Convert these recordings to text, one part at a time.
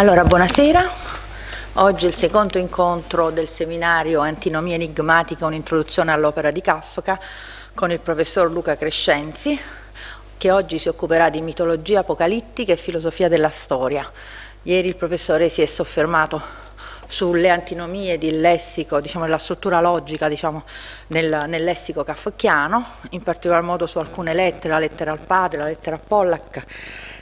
Allora, buonasera. Oggi è il secondo incontro del seminario Antinomia enigmatica, un'introduzione all'opera di Kafka con il professor Luca Crescenzi, che oggi si occuperà di mitologia apocalittica e filosofia della storia. Ieri il professore si è soffermato sulle antinomie del lessico, diciamo, della struttura logica diciamo, nel, nel, lessico kafkiano, in particolar modo su alcune lettere, la lettera al padre, la lettera a Pollack,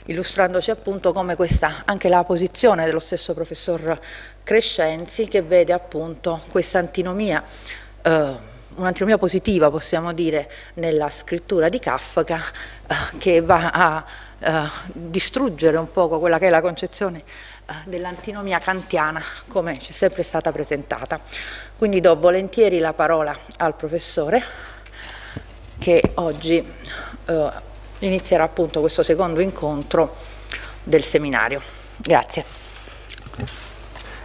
illustrandoci appunto come questa, anche la posizione dello stesso professor Crescenzi che vede appunto questa antinomia eh, un'antinomia positiva, possiamo dire, nella scrittura di Kafka eh, che va a eh, distruggere un poco quella che è la concezione eh, dell'antinomia kantiana come ci è sempre stata presentata. Quindi do volentieri la parola al professore che oggi eh, inizierà appunto questo secondo incontro del seminario. Grazie.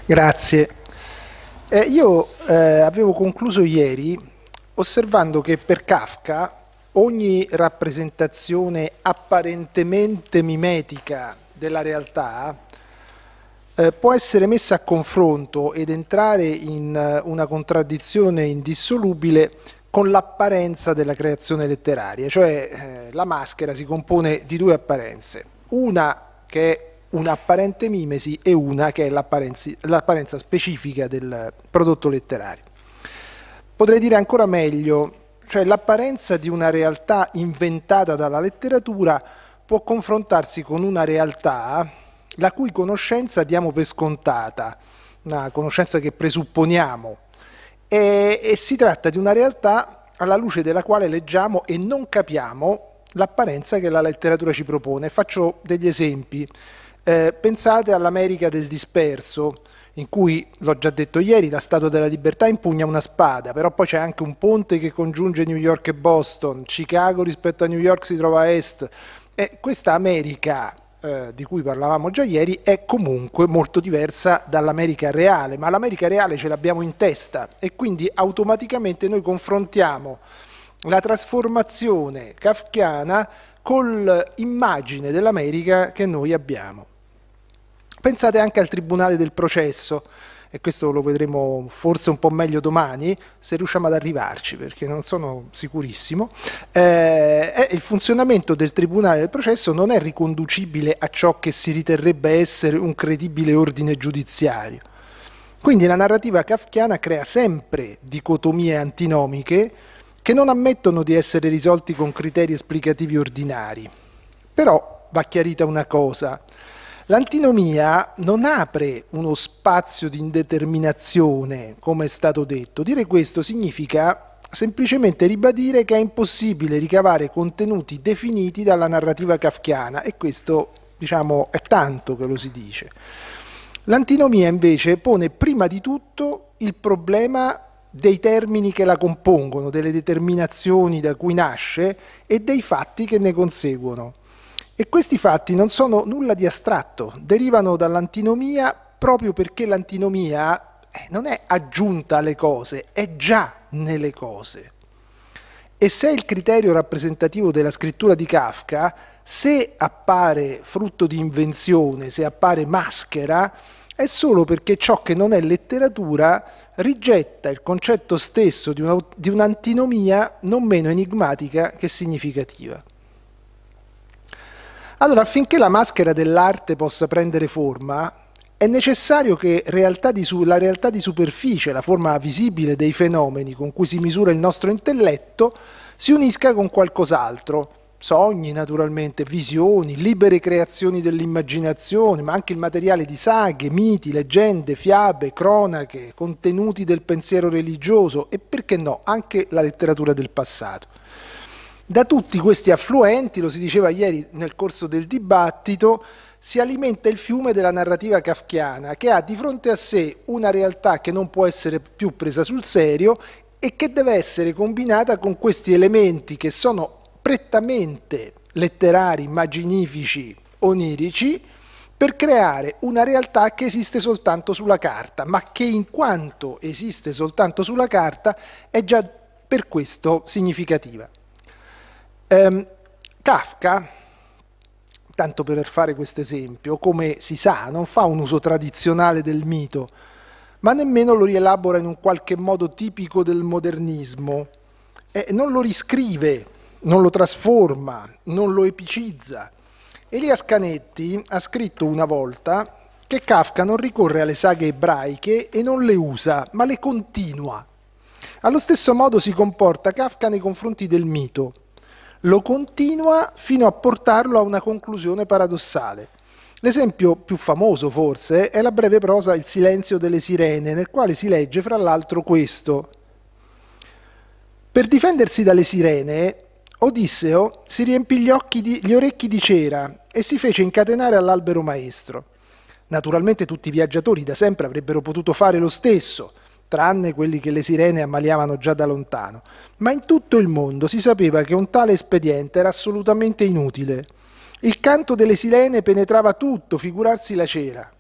Grazie. Eh, io eh, avevo concluso ieri osservando che per Kafka ogni rappresentazione apparentemente mimetica della realtà eh, può essere messa a confronto ed entrare in eh, una contraddizione indissolubile con l'apparenza della creazione letteraria, cioè eh, la maschera si compone di due apparenze, una che è un'apparente mimesi e una che è l'apparenza specifica del prodotto letterario. Potrei dire ancora meglio, cioè l'apparenza di una realtà inventata dalla letteratura può confrontarsi con una realtà la cui conoscenza diamo per scontata, una conoscenza che presupponiamo e, e si tratta di una realtà alla luce della quale leggiamo e non capiamo l'apparenza che la letteratura ci propone. Faccio degli esempi. Eh, pensate all'America del disperso, in cui, l'ho già detto ieri, la Statua della Libertà impugna una spada, però poi c'è anche un ponte che congiunge New York e Boston, Chicago rispetto a New York si trova a est. Eh, questa America eh, di cui parlavamo già ieri è comunque molto diversa dall'America reale, ma l'America reale ce l'abbiamo in testa e quindi automaticamente noi confrontiamo la trasformazione kafkiana con l'immagine dell'America che noi abbiamo. Pensate anche al Tribunale del Processo, e questo lo vedremo forse un po' meglio domani, se riusciamo ad arrivarci, perché non sono sicurissimo, eh, il funzionamento del Tribunale del Processo non è riconducibile a ciò che si riterrebbe essere un credibile ordine giudiziario. Quindi la narrativa kafkiana crea sempre dicotomie antinomiche che non ammettono di essere risolti con criteri esplicativi ordinari. Però va chiarita una cosa, L'antinomia non apre uno spazio di indeterminazione, come è stato detto. Dire questo significa semplicemente ribadire che è impossibile ricavare contenuti definiti dalla narrativa kafkiana e questo, diciamo, è tanto che lo si dice. L'antinomia invece pone prima di tutto il problema dei termini che la compongono, delle determinazioni da cui nasce e dei fatti che ne conseguono. E questi fatti non sono nulla di astratto, derivano dall'antinomia proprio perché l'antinomia eh, non è aggiunta alle cose, è già nelle cose. E se il criterio rappresentativo della scrittura di Kafka, se appare frutto di invenzione, se appare maschera, è solo perché ciò che non è letteratura rigetta il concetto stesso di, un'antinomia non meno enigmatica che significativa. Allora, affinché la maschera dell'arte possa prendere forma, è necessario che realtà su, la realtà di superficie, la forma visibile dei fenomeni con cui si misura il nostro intelletto, si unisca con qualcos'altro. Sogni, naturalmente, visioni, libere creazioni dell'immaginazione, ma anche il materiale di saghe, miti, leggende, fiabe, cronache, contenuti del pensiero religioso e, perché no, anche la letteratura del passato. Da tutti questi affluenti, lo si diceva ieri nel corso del dibattito, si alimenta il fiume della narrativa kafkiana che ha di fronte a sé una realtà che non può essere più presa sul serio e che deve essere combinata con questi elementi che sono prettamente letterari, immaginifici, onirici, per creare una realtà che esiste soltanto sulla carta, ma che in quanto esiste soltanto sulla carta è già per questo significativa. Um, Kafka, tanto per fare questo esempio, come si sa, non fa un uso tradizionale del mito, ma nemmeno lo rielabora in un qualche modo tipico del modernismo. Eh, non lo riscrive, non lo trasforma, non lo epicizza. Elia Scanetti ha scritto una volta che Kafka non ricorre alle saghe ebraiche e non le usa, ma le continua. Allo stesso modo si comporta Kafka nei confronti del mito lo continua fino a portarlo a una conclusione paradossale. L'esempio più famoso forse è la breve prosa Il silenzio delle sirene, nel quale si legge fra l'altro questo. Per difendersi dalle sirene, Odisseo si riempì gli, di, gli orecchi di cera e si fece incatenare all'albero maestro. Naturalmente tutti i viaggiatori da sempre avrebbero potuto fare lo stesso, tranne quelli che le sirene ammaliavano già da lontano, ma in tutto il mondo si sapeva che un tale espediente era assolutamente inutile. Il canto delle sirene penetrava tutto, figurarsi la cera.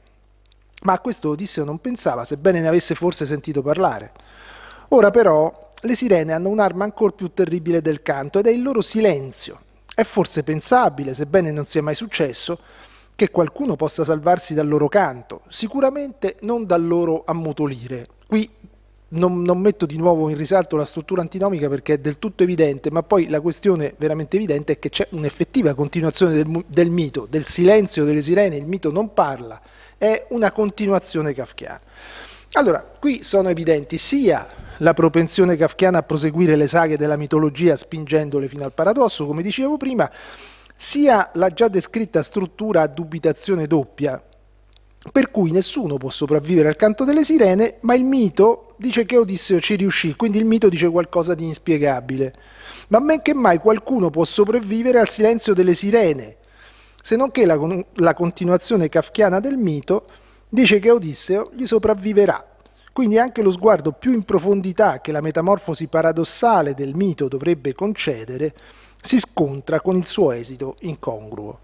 Ma a questo Odisseo non pensava, sebbene ne avesse forse sentito parlare. Ora però le sirene hanno un'arma ancora più terribile del canto ed è il loro silenzio. È forse pensabile, sebbene non sia mai successo, che qualcuno possa salvarsi dal loro canto, sicuramente non dal loro ammutolire. Qui non, non, metto di nuovo in risalto la struttura antinomica perché è del tutto evidente, ma poi la questione veramente evidente è che c'è un'effettiva continuazione del, del, mito, del silenzio delle sirene, il mito non parla, è una continuazione kafkiana. Allora, qui sono evidenti sia la propensione kafkiana a proseguire le saghe della mitologia spingendole fino al paradosso, come dicevo prima, sia la già descritta struttura a dubitazione doppia, per cui nessuno può sopravvivere al canto delle sirene, ma il mito, dice che Odisseo ci riuscì, quindi il mito dice qualcosa di inspiegabile. Ma men che mai qualcuno può sopravvivere al silenzio delle sirene, se non che la, la continuazione kafkiana del mito dice che Odisseo gli sopravviverà. Quindi anche lo sguardo più in profondità che la metamorfosi paradossale del mito dovrebbe concedere si scontra con il suo esito incongruo.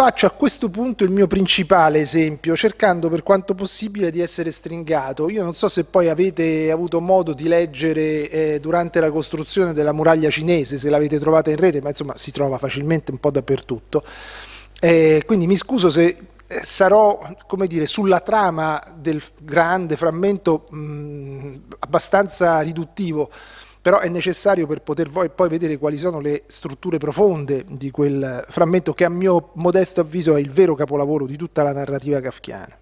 Faccio a questo punto il mio principale esempio, cercando per quanto possibile di essere stringato. Io non so se poi avete avuto modo di leggere eh, durante la costruzione della muraglia cinese, se l'avete trovata in rete, ma insomma si trova facilmente un po' dappertutto. Eh, quindi mi scuso se eh, sarò come dire, sulla trama del grande frammento mh, mm, abbastanza riduttivo però è necessario per poter poi vedere quali sono le strutture profonde di quel frammento che a mio modesto avviso è il vero capolavoro di tutta la narrativa kafkiana.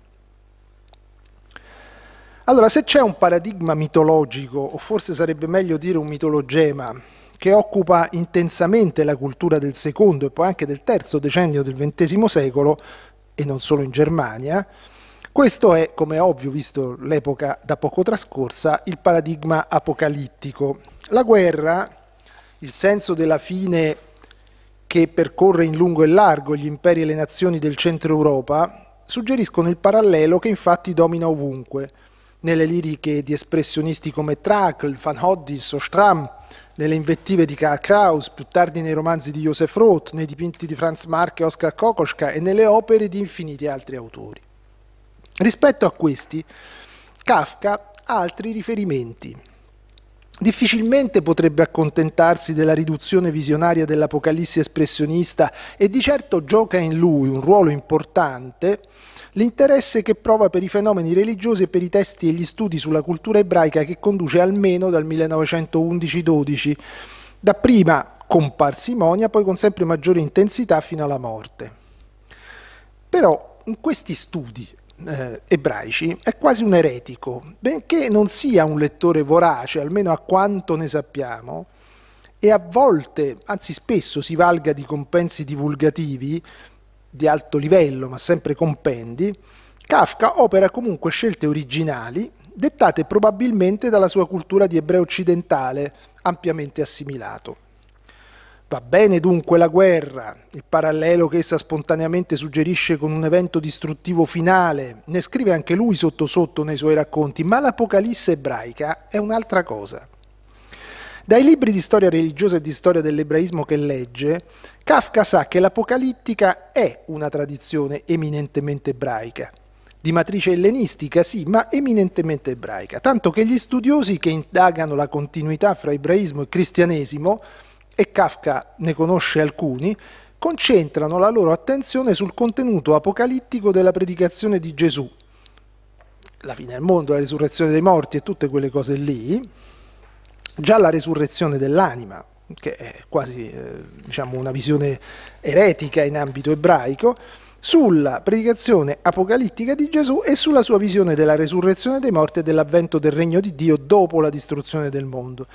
Allora, se c'è un paradigma mitologico, o forse sarebbe meglio dire un mitologema, che occupa intensamente la cultura del secondo e poi anche del terzo decennio del XX secolo, e non solo in Germania, questo è, come è ovvio visto l'epoca da poco trascorsa, il paradigma apocalittico, la guerra, il senso della fine che percorre in lungo e largo gli imperi e le nazioni del centro Europa, suggeriscono il parallelo che infatti domina ovunque, nelle liriche di espressionisti come Trakl, Van Hoddis o Strahm, nelle invettive di Karl Kraus, più tardi nei romanzi di Joseph Roth, nei dipinti di Franz Marc e Oskar Kokoschka e nelle opere di infiniti altri autori. Rispetto a questi, Kafka ha altri riferimenti, difficilmente potrebbe accontentarsi della riduzione visionaria dell'apocalisse espressionista e di certo gioca in lui un ruolo importante l'interesse che prova per i fenomeni religiosi e per i testi e gli studi sulla cultura ebraica che conduce almeno dal 1911-12, dapprima con parsimonia, poi con sempre maggiore intensità fino alla morte. Però in questi studi eh, ebraici, è quasi un eretico, benché non sia un lettore vorace, almeno a quanto ne sappiamo, e a volte, anzi spesso, si valga di compensi divulgativi di alto livello, ma sempre compendi, Kafka opera comunque scelte originali, dettate probabilmente dalla sua cultura di ebreo occidentale, ampiamente assimilato. Va bene dunque la guerra, il parallelo che essa spontaneamente suggerisce con un evento distruttivo finale, ne scrive anche lui sotto sotto nei suoi racconti, ma l'Apocalisse ebraica è un'altra cosa. Dai libri di storia religiosa e di storia dell'ebraismo che legge, Kafka sa che l'apocalittica è una tradizione eminentemente ebraica, di matrice ellenistica sì, ma eminentemente ebraica, tanto che gli studiosi che indagano la continuità fra ebraismo e cristianesimo e Kafka ne conosce alcuni, concentrano la loro attenzione sul contenuto apocalittico della predicazione di Gesù, la fine del mondo, la risurrezione dei morti e tutte quelle cose lì, già la risurrezione dell'anima, che è quasi eh, diciamo una visione eretica in ambito ebraico, sulla predicazione apocalittica di Gesù e sulla sua visione della resurrezione dei morti e dell'avvento del regno di Dio dopo la distruzione del mondo.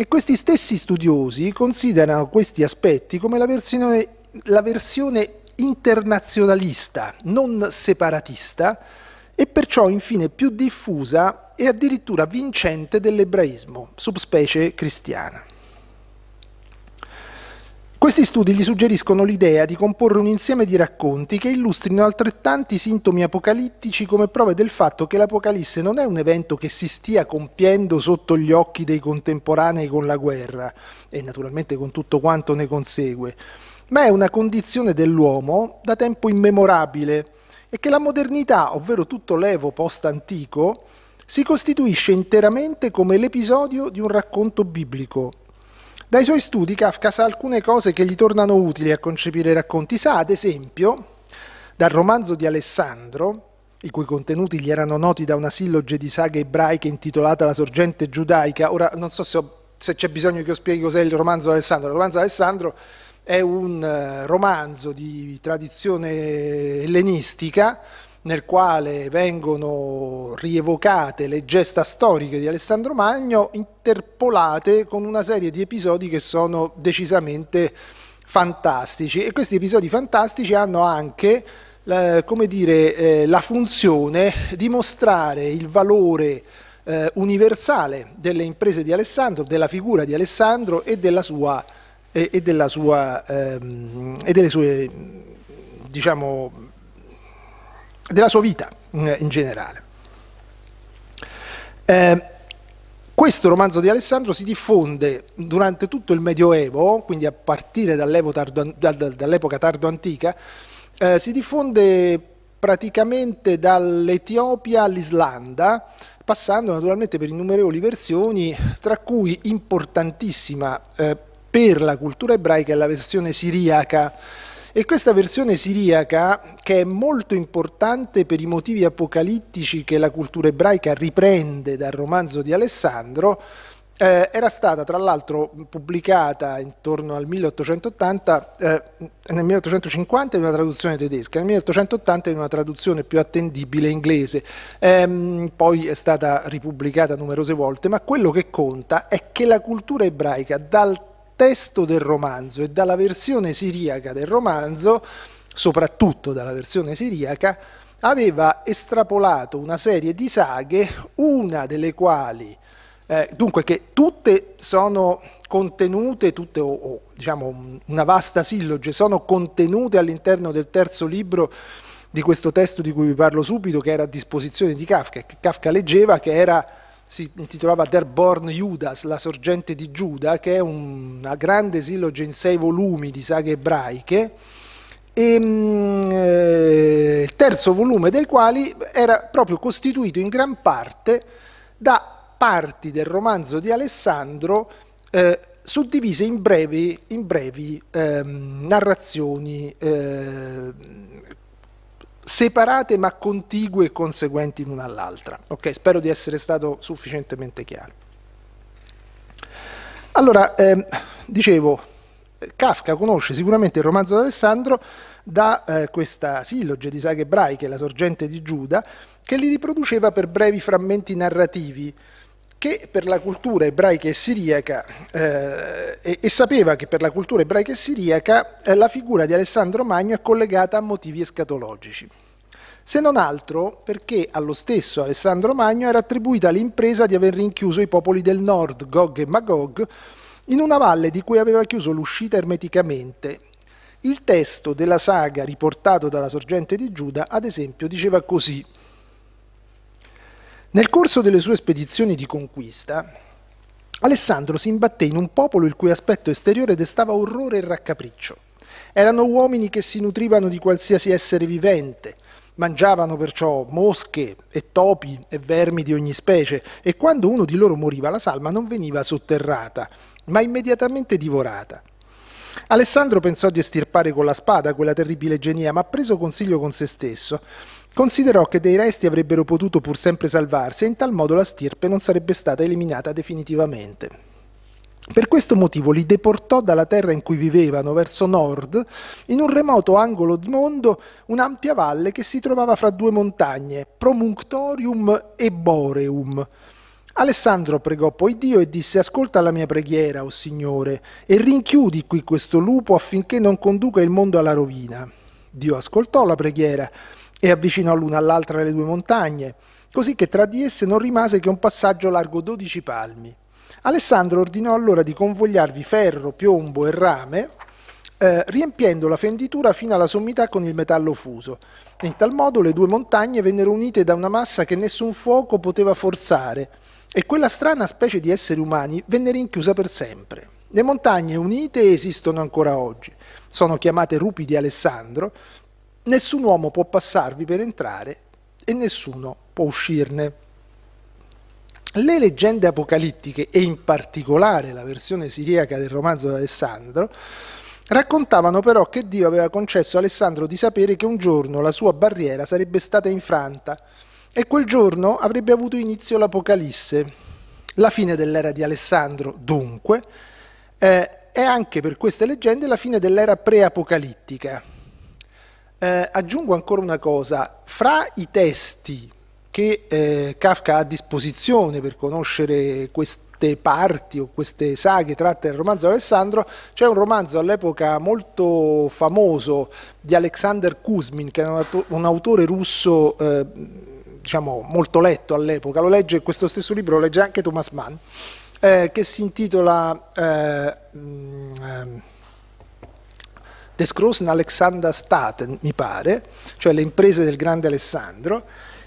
E questi stessi studiosi considerano questi aspetti come la versione, la versione internazionalista, non separatista, e perciò infine più diffusa e addirittura vincente dell'ebraismo, subspecie cristiana. Questi studi gli suggeriscono l'idea di comporre un insieme di racconti che illustrino altrettanti sintomi apocalittici come prove del fatto che l'Apocalisse non è un evento che si stia compiendo sotto gli occhi dei contemporanei con la guerra e naturalmente con tutto quanto ne consegue, ma è una condizione dell'uomo da tempo immemorabile e che la modernità, ovvero tutto l'evo post-antico, si costituisce interamente come l'episodio di un racconto biblico dai suoi studi Kafka sa alcune cose che gli tornano utili a concepire i racconti. Sa, ad esempio, dal romanzo di Alessandro, i cui contenuti gli erano noti da una silloge di saga ebraica intitolata La sorgente giudaica. Ora non so se, ho, se c'è bisogno che io spieghi cos'è il romanzo di Alessandro. Il romanzo di Alessandro è un eh, romanzo di tradizione ellenistica nel quale vengono rievocate le gesta storiche di Alessandro Magno, interpolate con una serie di episodi che sono decisamente fantastici. E questi episodi fantastici hanno anche eh, come dire, eh, la funzione di mostrare il valore eh, universale delle imprese di Alessandro, della figura di Alessandro e, sua, e, e, sua, ehm, e delle sue diciamo, della sua vita mm, in generale. Eh, questo romanzo di Alessandro si diffonde durante tutto il Medioevo, quindi a partire dall'epoca tardo, antica, eh, si diffonde praticamente dall'Etiopia all'Islanda, passando naturalmente per innumerevoli versioni, tra cui importantissima eh, per la cultura ebraica è la versione siriaca e questa versione siriaca, che è molto importante per i motivi apocalittici che la cultura ebraica riprende dal romanzo di Alessandro, eh, era stata tra l'altro pubblicata intorno al 1880, eh, nel 1850 in una traduzione tedesca, nel 1880 in una traduzione più attendibile inglese, ehm, poi è stata ripubblicata numerose volte, ma quello che conta è che la cultura ebraica dal testo del romanzo e dalla versione siriaca del romanzo, soprattutto dalla versione siriaca, aveva estrapolato una serie di saghe, una delle quali, eh, dunque che tutte sono contenute, tutte o, o diciamo una vasta silloge, sono contenute all'interno del terzo libro di questo testo di cui vi parlo subito, che era a disposizione di Kafka, che Kafka leggeva, che era si intitolava Der Born Judas, la sorgente di Giuda, che è una grande silloge in sei volumi di saghe ebraiche, e, mm, eh, il terzo volume dei quali era proprio costituito in gran parte da parti del romanzo di Alessandro eh, suddivise in brevi, in brevi ehm, eh, narrazioni separate ma contigue e conseguenti l'una all'altra. Ok, spero di essere stato sufficientemente chiaro. Allora, ehm, dicevo, Kafka conosce sicuramente il romanzo d'Alessandro da eh, questa silloge di saghe ebraiche, La sorgente di Giuda, che li riproduceva per brevi frammenti narrativi, che per la cultura ebraica e siriaca, eh, e, e, sapeva che per la cultura ebraica e siriaca eh, la figura di Alessandro Magno è collegata a motivi escatologici. Se non altro perché allo stesso Alessandro Magno era attribuita l'impresa di aver rinchiuso i popoli del nord, Gog e Magog, in una valle di cui aveva chiuso l'uscita ermeticamente. Il testo della saga riportato dalla sorgente di Giuda, ad esempio, diceva così. Nel corso delle sue spedizioni di conquista, Alessandro si imbatté in un popolo il cui aspetto esteriore destava orrore e raccapriccio. Erano uomini che si nutrivano di qualsiasi essere vivente, mangiavano perciò mosche e topi e vermi di ogni specie e quando uno di loro moriva la salma non veniva sotterrata, ma immediatamente divorata. Alessandro pensò di estirpare con la spada quella terribile genia, ma preso consiglio con se stesso, Considerò che dei resti avrebbero potuto pur sempre salvarsi e in tal modo la stirpe non sarebbe stata eliminata definitivamente. Per questo motivo li deportò dalla terra in cui vivevano verso nord, in un remoto angolo di mondo, un'ampia valle che si trovava fra due montagne, Promunctorium e Boreum. Alessandro pregò poi Dio e disse Ascolta la mia preghiera, o oh Signore, e rinchiudi qui questo lupo affinché non conduca il mondo alla rovina. Dio ascoltò la preghiera e avvicinò l'una all'altra le due montagne, così che tra di esse non rimase che un passaggio largo dodici palmi. Alessandro ordinò allora di convogliarvi ferro, piombo e rame, eh, riempiendo la fenditura fino alla sommità con il metallo fuso. In tal modo le due montagne vennero unite da una massa che nessun fuoco poteva forzare, e quella strana specie di esseri umani venne rinchiusa per sempre. Le montagne unite esistono ancora oggi. Sono chiamate rupi di Alessandro nessun uomo può passarvi per entrare e nessuno può uscirne. Le leggende apocalittiche, e in particolare la versione siriaca del romanzo di Alessandro, raccontavano però che Dio aveva concesso a Alessandro di sapere che un giorno la sua barriera sarebbe stata infranta e quel giorno avrebbe avuto inizio l'Apocalisse. La fine dell'era di Alessandro, dunque, eh, è anche per queste leggende la fine dell'era pre-apocalittica, eh, aggiungo ancora una cosa, fra i testi che eh, Kafka ha a disposizione per conoscere queste parti o queste saghe tratte dal romanzo di Alessandro, c'è un romanzo all'epoca molto famoso di Alexander Kuzmin, che è un autore russo eh, diciamo, molto letto all'epoca, lo legge questo stesso libro, lo legge anche Thomas Mann, eh, che si intitola... Mh, eh, mm, ehm, des Alexander Staten, mi pare, cioè le imprese del grande Alessandro,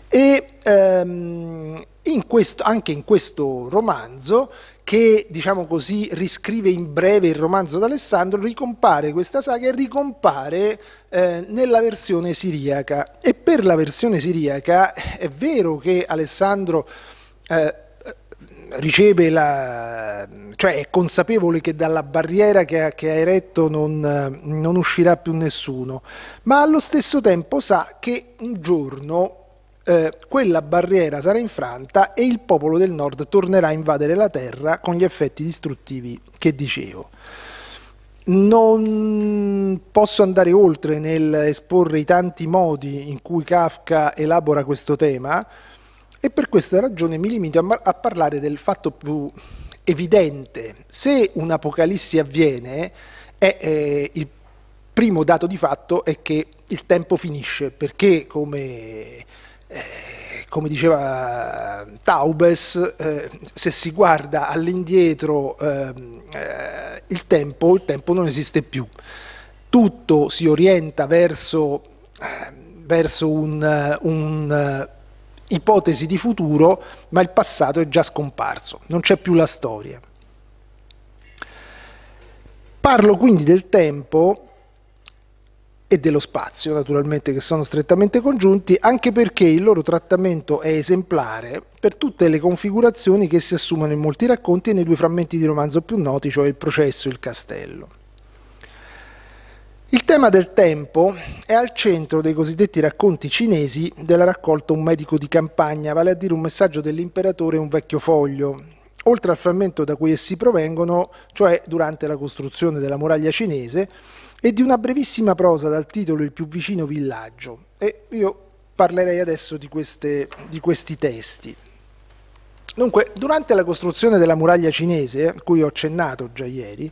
e ehm, in questo, anche in questo romanzo che diciamo così riscrive in breve il romanzo d'Alessandro, ricompare questa saga e ricompare eh, nella versione siriaca. E per la versione siriaca è vero che Alessandro eh, riceve la, cioè è consapevole che dalla barriera che ha, che ha eretto non, non uscirà più nessuno, ma allo stesso tempo sa che un giorno eh, quella barriera sarà infranta e il popolo del nord tornerà a invadere la terra con gli effetti distruttivi che dicevo. Non posso andare oltre nel esporre i tanti modi in cui Kafka elabora questo tema, e per questa ragione mi limito a, a parlare del fatto più evidente. Se un'apocalissi avviene, è, eh, il primo dato di fatto è che il tempo finisce, perché come, eh, come diceva Taubes, eh, se si guarda all'indietro ehm, eh, il tempo, il tempo non esiste più. Tutto si orienta verso, ehm, verso un, un ipotesi di futuro, ma il passato è già scomparso, non c'è più la storia. Parlo quindi del tempo e dello spazio, naturalmente, che sono strettamente congiunti, anche perché il loro trattamento è esemplare per tutte le configurazioni che si assumono in molti racconti e nei due frammenti di romanzo più noti, cioè Il processo e il castello. Il tema del tempo è al centro dei cosiddetti racconti cinesi della raccolta Un medico di campagna, vale a dire un messaggio dell'imperatore e un vecchio foglio, oltre al frammento da cui essi provengono, cioè durante la costruzione della muraglia cinese, e di una brevissima prosa dal titolo Il più vicino villaggio. E io parlerei adesso di, queste, di questi testi. Dunque, durante la costruzione della muraglia cinese, a cui ho accennato già ieri,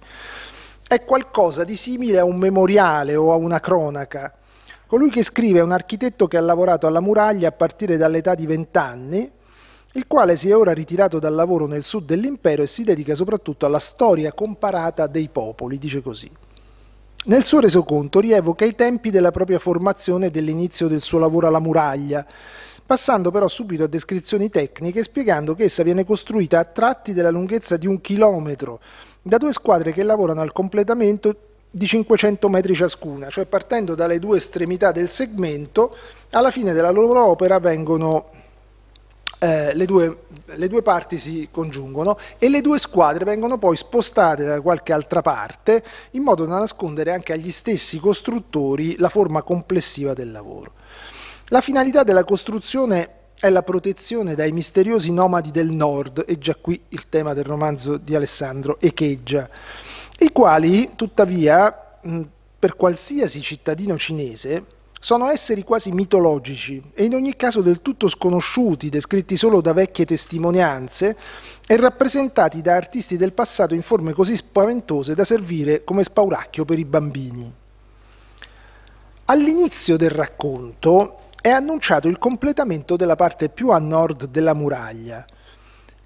è qualcosa di simile a un memoriale o a una cronaca. Colui che scrive è un architetto che ha lavorato alla muraglia a partire dall'età di 20 anni, il quale si è ora ritirato dal lavoro nel sud dell'impero e si dedica soprattutto alla storia comparata dei popoli, dice così. Nel suo resoconto rievoca i tempi della propria formazione e dell'inizio del suo lavoro alla muraglia, passando però subito a descrizioni tecniche spiegando che essa viene costruita a tratti della lunghezza di un chilometro, da due squadre che lavorano al completamento di 500 metri ciascuna, cioè partendo dalle due estremità del segmento, alla fine della loro opera vengono eh, le, due, le, due, parti si congiungono e le due squadre vengono poi spostate da qualche altra parte in modo da nascondere anche agli stessi costruttori la forma complessiva del lavoro. La finalità della costruzione è la protezione dai misteriosi nomadi del nord, e già qui il tema del romanzo di Alessandro echeggia, i quali, tuttavia, per qualsiasi cittadino cinese, sono esseri quasi mitologici e in ogni caso del tutto sconosciuti, descritti solo da vecchie testimonianze e rappresentati da artisti del passato in forme così spaventose da servire come spauracchio per i bambini. All'inizio del racconto è annunciato il completamento della parte più a nord della muraglia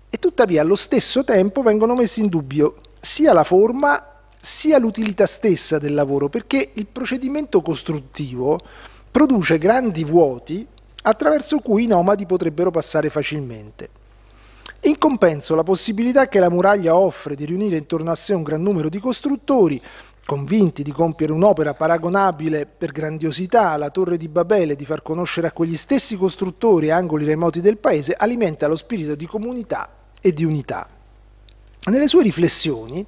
e tuttavia allo stesso tempo vengono messi in dubbio sia la forma sia l'utilità stessa del lavoro, perché il procedimento costruttivo produce grandi vuoti attraverso cui i nomadi potrebbero passare facilmente. In compenso, la possibilità che la muraglia offre di riunire intorno a sé un gran numero di costruttori convinti di compiere un'opera paragonabile per grandiosità alla Torre di Babele, di far conoscere a quegli stessi costruttori angoli remoti del paese, alimenta lo spirito di comunità e di unità. Nelle sue riflessioni,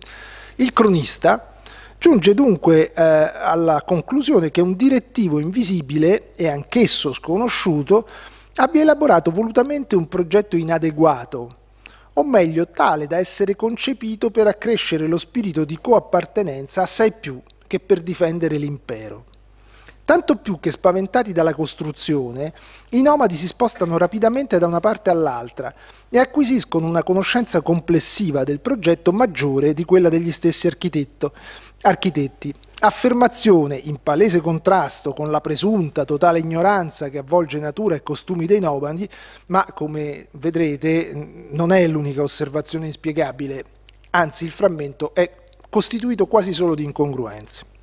il cronista giunge dunque eh, alla conclusione che un direttivo invisibile e anch'esso sconosciuto abbia elaborato volutamente un progetto inadeguato o meglio tale da essere concepito per accrescere lo spirito di coappartenenza assai più che per difendere l'impero. Tanto più che spaventati dalla costruzione, i nomadi si spostano rapidamente da una parte all'altra e acquisiscono una conoscenza complessiva del progetto maggiore di quella degli stessi architetti. Affermazione in palese contrasto con la presunta totale ignoranza che avvolge natura e costumi dei nomadi, ma come vedrete non è l'unica osservazione inspiegabile, anzi il frammento è costituito quasi solo di incongruenze.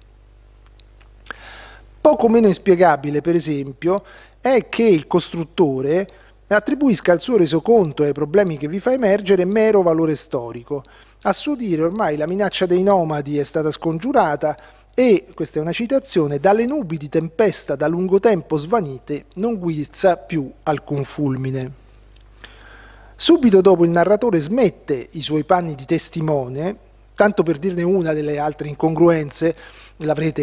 Poco meno inspiegabile, per esempio, è che il costruttore attribuisca al suo resoconto e ai problemi che vi fa emergere mero valore storico. A suo dire ormai la minaccia dei nomadi è stata scongiurata e, questa è una citazione, dalle nubi di tempesta da lungo tempo svanite non guizza più alcun fulmine. Subito dopo il narratore smette i suoi panni di testimone, tanto per dirne una delle altre incongruenze,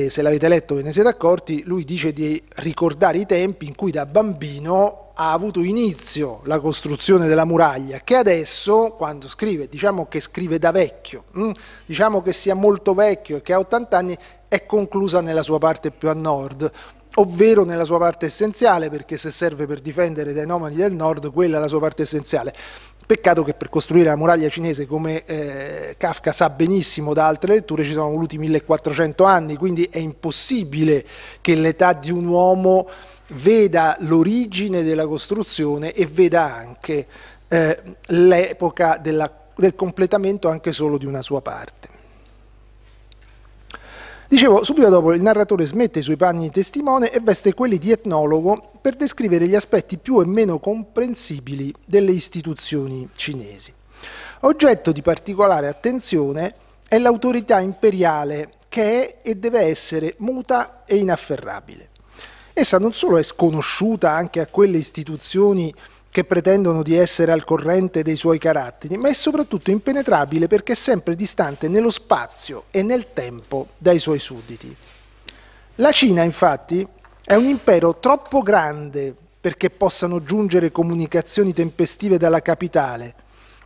se l'avete letto ve ne siete accorti, lui dice di ricordare i tempi in cui da bambino ha avuto inizio la costruzione della muraglia, che adesso, quando scrive, diciamo che scrive da vecchio, mm? diciamo che sia molto vecchio e che ha 80 anni, è conclusa nella sua parte più a nord, ovvero nella sua parte essenziale, perché se serve per difendere dai nomadi del nord, quella è la sua parte essenziale. Peccato che per costruire la muraglia cinese, come eh, Kafka sa benissimo da altre letture, ci sono voluti 1400 anni, quindi è impossibile che l'età di un uomo veda l'origine della costruzione e veda anche eh, l'epoca del completamento anche solo di una sua parte. Dicevo, subito dopo il narratore smette i suoi panni di testimone e veste quelli di etnologo per descrivere gli aspetti più e meno comprensibili delle istituzioni cinesi. Oggetto di particolare attenzione è l'autorità imperiale che è e deve essere muta e inafferrabile. Essa non solo è sconosciuta anche a quelle istituzioni che pretendono di essere al corrente dei suoi caratteri, ma è soprattutto impenetrabile perché è sempre distante nello spazio e nel tempo dai suoi sudditi. La Cina, infatti, è un impero troppo grande perché possano giungere comunicazioni tempestive dalla capitale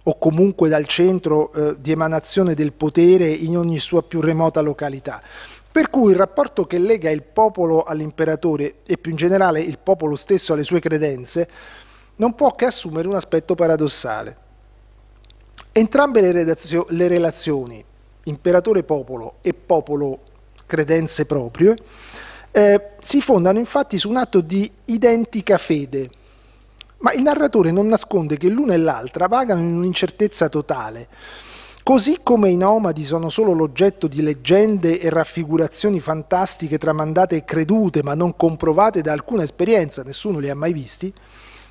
o comunque dal centro eh, di emanazione del potere in ogni sua più remota località. Per cui il rapporto che lega il popolo all'imperatore e più in generale il popolo stesso alle sue credenze non può che assumere un aspetto paradossale. Entrambe le, redazio- le relazioni, imperatore-popolo e popolo-credenze proprie, eh, si fondano infatti su un atto di identica fede, ma il narratore non nasconde che l'una e l'altra vagano in un'incertezza totale. Così come i nomadi sono solo l'oggetto di leggende e raffigurazioni fantastiche tramandate e credute, ma non comprovate da alcuna esperienza, nessuno li ha mai visti,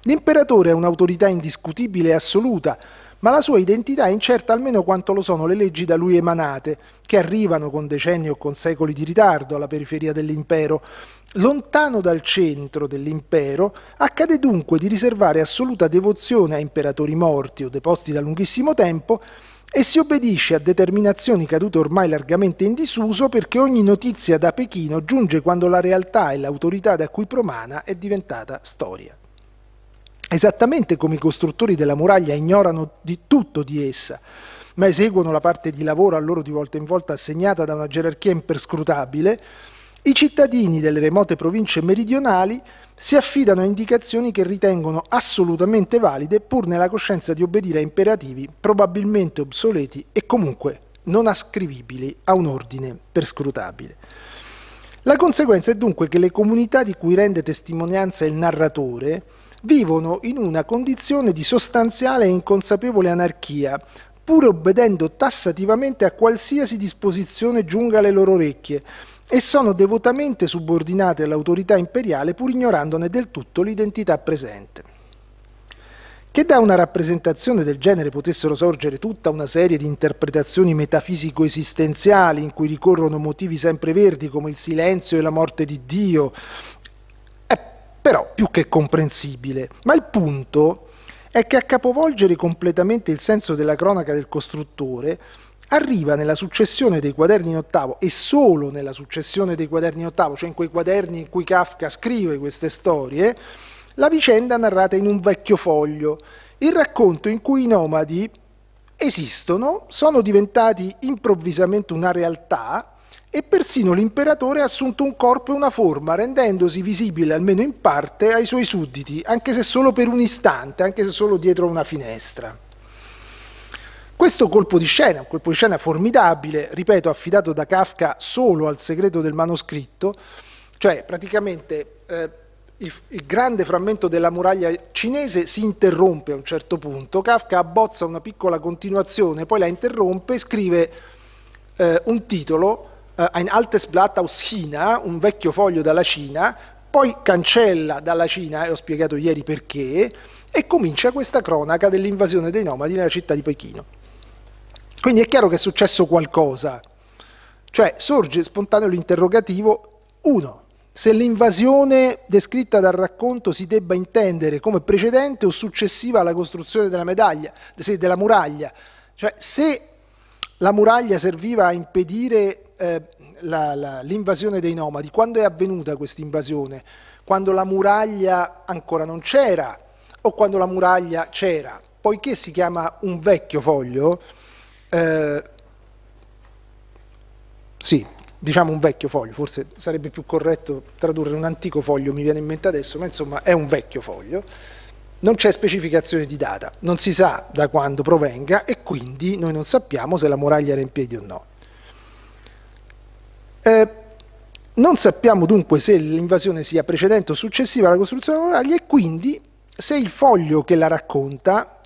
L'imperatore è un'autorità indiscutibile e assoluta, ma la sua identità è incerta almeno quanto lo sono le leggi da lui emanate, che arrivano con decenni o con secoli di ritardo alla periferia dell'impero. Lontano dal centro dell'impero, accade dunque di riservare assoluta devozione a imperatori morti o deposti da lunghissimo tempo e si obbedisce a determinazioni cadute ormai largamente in disuso perché ogni notizia da Pechino giunge quando la realtà e l'autorità da cui promana è diventata storia esattamente come i costruttori della muraglia ignorano di tutto di essa, ma eseguono la parte di lavoro a loro di volta in volta assegnata da una gerarchia imperscrutabile, i cittadini delle remote province meridionali si affidano a indicazioni che ritengono assolutamente valide pur nella coscienza di obbedire a imperativi probabilmente obsoleti e comunque non ascrivibili a un ordine perscrutabile. La conseguenza è dunque che le comunità di cui rende testimonianza il narratore, vivono in una condizione di sostanziale e inconsapevole anarchia, pur obbedendo tassativamente a qualsiasi disposizione giunga alle loro orecchie, e sono devotamente subordinate all'autorità imperiale pur ignorandone del tutto l'identità presente. Che da una rappresentazione del genere potessero sorgere tutta una serie di interpretazioni metafisico-esistenziali in cui ricorrono motivi sempre verdi come il silenzio e la morte di Dio, però più che comprensibile. Ma il punto è che a capovolgere completamente il senso della cronaca del costruttore arriva nella successione dei quaderni in ottavo e solo nella successione dei quaderni in ottavo, cioè in quei quaderni in cui Kafka scrive queste storie, la vicenda narrata in un vecchio foglio, il racconto in cui i nomadi esistono, sono diventati improvvisamente una realtà e persino l'imperatore ha assunto un corpo e una forma, rendendosi visibile almeno in parte ai suoi sudditi, anche se solo per un istante, anche se solo dietro una finestra. Questo colpo di scena, un colpo di scena formidabile, ripeto, affidato da Kafka solo al segreto del manoscritto, cioè praticamente eh, il, il grande frammento della muraglia cinese si interrompe a un certo punto, Kafka abbozza una piccola continuazione, poi la interrompe e scrive eh, un titolo eh, ein altes Blatt aus China, un vecchio foglio dalla Cina, poi cancella dalla Cina, e ho spiegato ieri perché, e comincia questa cronaca dell'invasione dei nomadi nella città di Pechino. Quindi è chiaro che è successo qualcosa, cioè sorge spontaneo l'interrogativo 1. Se l'invasione descritta dal racconto si debba intendere come precedente o successiva alla costruzione della, medaglia, della muraglia, cioè se la muraglia serviva a impedire eh, l'invasione dei nomadi, quando è avvenuta questa invasione? Quando la muraglia ancora non c'era o quando la muraglia c'era? Poiché si chiama un vecchio foglio, eh, sì, diciamo un vecchio foglio, forse sarebbe più corretto tradurre un antico foglio, mi viene in mente adesso, ma insomma è un vecchio foglio. Non c'è specificazione di data, non si sa da quando provenga e quindi noi non sappiamo se la muraglia era in piedi o no. Eh, non sappiamo dunque se l'invasione sia precedente o successiva alla costruzione della muraglia e quindi se il foglio che la racconta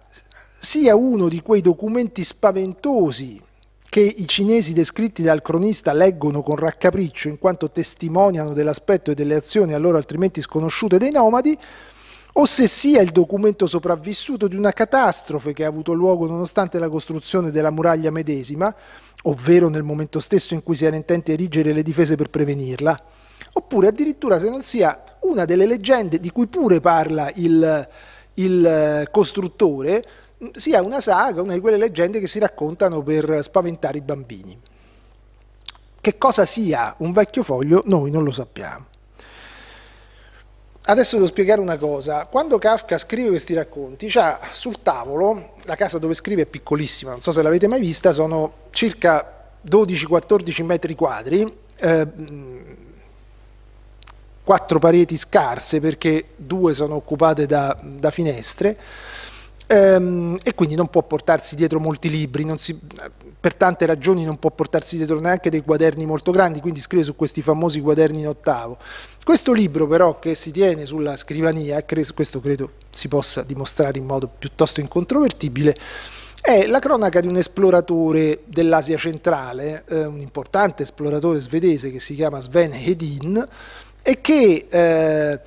sia uno di quei documenti spaventosi che i cinesi descritti dal cronista leggono con raccapriccio in quanto testimoniano dell'aspetto e delle azioni allora altrimenti sconosciute dei nomadi, o se sia il documento sopravvissuto di una catastrofe che ha avuto luogo nonostante la costruzione della muraglia medesima, ovvero nel momento stesso in cui si era intenti erigere le difese per prevenirla, oppure addirittura se non sia una delle leggende di cui pure parla il, il eh, costruttore, sia una saga, una di quelle leggende che si raccontano per spaventare i bambini. Che cosa sia un vecchio foglio noi non lo sappiamo. Adesso devo spiegare una cosa, quando Kafka scrive questi racconti ha sul tavolo, la casa dove scrive è piccolissima, non so se l'avete mai vista, sono circa 12-14 metri quadri, eh, quattro pareti scarse perché due sono occupate da, da finestre ehm, e quindi non può portarsi dietro molti libri, si, per tante ragioni non può portarsi dietro neanche dei quaderni molto grandi, quindi scrive su questi famosi quaderni in ottavo. Questo libro però che si tiene sulla scrivania, questo credo si possa dimostrare in modo piuttosto incontrovertibile, è la cronaca di un esploratore dell'Asia centrale, eh, un importante esploratore svedese che si chiama Sven Hedin e che eh,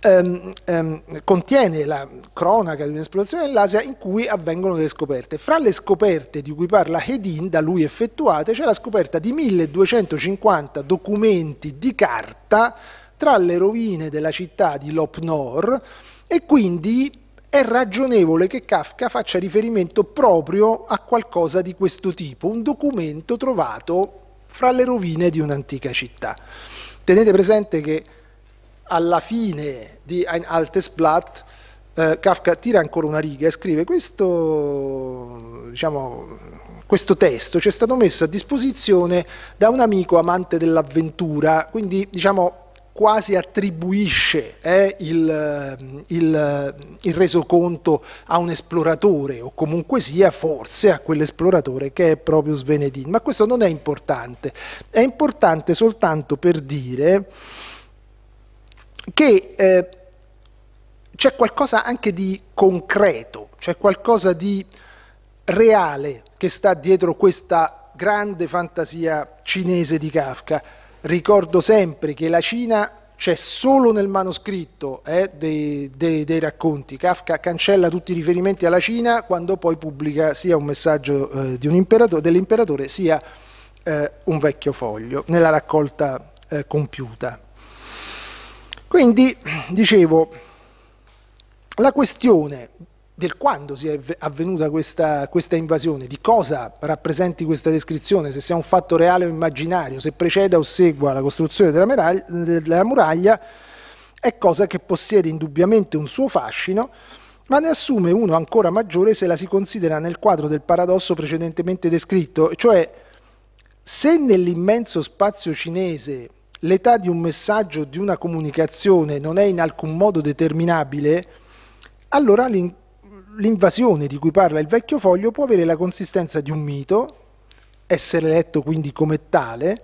ehm, ehm, contiene la cronaca di un'esplorazione dell'Asia in cui avvengono delle scoperte. Fra le scoperte di cui parla Hedin, da lui effettuate, c'è la scoperta di 1250 documenti di carta tra le rovine della città di Lopnor e quindi è ragionevole che Kafka faccia riferimento proprio a qualcosa di questo tipo, un documento trovato fra le rovine di un'antica città. Tenete presente che alla fine di Ein altes Blatt, eh, Kafka tira ancora una riga e scrive questo, diciamo, questo testo ci è stato messo a disposizione da un amico amante dell'avventura, quindi diciamo quasi attribuisce eh, il, eh, il, il, resoconto a un esploratore o comunque sia forse a quell'esploratore che è proprio Svenedin. Ma questo non è importante, è importante soltanto per dire che eh, c'è qualcosa anche di concreto, c'è qualcosa di reale che sta dietro questa grande fantasia cinese di Kafka. Ricordo sempre che la Cina c'è solo nel manoscritto eh, dei, dei, dei, racconti. Kafka cancella tutti i riferimenti alla Cina quando poi pubblica sia un messaggio eh, un dell'imperatore sia eh, un vecchio foglio nella raccolta eh, compiuta. Quindi, dicevo, la questione del quando si è avvenuta questa, questa, invasione, di cosa rappresenti questa descrizione, se sia un fatto reale o immaginario, se preceda o segua la costruzione della, meraglia, della muraglia, è cosa che possiede indubbiamente un suo fascino, ma ne assume uno ancora maggiore se la si considera nel quadro del paradosso precedentemente descritto, cioè se nell'immenso spazio cinese l'età di un messaggio, di una comunicazione non è in alcun modo determinabile, allora l'invasione di cui parla il vecchio foglio può avere la consistenza di un mito, essere letto quindi come tale,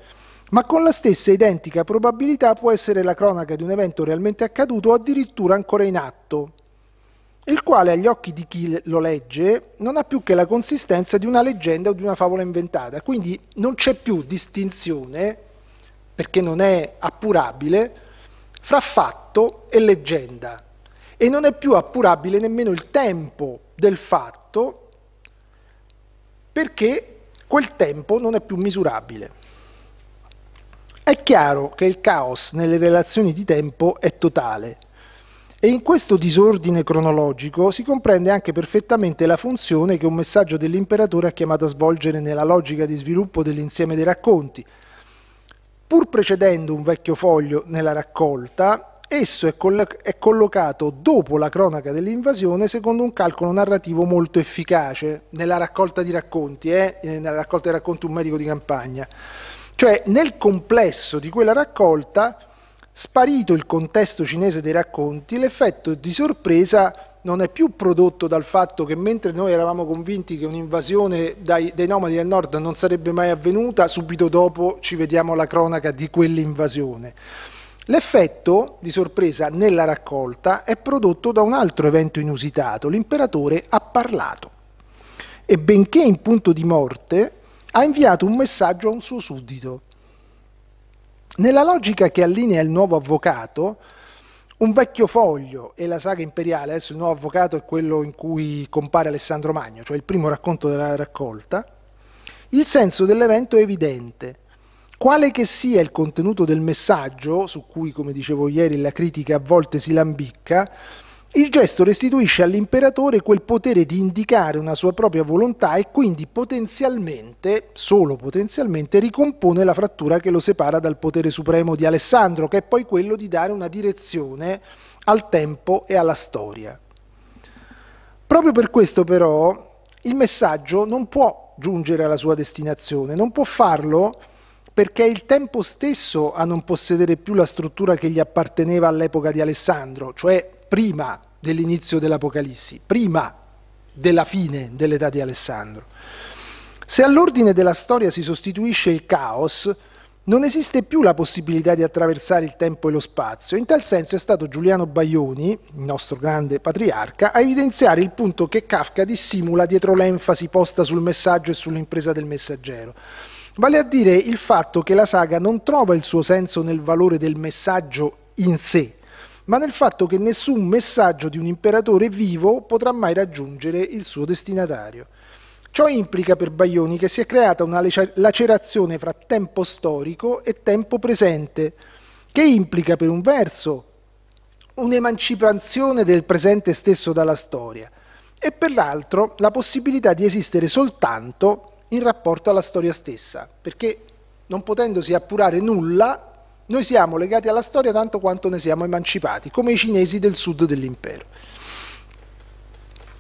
ma con la stessa identica probabilità può essere la cronaca di un evento realmente accaduto o addirittura ancora in atto, il quale agli occhi di chi lo legge non ha più che la consistenza di una leggenda o di una favola inventata, quindi non c'è più distinzione perché non è appurabile, fra fatto e leggenda. E non è più appurabile nemmeno il tempo del fatto, perché quel tempo non è più misurabile. È chiaro che il caos nelle relazioni di tempo è totale, e in questo disordine cronologico si comprende anche perfettamente la funzione che un messaggio dell'imperatore ha chiamato a svolgere nella logica di sviluppo dell'insieme dei racconti, Pur precedendo un vecchio foglio nella raccolta, esso è, collo- è collocato dopo la cronaca dell'invasione secondo un calcolo narrativo molto efficace nella raccolta di racconti, eh, eh? nella raccolta di racconti un medico di campagna. Cioè nel complesso di quella raccolta, sparito il contesto cinese dei racconti, l'effetto di sorpresa non è più prodotto dal fatto che mentre noi eravamo convinti che un'invasione dei nomadi del nord non sarebbe mai avvenuta, subito dopo ci vediamo la cronaca di quell'invasione. L'effetto di sorpresa nella raccolta è prodotto da un altro evento inusitato, l'imperatore ha parlato e benché in punto di morte ha inviato un messaggio a un suo suddito. Nella logica che allinea il nuovo avvocato, un vecchio foglio è la saga imperiale, adesso il nuovo avvocato è quello in cui compare Alessandro Magno, cioè il primo racconto della raccolta, il senso dell'evento è evidente. Quale che sia il contenuto del messaggio, su cui, come dicevo ieri, la critica a volte si lambicca, il gesto restituisce all'imperatore quel potere di indicare una sua propria volontà e quindi potenzialmente, solo potenzialmente, ricompone la frattura che lo separa dal potere supremo di Alessandro, che è poi quello di dare una direzione al tempo e alla storia. Proprio per questo però il messaggio non può giungere alla sua destinazione, non può farlo perché è il tempo stesso a non possedere più la struttura che gli apparteneva all'epoca di Alessandro, cioè prima dell'inizio dell'Apocalissi, prima della fine dell'età di Alessandro. Se all'ordine della storia si sostituisce il caos, non esiste più la possibilità di attraversare il tempo e lo spazio. In tal senso è stato Giuliano Baioni, il nostro grande patriarca, a evidenziare il punto che Kafka dissimula dietro l'enfasi posta sul messaggio e sull'impresa del messaggero. Vale a dire il fatto che la saga non trova il suo senso nel valore del messaggio in sé, ma nel fatto che nessun messaggio di un imperatore vivo potrà mai raggiungere il suo destinatario. Ciò implica per Baglioni che si è creata una lacerazione fra tempo storico e tempo presente, che implica per un verso un'emancipazione del presente stesso dalla storia e per l'altro la possibilità di esistere soltanto in rapporto alla storia stessa, perché non potendosi appurare nulla noi siamo legati alla storia tanto quanto ne siamo emancipati, come i cinesi del sud dell'impero.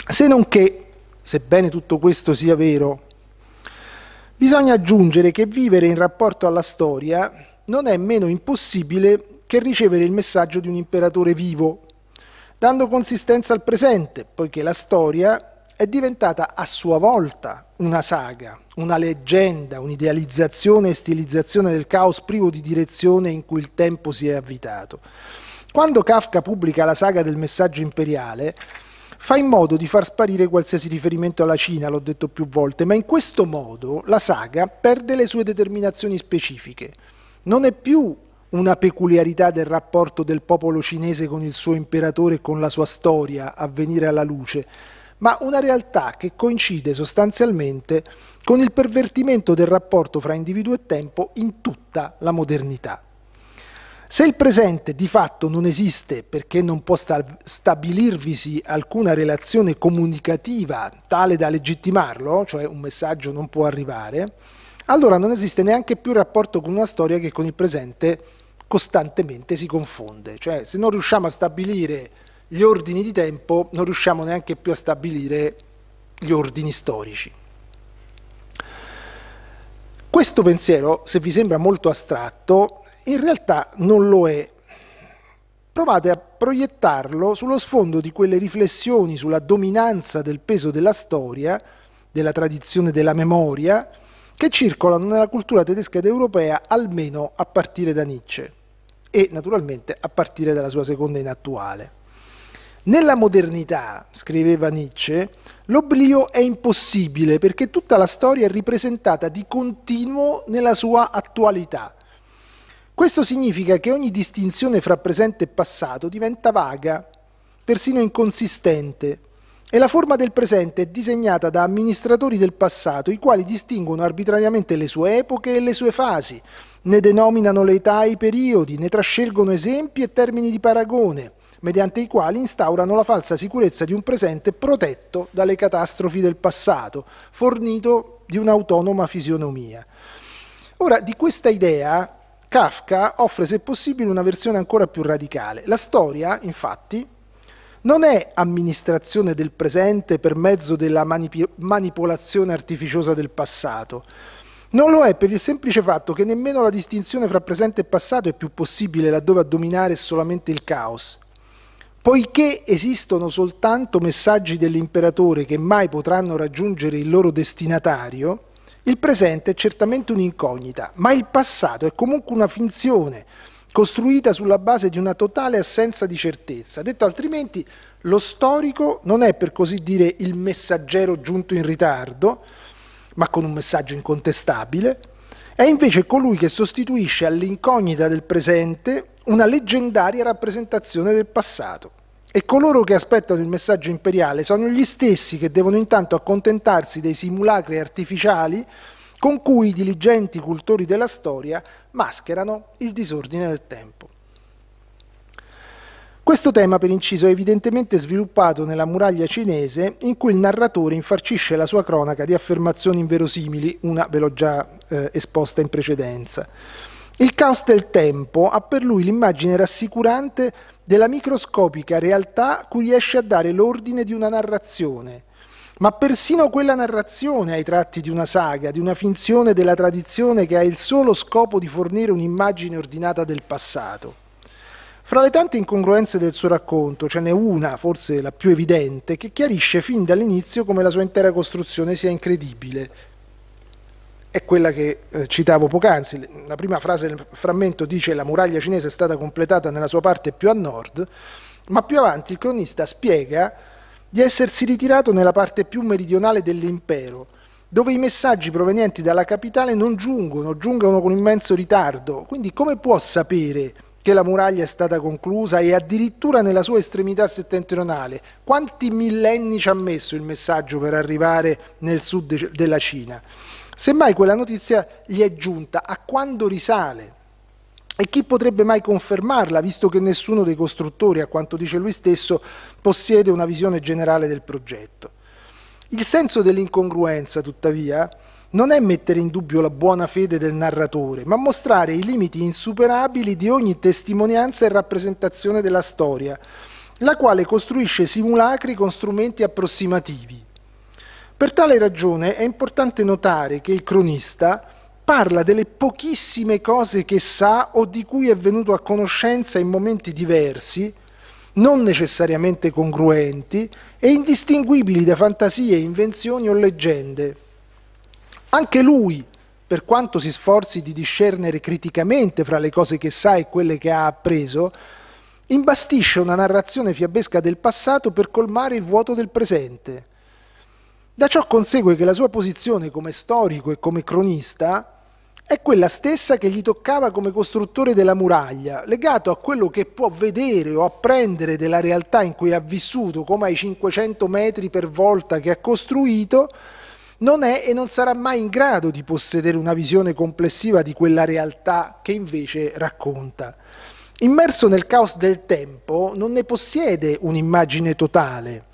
Se non che, sebbene tutto questo sia vero, bisogna aggiungere che vivere in rapporto alla storia non è meno impossibile che ricevere il messaggio di un imperatore vivo, dando consistenza al presente, poiché la storia è diventata a sua volta una saga, una leggenda, un'idealizzazione e stilizzazione del caos privo di direzione in cui il tempo si è avvitato. Quando Kafka pubblica la saga del messaggio imperiale, fa in modo di far sparire qualsiasi riferimento alla Cina, l'ho detto più volte, ma in questo modo la saga perde le sue determinazioni specifiche. Non è più una peculiarità del rapporto del popolo cinese con il suo imperatore e con la sua storia a venire alla luce, ma una realtà che coincide sostanzialmente con il pervertimento del rapporto fra individuo e tempo in tutta la modernità. Se il presente di fatto non esiste perché non può stabilirvisi alcuna relazione comunicativa tale da legittimarlo, cioè un messaggio non può arrivare, allora non esiste neanche più rapporto con una storia che con il presente costantemente si confonde. Cioè se non riusciamo a stabilire gli ordini di tempo, non riusciamo neanche più a stabilire gli ordini storici. Questo pensiero, se vi sembra molto astratto, in realtà non lo è. Provate a proiettarlo sullo sfondo di quelle riflessioni sulla dominanza del peso della storia, della tradizione della memoria, che circolano nella cultura tedesca ed europea almeno a partire da Nietzsche e naturalmente a partire dalla sua seconda inattuale. Nella modernità, scriveva Nietzsche, L'oblio è impossibile perché tutta la storia è ripresentata di continuo nella sua attualità. Questo significa che ogni distinzione fra presente e passato diventa vaga, persino inconsistente, e la forma del presente è disegnata da amministratori del passato, i quali distinguono arbitrariamente le sue epoche e le sue fasi, ne denominano le età e i periodi, ne trascelgono esempi e termini di paragone mediante i quali instaurano la falsa sicurezza di un presente protetto dalle catastrofi del passato, fornito di un'autonoma fisionomia. Ora, di questa idea Kafka offre, se possibile, una versione ancora più radicale. La storia, infatti, non è amministrazione del presente per mezzo della manip manipolazione artificiosa del passato. Non lo è per il semplice fatto che nemmeno la distinzione fra presente e passato è più possibile laddove a dominare è solamente il caos. Poiché esistono soltanto messaggi dell'imperatore che mai potranno raggiungere il loro destinatario, il presente è certamente un'incognita, ma il passato è comunque una finzione costruita sulla base di una totale assenza di certezza. Detto altrimenti, lo storico non è per così dire il messaggero giunto in ritardo, ma con un messaggio incontestabile, è invece colui che sostituisce all'incognita del presente una leggendaria rappresentazione del passato. E coloro che aspettano il messaggio imperiale sono gli stessi che devono intanto accontentarsi dei simulacri artificiali con cui i diligenti cultori della storia mascherano il disordine del tempo. Questo tema, per inciso, è evidentemente sviluppato nella muraglia cinese in cui il narratore infarcisce la sua cronaca di affermazioni inverosimili, una ve l'ho già eh, esposta in precedenza. Il caos del tempo ha per lui l'immagine rassicurante della microscopica realtà cui riesce a dare l'ordine di una narrazione. Ma persino quella narrazione ha i tratti di una saga, di una finzione della tradizione che ha il solo scopo di fornire un'immagine ordinata del passato. Fra le tante incongruenze del suo racconto ce n'è una, forse la più evidente, che chiarisce fin dall'inizio come la sua intera costruzione sia incredibile, è quella che eh, citavo poc'anzi. La prima frase del frammento dice che la muraglia cinese è stata completata nella sua parte più a nord, ma più avanti il cronista spiega di essersi ritirato nella parte più meridionale dell'impero, dove i messaggi provenienti dalla capitale non giungono, giungono con immenso ritardo. Quindi come può sapere che la muraglia è stata conclusa e addirittura nella sua estremità settentrionale. Quanti millenni ci ha messo il messaggio per arrivare nel sud della Cina? Semmai quella notizia gli è giunta a quando risale. E chi potrebbe mai confermarla, visto che nessuno dei costruttori, a quanto dice lui stesso, possiede una visione generale del progetto? Il senso dell'incongruenza, tuttavia, non è mettere in dubbio la buona fede del narratore, ma mostrare i limiti insuperabili di ogni testimonianza e rappresentazione della storia, la quale costruisce simulacri con strumenti approssimativi. Per tale ragione è importante notare che il cronista parla delle pochissime cose che sa o di cui è venuto a conoscenza in momenti diversi, non necessariamente congruenti e indistinguibili da fantasie, invenzioni o leggende. Anche lui, per quanto si sforzi di discernere criticamente fra le cose che sa e quelle che ha appreso, imbastisce una narrazione fiabesca del passato per colmare il vuoto del presente. Da ciò consegue che la sua posizione come storico e come cronista è quella stessa che gli toccava come costruttore della muraglia, legato a quello che può vedere o apprendere della realtà in cui ha vissuto, come ai 500 metri per volta che ha costruito, non è e non sarà mai in grado di possedere una visione complessiva di quella realtà che invece racconta. Immerso nel caos del tempo, non ne possiede un'immagine totale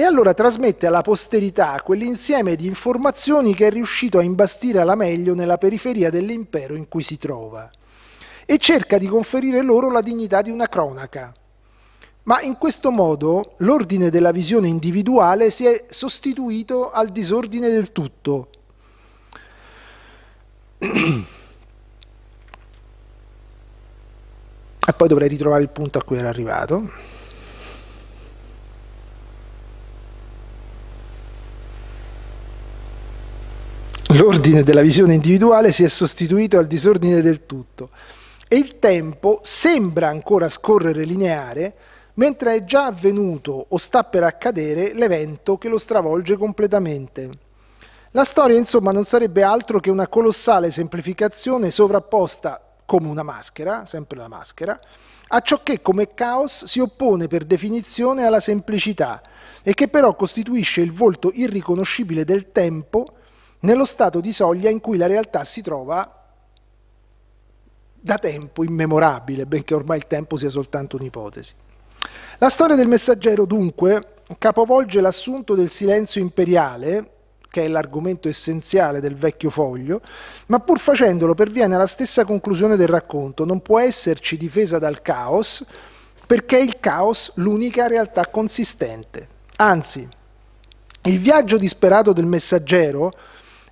e allora trasmette alla posterità quell'insieme di informazioni che è riuscito a imbastire alla meglio nella periferia dell'impero in cui si trova e cerca di conferire loro la dignità di una cronaca. Ma in questo modo l'ordine della visione individuale si è sostituito al disordine del tutto. e poi dovrei ritrovare il punto a cui era arrivato. L'ordine della visione individuale si è sostituito al disordine del tutto e il tempo sembra ancora scorrere lineare mentre è già avvenuto o sta per accadere l'evento che lo stravolge completamente. La storia insomma non sarebbe altro che una colossale semplificazione sovrapposta come una maschera, sempre la maschera, a ciò che come caos si oppone per definizione alla semplicità e che però costituisce il volto irriconoscibile del tempo nello stato di soglia in cui la realtà si trova da tempo immemorabile, benché ormai il tempo sia soltanto un'ipotesi. La storia del messaggero dunque capovolge l'assunto del silenzio imperiale, che è l'argomento essenziale del vecchio foglio, ma pur facendolo perviene alla stessa conclusione del racconto, non può esserci difesa dal caos, perché è il caos l'unica realtà consistente. Anzi, il viaggio disperato del messaggero,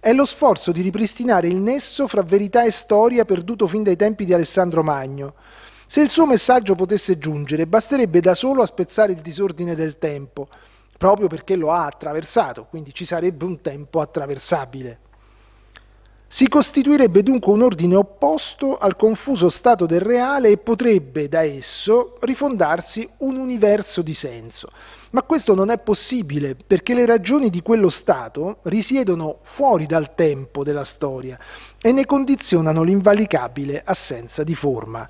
è lo sforzo di ripristinare il nesso fra verità e storia perduto fin dai tempi di Alessandro Magno. Se il suo messaggio potesse giungere, basterebbe da solo a spezzare il disordine del tempo, proprio perché lo ha attraversato, quindi ci sarebbe un tempo attraversabile. Si costituirebbe dunque un ordine opposto al confuso stato del reale e potrebbe da esso rifondarsi un universo di senso. Ma questo non è possibile perché le ragioni di quello stato risiedono fuori dal tempo della storia e ne condizionano l'invalicabile assenza di forma.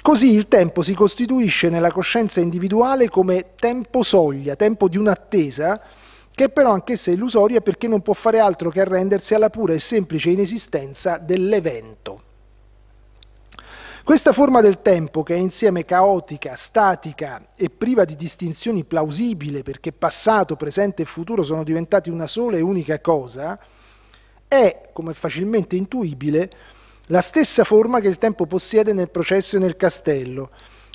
Così il tempo si costituisce nella coscienza individuale come tempo soglia, tempo di un'attesa che è però anch'essa illusoria perché non può fare altro che arrendersi alla pura e semplice inesistenza dell'evento. Questa forma del tempo, che è insieme caotica, statica e priva di distinzioni plausibile perché passato, presente e futuro sono diventati una sola e unica cosa, è, come facilmente intuibile, la stessa forma che il tempo possiede nel processo e nel castello,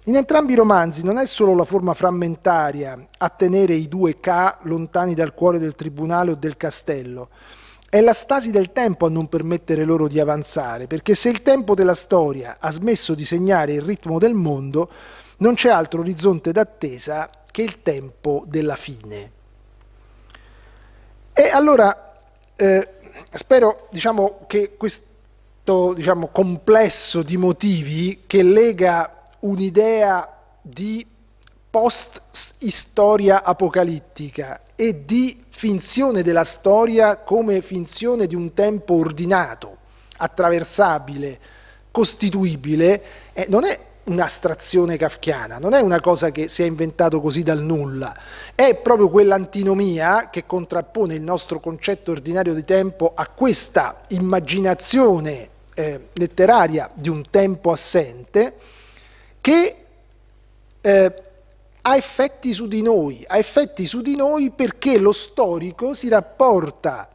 in entrambi i romanzi non è solo la forma frammentaria a tenere i due K lontani dal cuore del tribunale o del castello, è la stasi del tempo a non permettere loro di avanzare, perché se il tempo della storia ha smesso di segnare il ritmo del mondo, non c'è altro orizzonte d'attesa che il tempo della fine. E allora eh, spero diciamo, che questo diciamo, complesso di motivi che lega un'idea di post-istoria apocalittica e di finzione della storia come finzione di un tempo ordinato, attraversabile, costituibile, eh, non è un'astrazione kafkiana, non è una cosa che si è inventato così dal nulla, è proprio quell'antinomia che contrappone il nostro concetto ordinario di tempo a questa immaginazione eh, letteraria di un tempo assente che eh, ha effetti su di noi, ha effetti su di noi perché lo storico si rapporta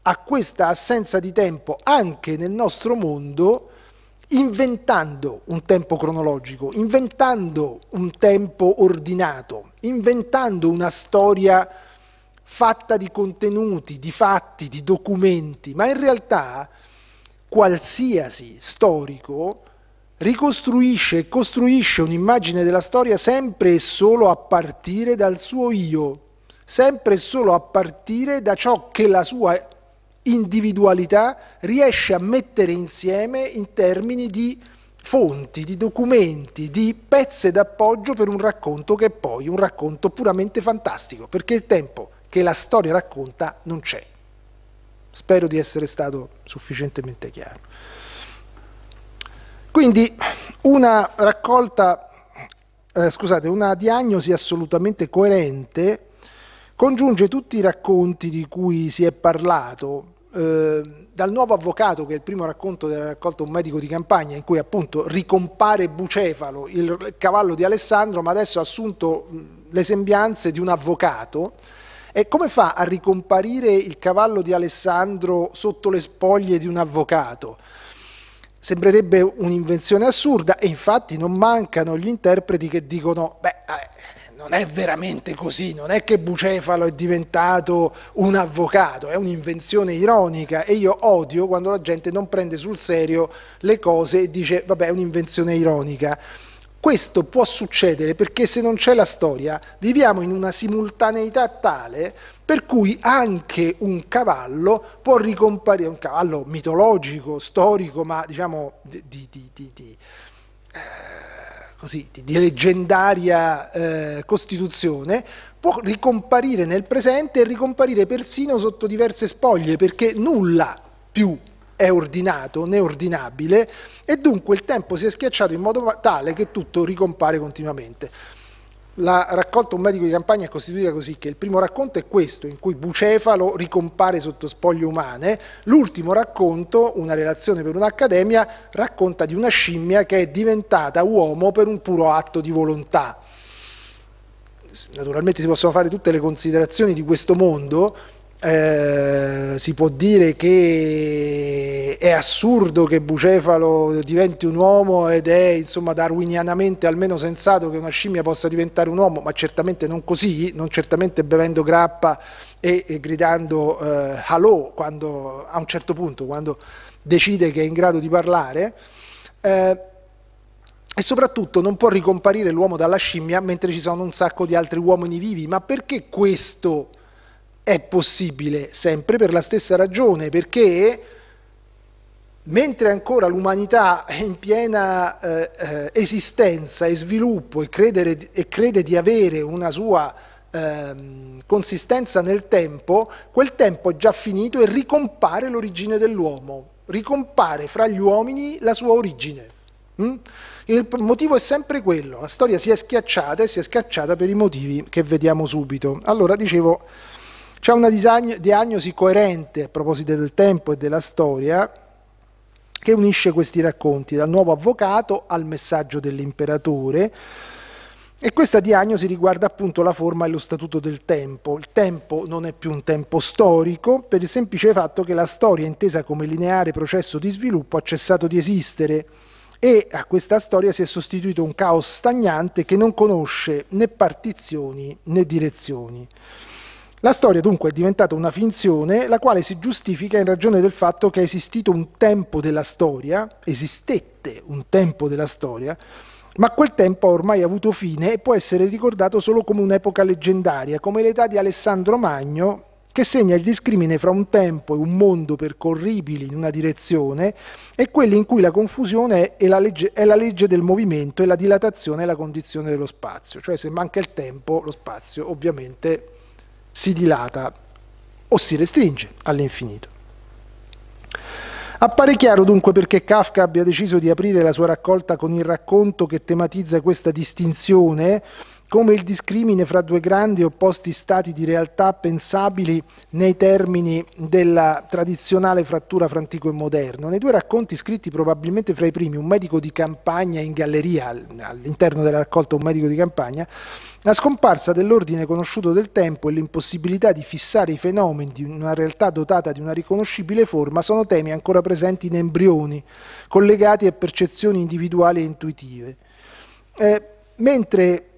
a questa assenza di tempo anche nel nostro mondo inventando un tempo cronologico, inventando un tempo ordinato, inventando una storia fatta di contenuti, di fatti, di documenti, ma in realtà qualsiasi storico ricostruisce e costruisce un'immagine della storia sempre e solo a partire dal suo io, sempre e solo a partire da ciò che la sua individualità riesce a mettere insieme in termini di fonti, di documenti, di pezze d'appoggio per un racconto che è poi un racconto puramente fantastico, perché il tempo che la storia racconta non c'è. Spero di essere stato sufficientemente chiaro. Quindi una raccolta, eh, scusate, una diagnosi assolutamente coerente congiunge tutti i racconti di cui si è parlato, eh, dal nuovo avvocato, che è il primo racconto della raccolta Un medico di campagna, in cui appunto ricompare Bucefalo, il cavallo di Alessandro, ma adesso ha assunto le sembianze di un avvocato. E come fa a ricomparire il cavallo di Alessandro sotto le spoglie di un avvocato? Sembrerebbe un'invenzione assurda e infatti non mancano gli interpreti che dicono, beh, eh, non è veramente così, non è che Bucefalo è diventato un avvocato, è un'invenzione ironica e io odio quando la gente non prende sul serio le cose e dice, vabbè, è un'invenzione ironica. Questo può succedere perché se non c'è la storia viviamo in una simultaneità tale per cui anche un cavallo può ricomparire, un cavallo mitologico, storico, ma diciamo di, di, di, di eh, così, leggendaria eh, costituzione, può ricomparire nel presente e ricomparire persino sotto diverse spoglie perché nulla più è ordinato né ordinabile e dunque il tempo si è schiacciato in modo tale che tutto ricompare continuamente. La raccolta Un medico di campagna è costituita così che il primo racconto è questo, in cui Bucefalo ricompare sotto spoglie umane, l'ultimo racconto, una relazione per un'accademia, racconta di una scimmia che è diventata uomo per un puro atto di volontà. Naturalmente si possono fare tutte le considerazioni di questo mondo, eh, si può dire che è assurdo che Bucefalo diventi un uomo ed è insomma darwinianamente almeno sensato che una scimmia possa diventare un uomo, ma certamente non così, non certamente bevendo grappa e, e gridando eh, hello quando, a un certo punto, quando decide che è in grado di parlare. Eh, e soprattutto non può ricomparire l'uomo dalla scimmia mentre ci sono un sacco di altri uomini vivi. Ma perché questo è possibile sempre per la stessa ragione, perché mentre ancora l'umanità è in piena eh, eh esistenza e sviluppo e, credere, e, crede di avere una sua ehm, consistenza nel tempo, quel tempo è già finito e ricompare l'origine dell'uomo, ricompare fra gli uomini la sua origine. Mm? Il motivo è sempre quello, la storia si è schiacciata e si è schiacciata per i motivi che vediamo subito. Allora dicevo c'è una diagnosi coerente a proposito del tempo e della storia che unisce questi racconti, dal nuovo avvocato al messaggio dell'imperatore, e questa diagnosi riguarda appunto la forma e lo statuto del tempo. Il tempo non è più un tempo storico per il semplice fatto che la storia intesa come lineare processo di sviluppo ha cessato di esistere e a questa storia si è sostituito un caos stagnante che non conosce né partizioni né direzioni. La storia dunque è diventata una finzione, la quale si giustifica in ragione del fatto che è esistito un tempo della storia, esistette un tempo della storia, ma quel tempo ha ormai avuto fine e può essere ricordato solo come un'epoca leggendaria, come l'età di Alessandro Magno, che segna il discrimine fra un tempo e un mondo percorribili in una direzione e quelli in cui la confusione è la, legge, è la legge del movimento e la dilatazione è la condizione dello spazio, cioè se manca il tempo lo spazio ovviamente si dilata o si restringe all'infinito. Appare chiaro dunque perché Kafka abbia deciso di aprire la sua raccolta con il racconto che tematizza questa distinzione come il discrimine fra due grandi e opposti stati di realtà pensabili nei termini della tradizionale frattura fra antico e moderno. Nei due racconti scritti probabilmente fra i primi, un medico di campagna in galleria, all'interno della raccolta Un medico di campagna, la scomparsa dell'ordine conosciuto del tempo e l'impossibilità di fissare i fenomeni di una realtà dotata di una riconoscibile forma sono temi ancora presenti in embrioni, collegati a percezioni individuali e intuitive. Eh, mentre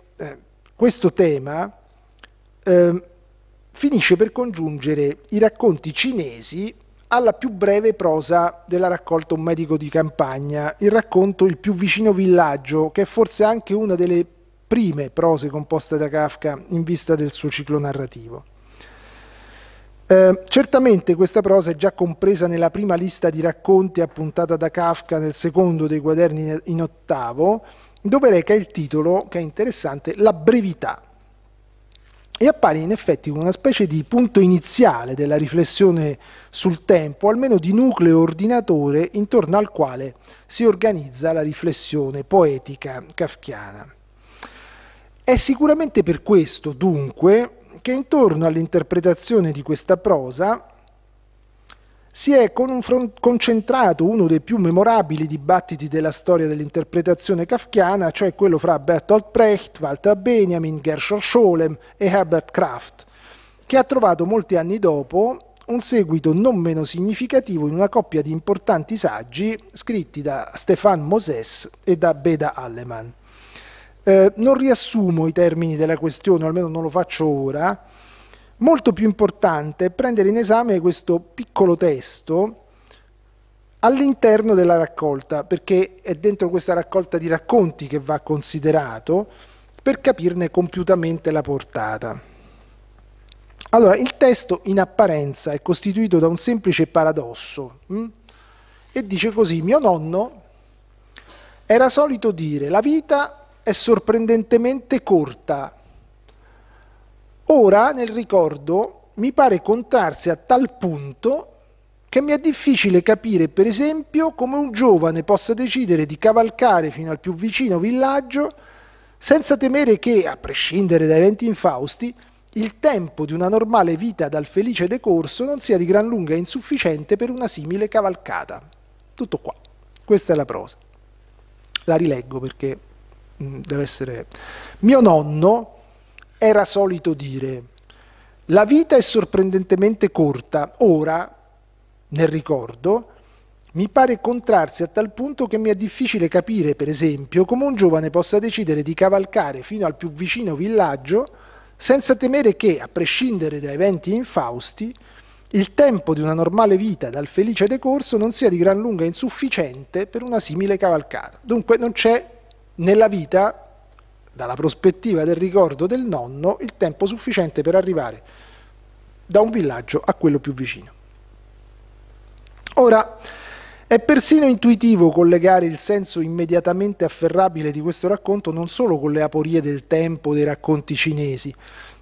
questo tema eh, finisce per congiungere i racconti cinesi alla più breve prosa della raccolta Un medico di campagna, il racconto Il più vicino villaggio, che è forse anche una delle prime prose composte da Kafka in vista del suo ciclo narrativo. Eh, certamente questa prosa è già compresa nella prima lista di racconti appuntata da Kafka nel secondo dei quaderni in ottavo, dove reca il titolo, che è interessante, La brevità. E appare in effetti una specie di punto iniziale della riflessione sul tempo, almeno di nucleo ordinatore intorno al quale si organizza la riflessione poetica kafkiana. È sicuramente per questo, dunque, che intorno all'interpretazione di questa prosa si è concentrato uno dei più memorabili dibattiti della storia dell'interpretazione kafkiana, cioè quello fra Bertolt Brecht, Walter Benjamin, Gershon Scholem e Herbert Kraft, che ha trovato molti anni dopo un seguito non meno significativo in una coppia di importanti saggi scritti da Stefan Moses e da Beda Alleman. Eh, non riassumo i termini della questione, o almeno non lo faccio ora, Molto più importante è prendere in esame questo piccolo testo all'interno della raccolta, perché è dentro questa raccolta di racconti che va considerato per capirne compiutamente la portata. Allora, il testo in apparenza è costituito da un semplice paradosso mh? Hm? e dice così, mio nonno era solito dire la vita è sorprendentemente corta Ora nel ricordo mi pare incontrarsi a tal punto che mi è difficile capire, per esempio, come un giovane possa decidere di cavalcare fino al più vicino villaggio senza temere che, a prescindere dai venti infausti, il tempo di una normale vita dal felice decorso non sia di gran lunga insufficiente per una simile cavalcata. Tutto qua. Questa è la prosa. La rileggo perché mm, deve essere... Mio nonno, era solito dire, la vita è sorprendentemente corta, ora, nel ricordo, mi pare contrarsi a tal punto che mi è difficile capire, per esempio, come un giovane possa decidere di cavalcare fino al più vicino villaggio senza temere che, a prescindere da eventi infausti, il tempo di una normale vita dal felice decorso non sia di gran lunga insufficiente per una simile cavalcata. Dunque non c'è nella vita dalla prospettiva del ricordo del nonno il tempo sufficiente per arrivare da un villaggio a quello più vicino. Ora, è persino intuitivo collegare il senso immediatamente afferrabile di questo racconto non solo con le aporie del tempo dei racconti cinesi,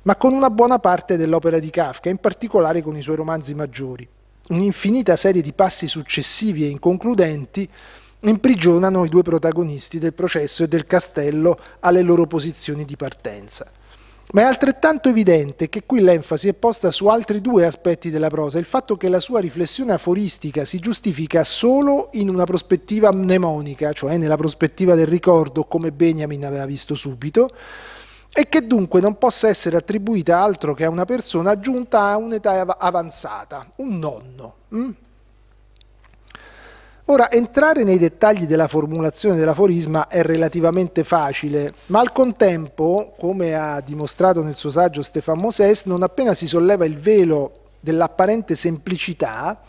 ma con una buona parte dell'opera di Kafka, in particolare con i suoi romanzi maggiori. Un'infinita serie di passi successivi e inconcludenti imprigionano i due protagonisti del processo e del castello alle loro posizioni di partenza. Ma è altrettanto evidente che qui l'enfasi è posta su altri due aspetti della prosa, il fatto che la sua riflessione aforistica si giustifica solo in una prospettiva mnemonica, cioè nella prospettiva del ricordo come Benjamin aveva visto subito, e che dunque non possa essere attribuita altro che a una persona giunta a un'età avanzata, un nonno. Mm? Ora, entrare nei dettagli della formulazione dell'aforisma è relativamente facile, ma al contempo, come ha dimostrato nel suo saggio Stefan Moses, non appena si solleva il velo dell'apparente semplicità,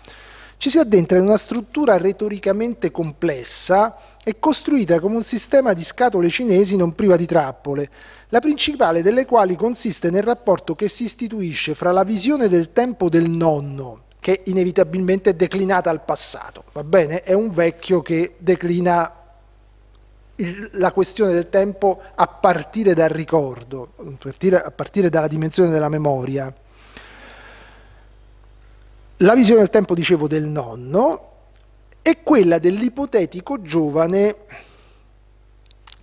ci si addentra in una struttura retoricamente complessa e costruita come un sistema di scatole cinesi non priva di trappole, la principale delle quali consiste nel rapporto che si istituisce fra la visione del tempo del nonno, che inevitabilmente è declinata al passato, va bene? È un vecchio che declina il, la questione del tempo a partire dal ricordo, a partire, a partire dalla dimensione della memoria. La visione del tempo, dicevo, del nonno è quella dell'ipotetico giovane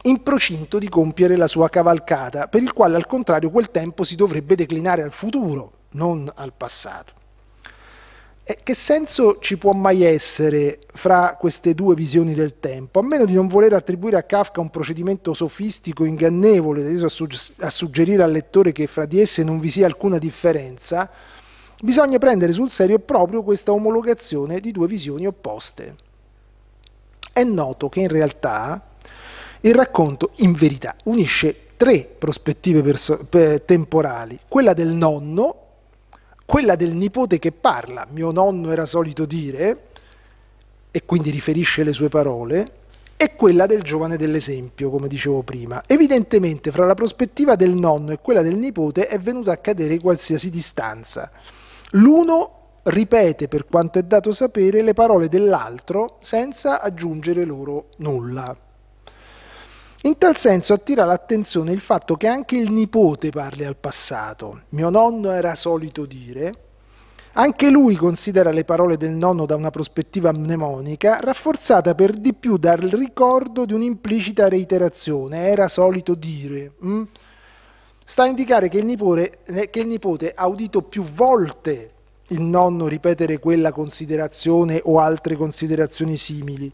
in procinto di compiere la sua cavalcata, per il quale al contrario quel tempo si dovrebbe declinare al futuro, non al passato. E eh, che senso ci può mai essere fra queste due visioni del tempo, a meno di non voler attribuire a Kafka un procedimento sofistico, ingannevole, teso a suggerire al lettore che fra di esse non vi sia alcuna differenza, bisogna prendere sul serio proprio questa omologazione di due visioni opposte. È noto che in realtà il racconto, in verità, unisce tre prospettive temporali, quella del nonno, quella del nipote che parla, mio nonno era solito dire, e quindi riferisce le sue parole, e quella del giovane dell'esempio, come dicevo prima. Evidentemente fra la prospettiva del nonno e quella del nipote è venuta a cadere qualsiasi distanza. L'uno ripete, per quanto è dato sapere, le parole dell'altro senza aggiungere loro nulla. In tal senso attira l'attenzione il fatto che anche il nipote parli al passato. Mio nonno era solito dire. Anche lui considera le parole del nonno da una prospettiva mnemonica, rafforzata per di più dal ricordo di un'implicita reiterazione, era solito dire. Mm? Sta a indicare che il, nipote, eh, che il nipote ha udito più volte il nonno ripetere quella considerazione o altre considerazioni simili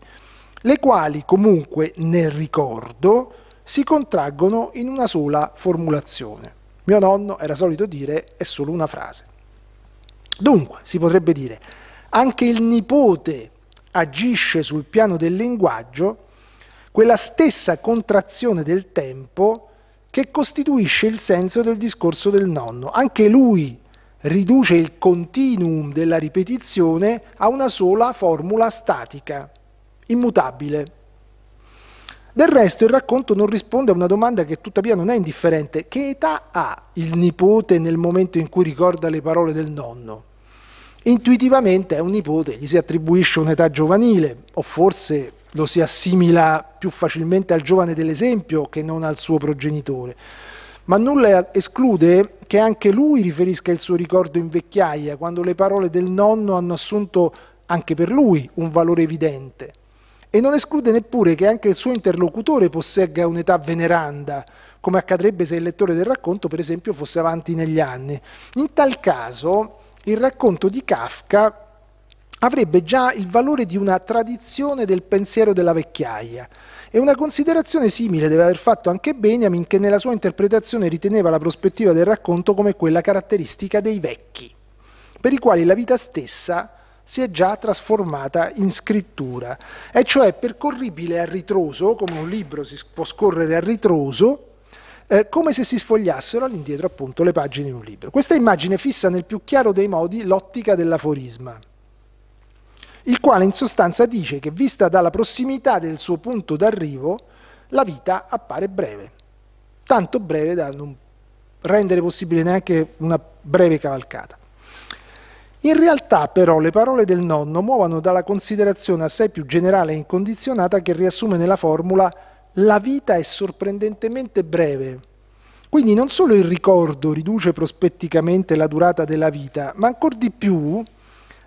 le quali comunque nel ricordo si contraggono in una sola formulazione. Mio nonno era solito dire è solo una frase. Dunque, si potrebbe dire, anche il nipote agisce sul piano del linguaggio quella stessa contrazione del tempo che costituisce il senso del discorso del nonno. Anche lui riduce il continuum della ripetizione a una sola formula statica immutabile. Del resto il racconto non risponde a una domanda che tuttavia non è indifferente. Che età ha il nipote nel momento in cui ricorda le parole del nonno? Intuitivamente è un nipote, gli si attribuisce un'età giovanile o forse lo si assimila più facilmente al giovane dell'esempio che non al suo progenitore. Ma nulla esclude che anche lui riferisca il suo ricordo in vecchiaia, quando le parole del nonno hanno assunto anche per lui un valore evidente e non esclude neppure che anche il suo interlocutore possegga un'età veneranda, come accadrebbe se il lettore del racconto, per esempio, fosse avanti negli anni. In tal caso, il racconto di Kafka avrebbe già il valore di una tradizione del pensiero della vecchiaia. E una considerazione simile deve aver fatto anche Benjamin, che nella sua interpretazione riteneva la prospettiva del racconto come quella caratteristica dei vecchi, per i quali la vita stessa si è già trasformata in scrittura, e cioè percorribile a ritroso, come un libro si può scorrere a ritroso, eh, come se si sfogliassero all'indietro appunto le pagine di un libro. Questa immagine fissa nel più chiaro dei modi l'ottica dell'aforisma, il quale in sostanza dice che vista dalla prossimità del suo punto d'arrivo, la vita appare breve, tanto breve da non rendere possibile neanche una breve cavalcata. In realtà però le parole del nonno muovono dalla considerazione assai più generale e incondizionata che riassume nella formula la vita è sorprendentemente breve. Quindi non solo il ricordo riduce prospetticamente la durata della vita, ma ancor di più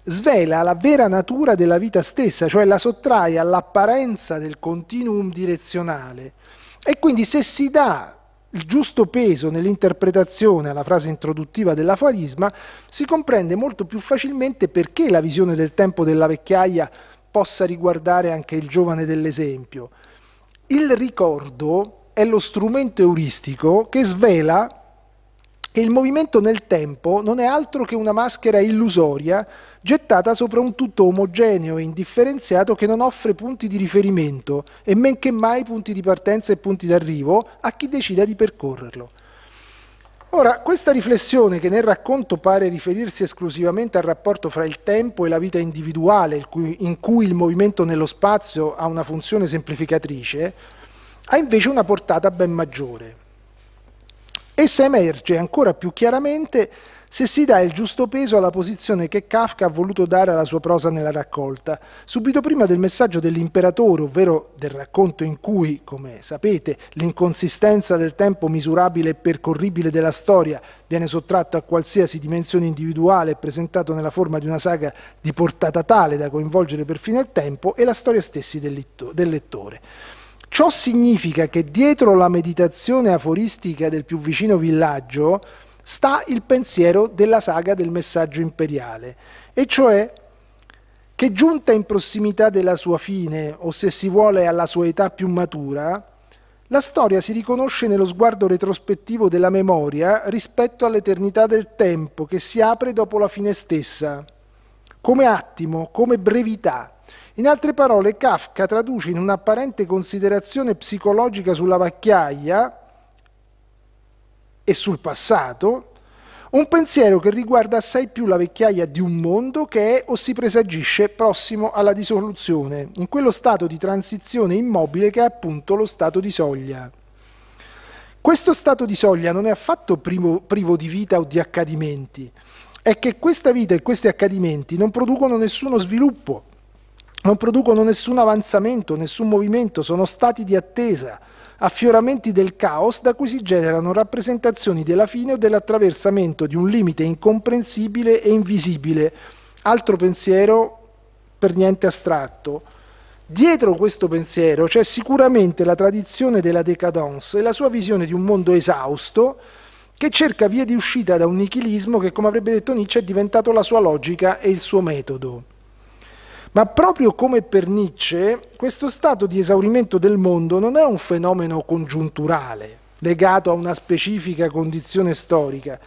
svela la vera natura della vita stessa, cioè la sottrae all'apparenza del continuum direzionale. E quindi se si dà il giusto peso nell'interpretazione alla frase introduttiva dell'aforisma, si comprende molto più facilmente perché la visione del tempo della vecchiaia possa riguardare anche il giovane dell'esempio. Il ricordo è lo strumento euristico che svela che il movimento nel tempo non è altro che una maschera illusoria gettata sopra un tutto omogeneo e indifferenziato che non offre punti di riferimento e men che mai punti di partenza e punti d'arrivo a chi decida di percorrerlo. Ora, questa riflessione che nel racconto pare riferirsi esclusivamente al rapporto fra il tempo e la vita individuale, in cui il movimento nello spazio ha una funzione semplificatrice, ha invece una portata ben maggiore. Essa emerge ancora più chiaramente se si dà il giusto peso alla posizione che Kafka ha voluto dare alla sua prosa nella raccolta. Subito prima del messaggio dell'imperatore, ovvero del racconto in cui, come sapete, l'inconsistenza del tempo misurabile e percorribile della storia viene sottratto a qualsiasi dimensione individuale e presentato nella forma di una saga di portata tale da coinvolgere perfino il tempo e la storia stessa del, del lettore. Ciò significa che dietro la meditazione aforistica del più vicino villaggio, sta il pensiero della saga del messaggio imperiale, e cioè che giunta in prossimità della sua fine, o se si vuole alla sua età più matura, la storia si riconosce nello sguardo retrospettivo della memoria rispetto all'eternità del tempo che si apre dopo la fine stessa, come attimo, come brevità. In altre parole, Kafka traduce in un'apparente considerazione psicologica sulla vecchiaia e sul passato, un pensiero che riguarda assai più la vecchiaia di un mondo che è o si presagisce prossimo alla dissoluzione, in quello stato di transizione immobile che è appunto lo stato di soglia. Questo stato di soglia non è affatto privo, privo di vita o di accadimenti, è che questa vita e questi accadimenti non producono nessuno sviluppo, non producono nessun avanzamento, nessun movimento, sono stati di attesa, affioramenti del caos da cui si generano rappresentazioni della fine o dell'attraversamento di un limite incomprensibile e invisibile, altro pensiero per niente astratto. Dietro questo pensiero c'è sicuramente la tradizione della decadence e la sua visione di un mondo esausto che cerca vie di uscita da un nichilismo che, come avrebbe detto Nietzsche, è diventato la sua logica e il suo metodo. Ma proprio come per Nietzsche, questo stato di esaurimento del mondo non è un fenomeno congiunturale, legato a una specifica condizione storica,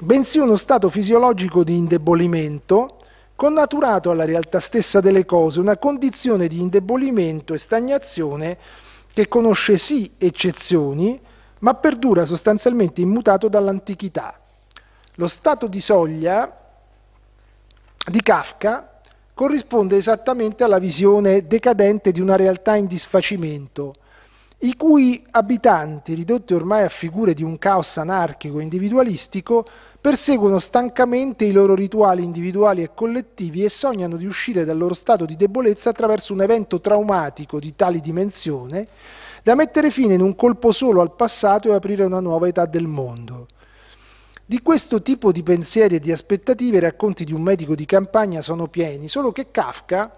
bensì uno stato fisiologico di indebolimento, connaturato alla realtà stessa delle cose, una condizione di indebolimento e stagnazione che conosce sì eccezioni, ma perdura sostanzialmente immutato dall'antichità. Lo stato di soglia di Kafka corrisponde esattamente alla visione decadente di una realtà in disfacimento, i cui abitanti, ridotti ormai a figure di un caos anarchico e individualistico, perseguono stancamente i loro rituali individuali e collettivi e sognano di uscire dal loro stato di debolezza attraverso un evento traumatico di tali dimensione, da mettere fine in un colpo solo al passato e aprire una nuova età del mondo. Di questo tipo di pensieri e di aspettative i racconti di un medico di campagna sono pieni, solo che Kafka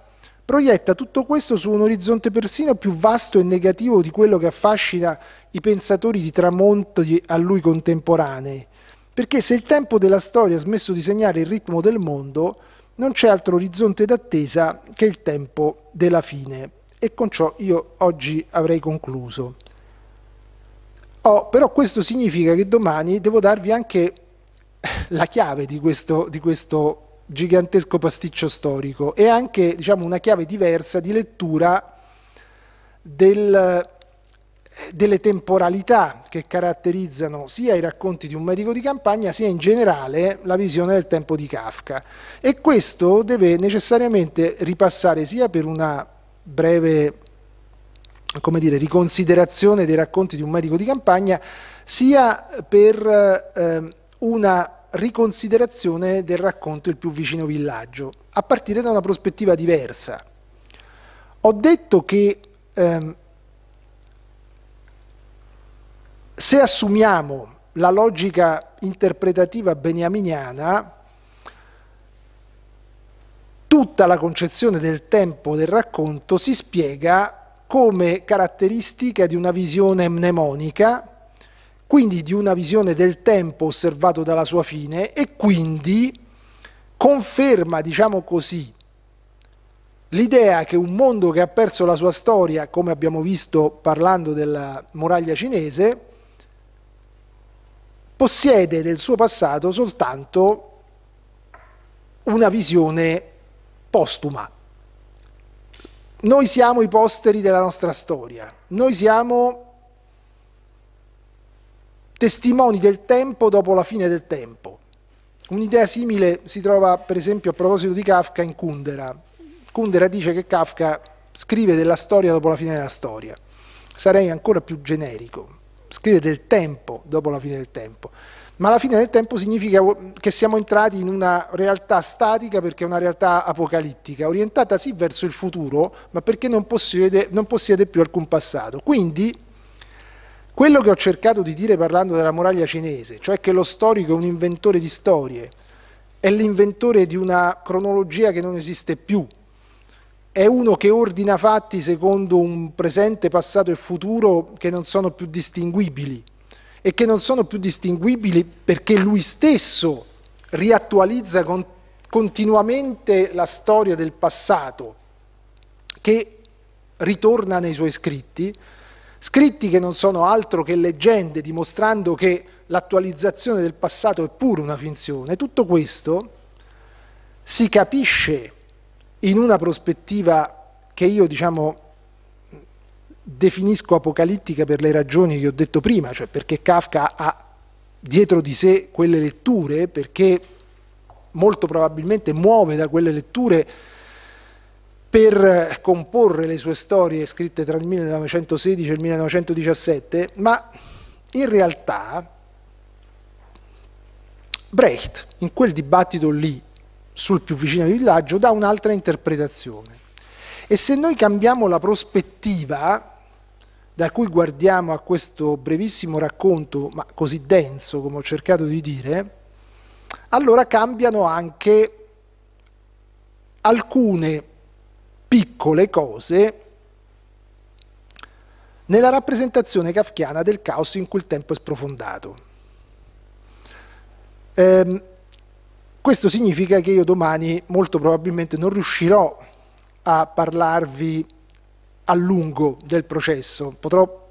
proietta tutto questo su un orizzonte persino più vasto e negativo di quello che affascina i pensatori di tramonti a lui contemporanei. Perché se il tempo della storia ha smesso di segnare il ritmo del mondo, non c'è altro orizzonte d'attesa che il tempo della fine. E con ciò io oggi avrei concluso. Oh, però questo significa che domani devo darvi anche la chiave di questo, di questo gigantesco pasticcio storico e anche diciamo, una chiave diversa di lettura del, delle temporalità che caratterizzano sia i racconti di un medico di campagna sia in generale la visione del tempo di Kafka. E questo deve necessariamente ripassare sia per una breve come dire, riconsiderazione dei racconti di un medico di campagna, sia per eh, una riconsiderazione del racconto il più vicino villaggio, a partire da una prospettiva diversa. Ho detto che ehm, se assumiamo la logica interpretativa beniaminiana, tutta la concezione del tempo del racconto si spiega come caratteristica di una visione mnemonica, quindi di una visione del tempo osservato dalla sua fine e quindi conferma, diciamo così, l'idea che un mondo che ha perso la sua storia, come abbiamo visto parlando della muraglia cinese, possiede del suo passato soltanto una visione postuma. Noi siamo i posteri della nostra storia, noi siamo testimoni del tempo dopo la fine del tempo. Un'idea simile si trova per esempio a proposito di Kafka in Kundera. Kundera dice che Kafka scrive della storia dopo la fine della storia. Sarei ancora più generico, scrive del tempo dopo la fine del tempo ma alla fine del tempo significa che siamo entrati in una realtà statica perché è una realtà apocalittica, orientata sì verso il futuro, ma perché non possiede, non possiede più alcun passato. Quindi quello che ho cercato di dire parlando della muraglia cinese, cioè che lo storico è un inventore di storie, è l'inventore di una cronologia che non esiste più, è uno che ordina fatti secondo un presente, passato e futuro che non sono più distinguibili e che non sono più distinguibili perché lui stesso riattualizza con, continuamente la storia del passato che ritorna nei suoi scritti, scritti che non sono altro che leggende dimostrando che l'attualizzazione del passato è pure una finzione, tutto questo si capisce in una prospettiva che io diciamo definisco apocalittica per le ragioni che ho detto prima, cioè perché Kafka ha dietro di sé quelle letture, perché molto probabilmente muove da quelle letture per comporre le sue storie scritte tra il 1916 e il 1917, ma in realtà Brecht, in quel dibattito lì, sul più vicino villaggio, dà un'altra interpretazione. E se noi cambiamo la prospettiva, da cui guardiamo a questo brevissimo racconto, ma così denso come ho cercato di dire, allora cambiano anche alcune piccole cose nella rappresentazione kafkiana del caos in cui il tempo è sprofondato. Ehm, questo significa che io domani molto probabilmente non riuscirò a parlarvi a lungo del processo, potrò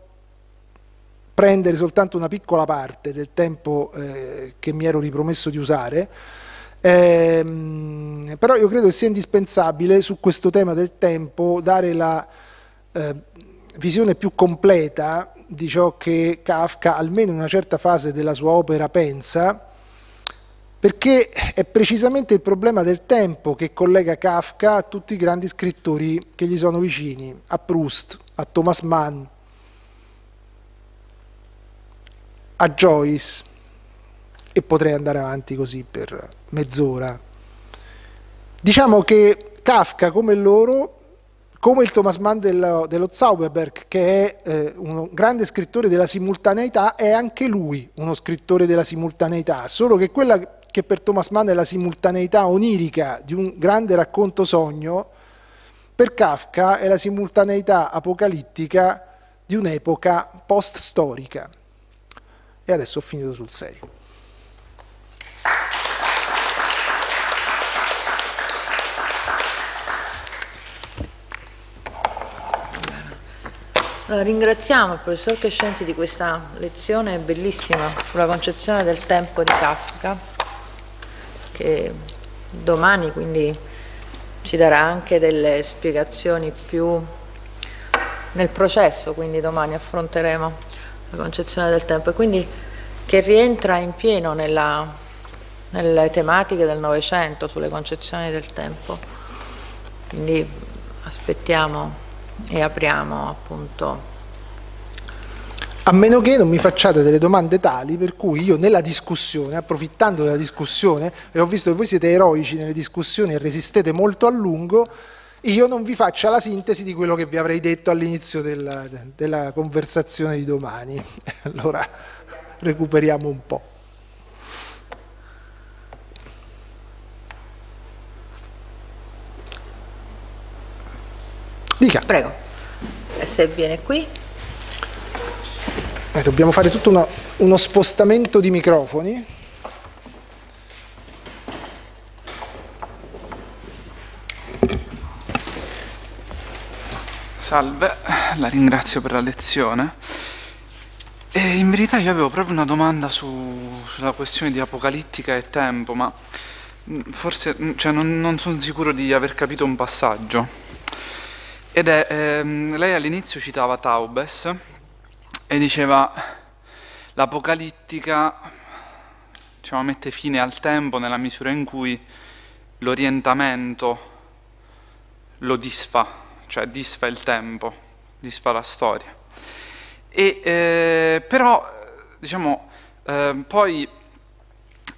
prendere soltanto una piccola parte del tempo eh, che mi ero ripromesso di usare, eh, però io credo che sia indispensabile su questo tema del tempo dare la eh, visione più completa di ciò che Kafka, almeno in una certa fase della sua opera, pensa, perché è precisamente il problema del tempo che collega Kafka a tutti i grandi scrittori che gli sono vicini, a Proust, a Thomas Mann, a Joyce e potrei andare avanti così per mezz'ora. Diciamo che Kafka come loro, come il Thomas Mann dello, dello Zauberberg, che è eh, un grande scrittore della simultaneità, è anche lui uno scrittore della simultaneità, solo che quella che per Thomas Mann è la simultaneità onirica di un grande racconto sogno, per Kafka è la simultaneità apocalittica di un'epoca post-storica. E adesso ho finito sul serio. Allora, ringraziamo il professor Crescenzi di questa lezione bellissima sulla concezione del tempo di Kafka che domani quindi ci darà anche delle spiegazioni più nel processo, quindi domani affronteremo la concezione del tempo e quindi che rientra in pieno nella, nelle tematiche del Novecento sulle concezioni del tempo. Quindi aspettiamo e apriamo appunto a meno che non mi facciate delle domande tali per cui io nella discussione, approfittando della discussione, e ho visto che voi siete eroici nelle discussioni e resistete molto a lungo, io non vi faccia la sintesi di quello che vi avrei detto all'inizio della, della conversazione di domani. Allora recuperiamo un po'. Dica. Prego, se viene qui. Eh, dobbiamo fare tutto una, uno spostamento di microfoni. Salve, la ringrazio per la lezione. E in verità io avevo proprio una domanda su, sulla questione di apocalittica e tempo, ma mm, forse mm, cioè, non, non sono sicuro di aver capito un passaggio. Ed è, ehm, lei all'inizio citava Taubes, e diceva l'apocalittica diciamo, mette fine al tempo nella misura in cui l'orientamento lo disfa, cioè disfa il tempo, disfa la storia. E, eh, però, diciamo, eh, poi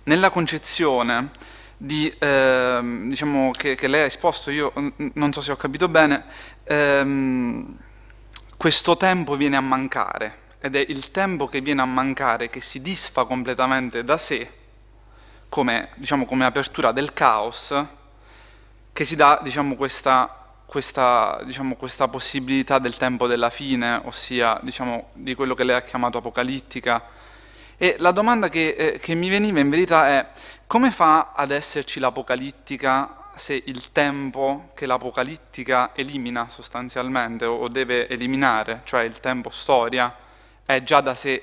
nella concezione di, eh, diciamo, che, che, lei ha esposto, io non so se ho capito bene, ehm, questo tempo viene a mancare ed è il tempo che viene a mancare, che si disfa completamente da sé, come, diciamo, come apertura del caos, che si dà diciamo, questa, questa, diciamo, questa, possibilità del tempo della fine, ossia diciamo, di quello che lei ha chiamato apocalittica. E la domanda che, eh, che mi veniva in verità è come fa ad esserci l'apocalittica se il tempo che l'apocalittica elimina sostanzialmente o deve eliminare, cioè il tempo storia, è già da sé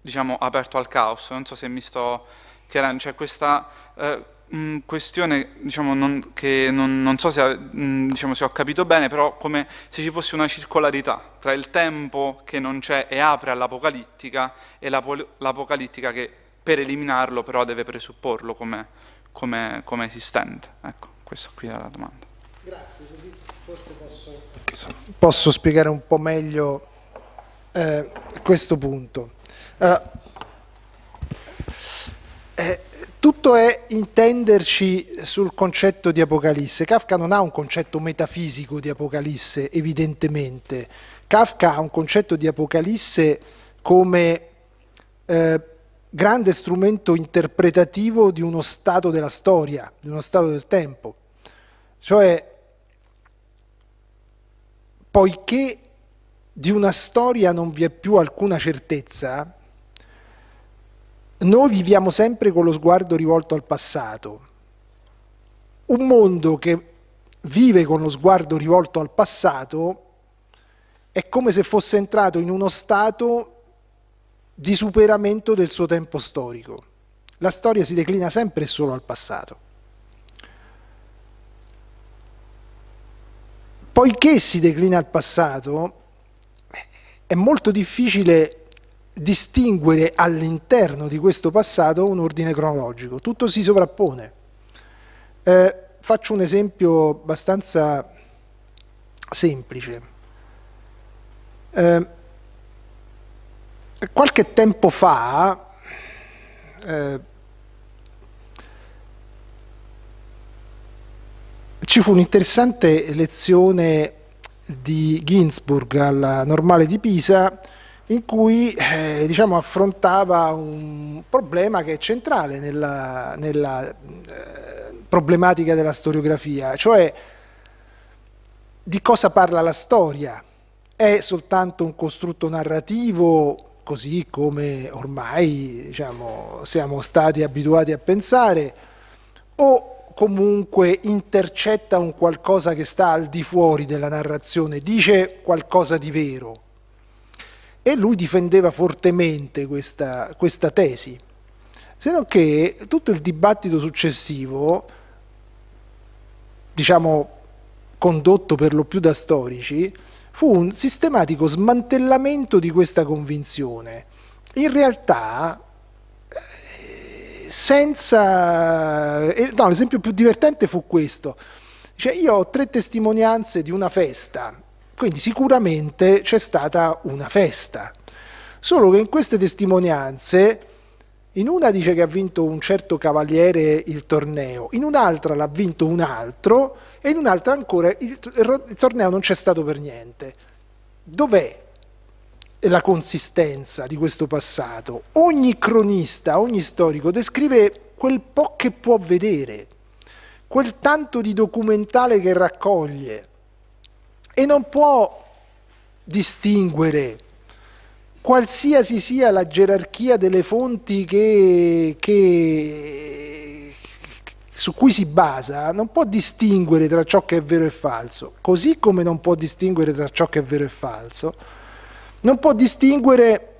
diciamo, aperto al caos. Non so se mi sto chiarendo, c'è cioè, questa eh, mh, mm, questione diciamo, non, che non, non so se, mh, mm, diciamo, se, ho capito bene, però come se ci fosse una circolarità tra il tempo che non c'è e apre all'apocalittica e l'apocalittica che per eliminarlo però deve presupporlo come, come, come esistente. Ecco, questa qui è la domanda. Grazie, così forse posso, posso spiegare un po' meglio eh, questo punto. Allora, eh, tutto è intenderci sul concetto di Apocalisse. Kafka non ha un concetto metafisico di Apocalisse, evidentemente. Kafka ha un concetto di Apocalisse come eh, grande strumento interpretativo di uno stato della storia, di uno stato del tempo. Cioè, poiché di una storia non vi è più alcuna certezza, noi viviamo sempre con lo sguardo rivolto al passato. Un mondo che vive con lo sguardo rivolto al passato è come se fosse entrato in uno stato di superamento del suo tempo storico. La storia si declina sempre e solo al passato. Poiché si declina al passato, è molto difficile distinguere all'interno di questo passato un ordine cronologico, tutto si sovrappone. Eh, faccio un esempio abbastanza semplice. Eh, qualche tempo fa eh, ci fu un'interessante lezione di Ginsburg alla normale di Pisa in cui eh, diciamo, affrontava un problema che è centrale nella, nella eh, problematica della storiografia, cioè di cosa parla la storia. È soltanto un costrutto narrativo, così come ormai diciamo, siamo stati abituati a pensare, o comunque intercetta un qualcosa che sta al di fuori della narrazione, dice qualcosa di vero. E lui difendeva fortemente questa, questa tesi, se non che tutto il dibattito successivo, diciamo condotto per lo più da storici, fu un sistematico smantellamento di questa convinzione. In realtà senza... Eh, no, l'esempio più divertente fu questo. Cioè, io ho tre testimonianze di una festa, quindi sicuramente c'è stata una festa. Solo che in queste testimonianze, in una dice che ha vinto un certo cavaliere il torneo, in un'altra l'ha vinto un altro e in un'altra ancora il, il torneo non c'è stato per niente. Dov'è la consistenza di questo passato. Ogni cronista, ogni storico descrive quel po' che può vedere, quel tanto di documentale che raccoglie e non può distinguere qualsiasi sia la gerarchia delle fonti che, che, su cui si basa, non può distinguere tra ciò che è vero e falso, così come non può distinguere tra ciò che è vero e falso non può distinguere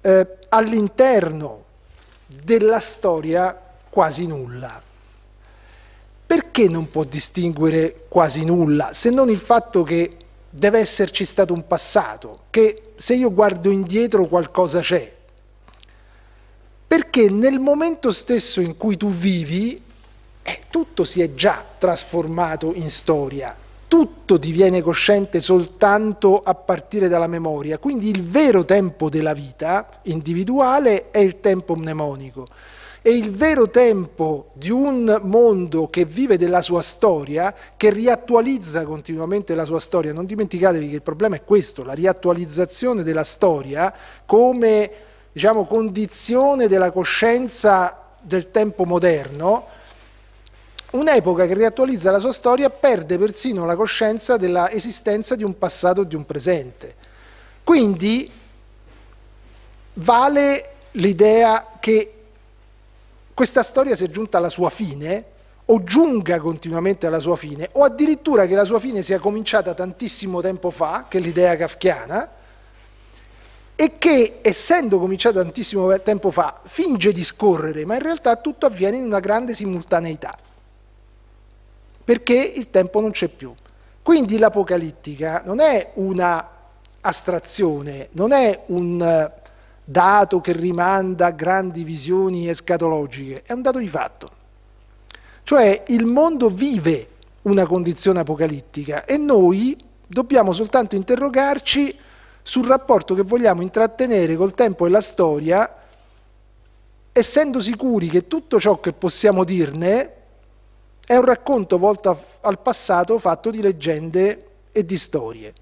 eh, all'interno della storia quasi nulla. Perché non può distinguere quasi nulla, se non il fatto che deve esserci stato un passato, che se io guardo indietro qualcosa c'è? Perché nel momento stesso in cui tu vivi, eh, tutto si è già trasformato in storia, tutto diviene cosciente soltanto a partire dalla memoria, quindi il vero tempo della vita individuale è il tempo mnemonico e il vero tempo di un mondo che vive della sua storia, che riattualizza continuamente la sua storia. Non dimenticatevi che il problema è questo, la riattualizzazione della storia come diciamo, condizione della coscienza del tempo moderno, Un'epoca che riattualizza la sua storia perde persino la coscienza dell'esistenza di un passato e di un presente. Quindi vale l'idea che questa storia sia giunta alla sua fine, o giunga continuamente alla sua fine, o addirittura che la sua fine sia cominciata tantissimo tempo fa, che è l'idea kafkiana, e che, essendo cominciata tantissimo tempo fa, finge di scorrere, ma in realtà tutto avviene in una grande simultaneità perché il tempo non c'è più. Quindi l'apocalittica non è una astrazione, non è un eh, dato che rimanda a grandi visioni escatologiche, è un dato di fatto. Cioè il mondo vive una condizione apocalittica e noi dobbiamo soltanto interrogarci sul rapporto che vogliamo intrattenere col tempo e la storia, essendo sicuri che tutto ciò che possiamo dirne è un racconto volto al passato fatto di leggende e di storie,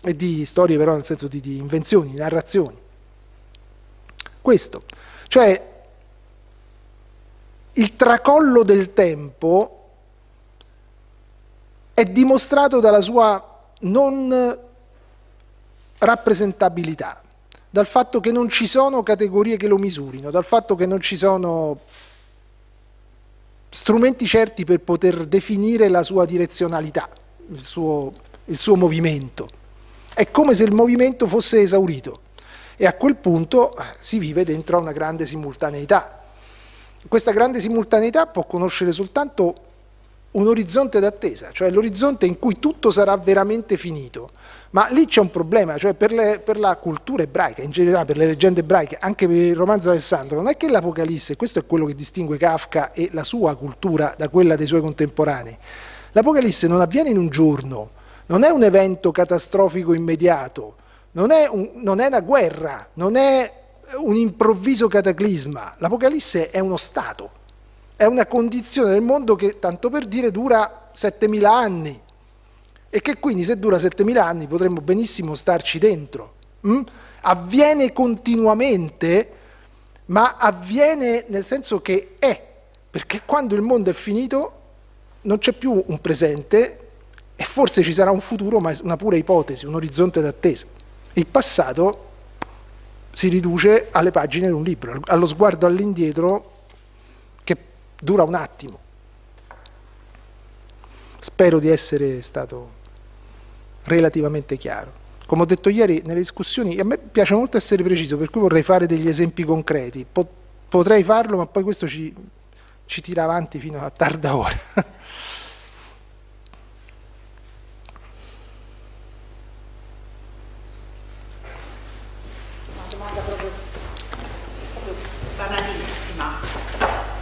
e di storie però nel senso di, di invenzioni, narrazioni. Questo, cioè il tracollo del tempo è dimostrato dalla sua non rappresentabilità, dal fatto che non ci sono categorie che lo misurino, dal fatto che non ci sono strumenti certi per poter definire la sua direzionalità, il suo, il suo movimento. È come se il movimento fosse esaurito e a quel punto si vive dentro a una grande simultaneità. Questa grande simultaneità può conoscere soltanto un orizzonte d'attesa, cioè l'orizzonte in cui tutto sarà veramente finito. Ma lì c'è un problema, cioè per, le, per, la cultura ebraica, in generale per le leggende ebraiche, anche per il romanzo di Alessandro, non è che l'Apocalisse, questo è quello che distingue Kafka e la sua cultura da quella dei suoi contemporanei, l'Apocalisse non avviene in un giorno, non è un evento catastrofico immediato, non è, un, non è una guerra, non è un improvviso cataclisma, l'Apocalisse è uno stato, è una condizione del mondo che, tanto per dire, dura 7.000 anni e che quindi se dura 7.000 anni potremmo benissimo starci dentro. Mm? Avviene continuamente, ma avviene nel senso che è, perché quando il mondo è finito non c'è più un presente e forse ci sarà un futuro, ma è una pura ipotesi, un orizzonte d'attesa. Il passato si riduce alle pagine di un libro, allo sguardo all'indietro dura un attimo. Spero di essere stato relativamente chiaro. Come ho detto ieri nelle discussioni, a me piace molto essere preciso, per cui vorrei fare degli esempi concreti. Potrei farlo, ma poi questo ci, ci tira avanti fino a tarda ora.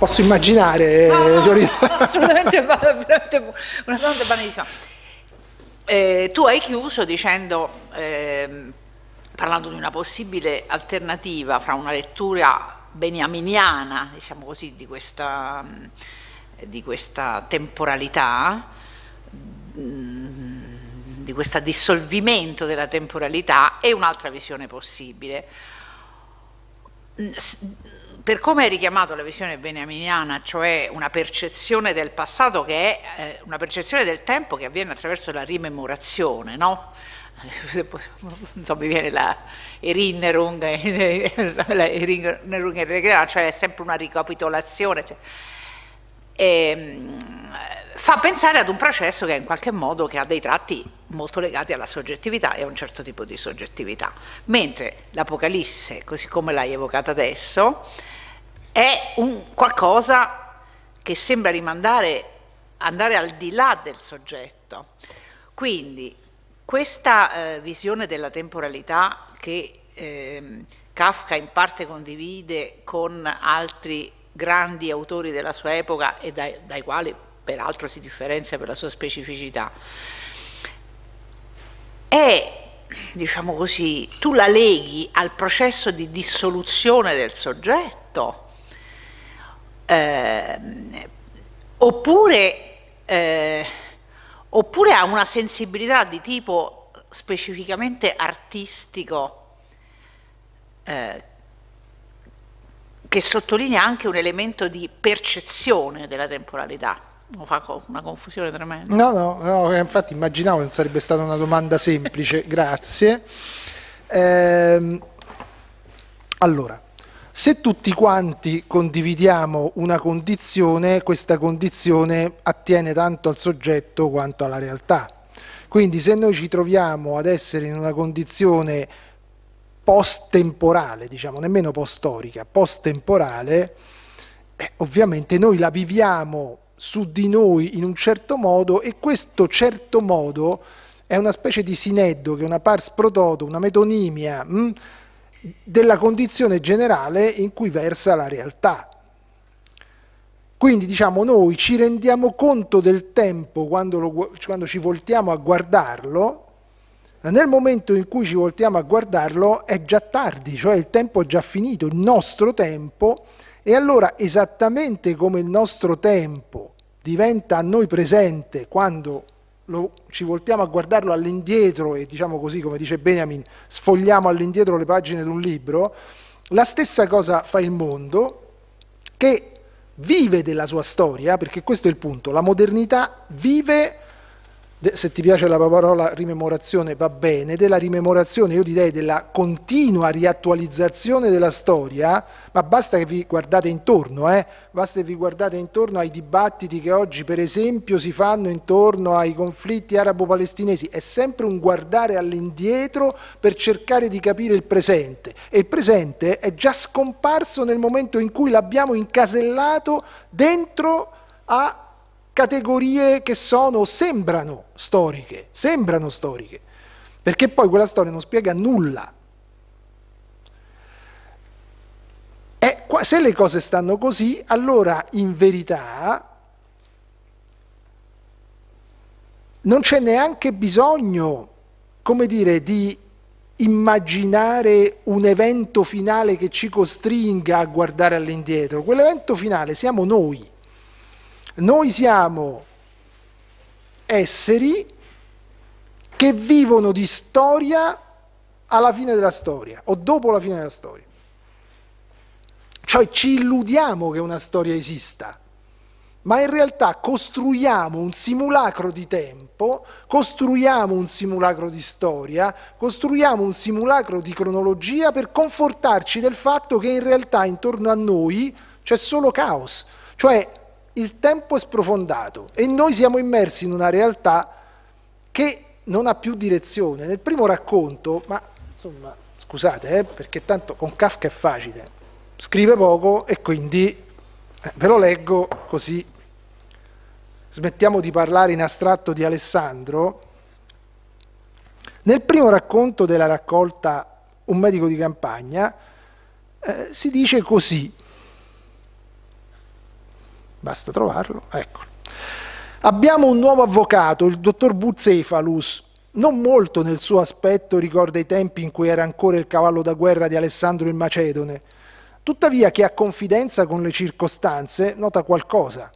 posso immaginare. Eh, no, no, no, assolutamente, una domanda banalissima. Eh, tu hai chiuso dicendo, eh, parlando di una possibile alternativa fra una lettura beniaminiana, diciamo così, di questa, di questa temporalità, di questo dissolvimento della temporalità e un'altra visione possibile per come hai richiamato la visione beniaminiana, cioè una percezione del passato che è eh, una percezione del tempo che avviene attraverso la rimemorazione, no? non so, mi viene la Erinnerung, la Erinnerung, cioè è sempre una ricapitolazione, cioè, e, ehm, fa pensare ad un processo che in qualche modo ha dei tratti molto legati alla soggettività e a un certo tipo di soggettività, mentre l'Apocalisse, così come l'hai evocata adesso, è un qualcosa che sembra rimandare, andare al di là del soggetto. Quindi questa eh, visione della temporalità che eh, Kafka in parte condivide con altri grandi autori della sua epoca e dai, dai quali peraltro si differenzia per la sua specificità, è diciamo così, tu la leghi al processo di dissoluzione del soggetto eh, oppure, eh, oppure ha una sensibilità di tipo specificamente artistico eh, che sottolinea anche un elemento di percezione della temporalità. Non fa una confusione tremenda. No, no, no, eh, infatti immaginavo che non sarebbe stata una domanda semplice, grazie. Eh, allora, se tutti quanti condividiamo una condizione, questa condizione attiene tanto al soggetto quanto alla realtà. Quindi se noi ci troviamo ad essere in una condizione post-temporale, diciamo, nemmeno post-storica, post-temporale, eh, ovviamente noi la viviamo su di noi in un certo modo e questo certo modo è una specie di sineddo, che è una pars prototo, una metonimia, mh? Hm, della condizione generale in cui versa la realtà. Quindi diciamo noi ci rendiamo conto del tempo quando, lo, quando ci voltiamo a guardarlo, nel momento in cui ci voltiamo a guardarlo è già tardi, cioè il tempo è già finito, il nostro tempo, e allora esattamente come il nostro tempo diventa a noi presente quando lo, ci voltiamo a guardarlo all'indietro e diciamo così, come dice Benjamin, sfogliamo all'indietro le pagine di un libro, la stessa cosa fa il mondo che vive della sua storia, perché questo è il punto, la modernità vive se ti piace la parola rimemorazione va bene, della rimemorazione, io direi della continua riattualizzazione della storia, ma basta che vi guardate intorno, eh? basta che vi guardate intorno ai dibattiti che oggi per esempio si fanno intorno ai conflitti arabo-palestinesi, è sempre un guardare all'indietro per cercare di capire il presente e il presente è già scomparso nel momento in cui l'abbiamo incasellato dentro a categorie che sono, sembrano storiche, sembrano storiche, perché poi quella storia non spiega nulla. E se le cose stanno così, allora in verità non c'è neanche bisogno, come dire, di immaginare un evento finale che ci costringa a guardare all'indietro. Quell'evento finale siamo noi. Noi siamo esseri che vivono di storia alla fine della storia o dopo la fine della storia. Cioè ci illudiamo che una storia esista, ma in realtà costruiamo un simulacro di tempo, costruiamo un simulacro di storia, costruiamo un simulacro di cronologia per confortarci del fatto che in realtà intorno a noi c'è solo caos. Cioè il tempo è sprofondato e noi siamo immersi in una realtà che non ha più direzione. Nel primo racconto, ma insomma, scusate, eh, perché tanto con Kafka è facile, scrive poco e quindi eh, ve lo leggo così smettiamo di parlare in astratto di Alessandro. Nel primo racconto della raccolta Un medico di campagna eh, si dice così, basta trovarlo, eccolo. Abbiamo un nuovo avvocato, il dottor Bucefalus, non molto nel suo aspetto ricorda i tempi in cui era ancora il cavallo da guerra di Alessandro il Macedone, tuttavia che ha confidenza con le circostanze nota qualcosa.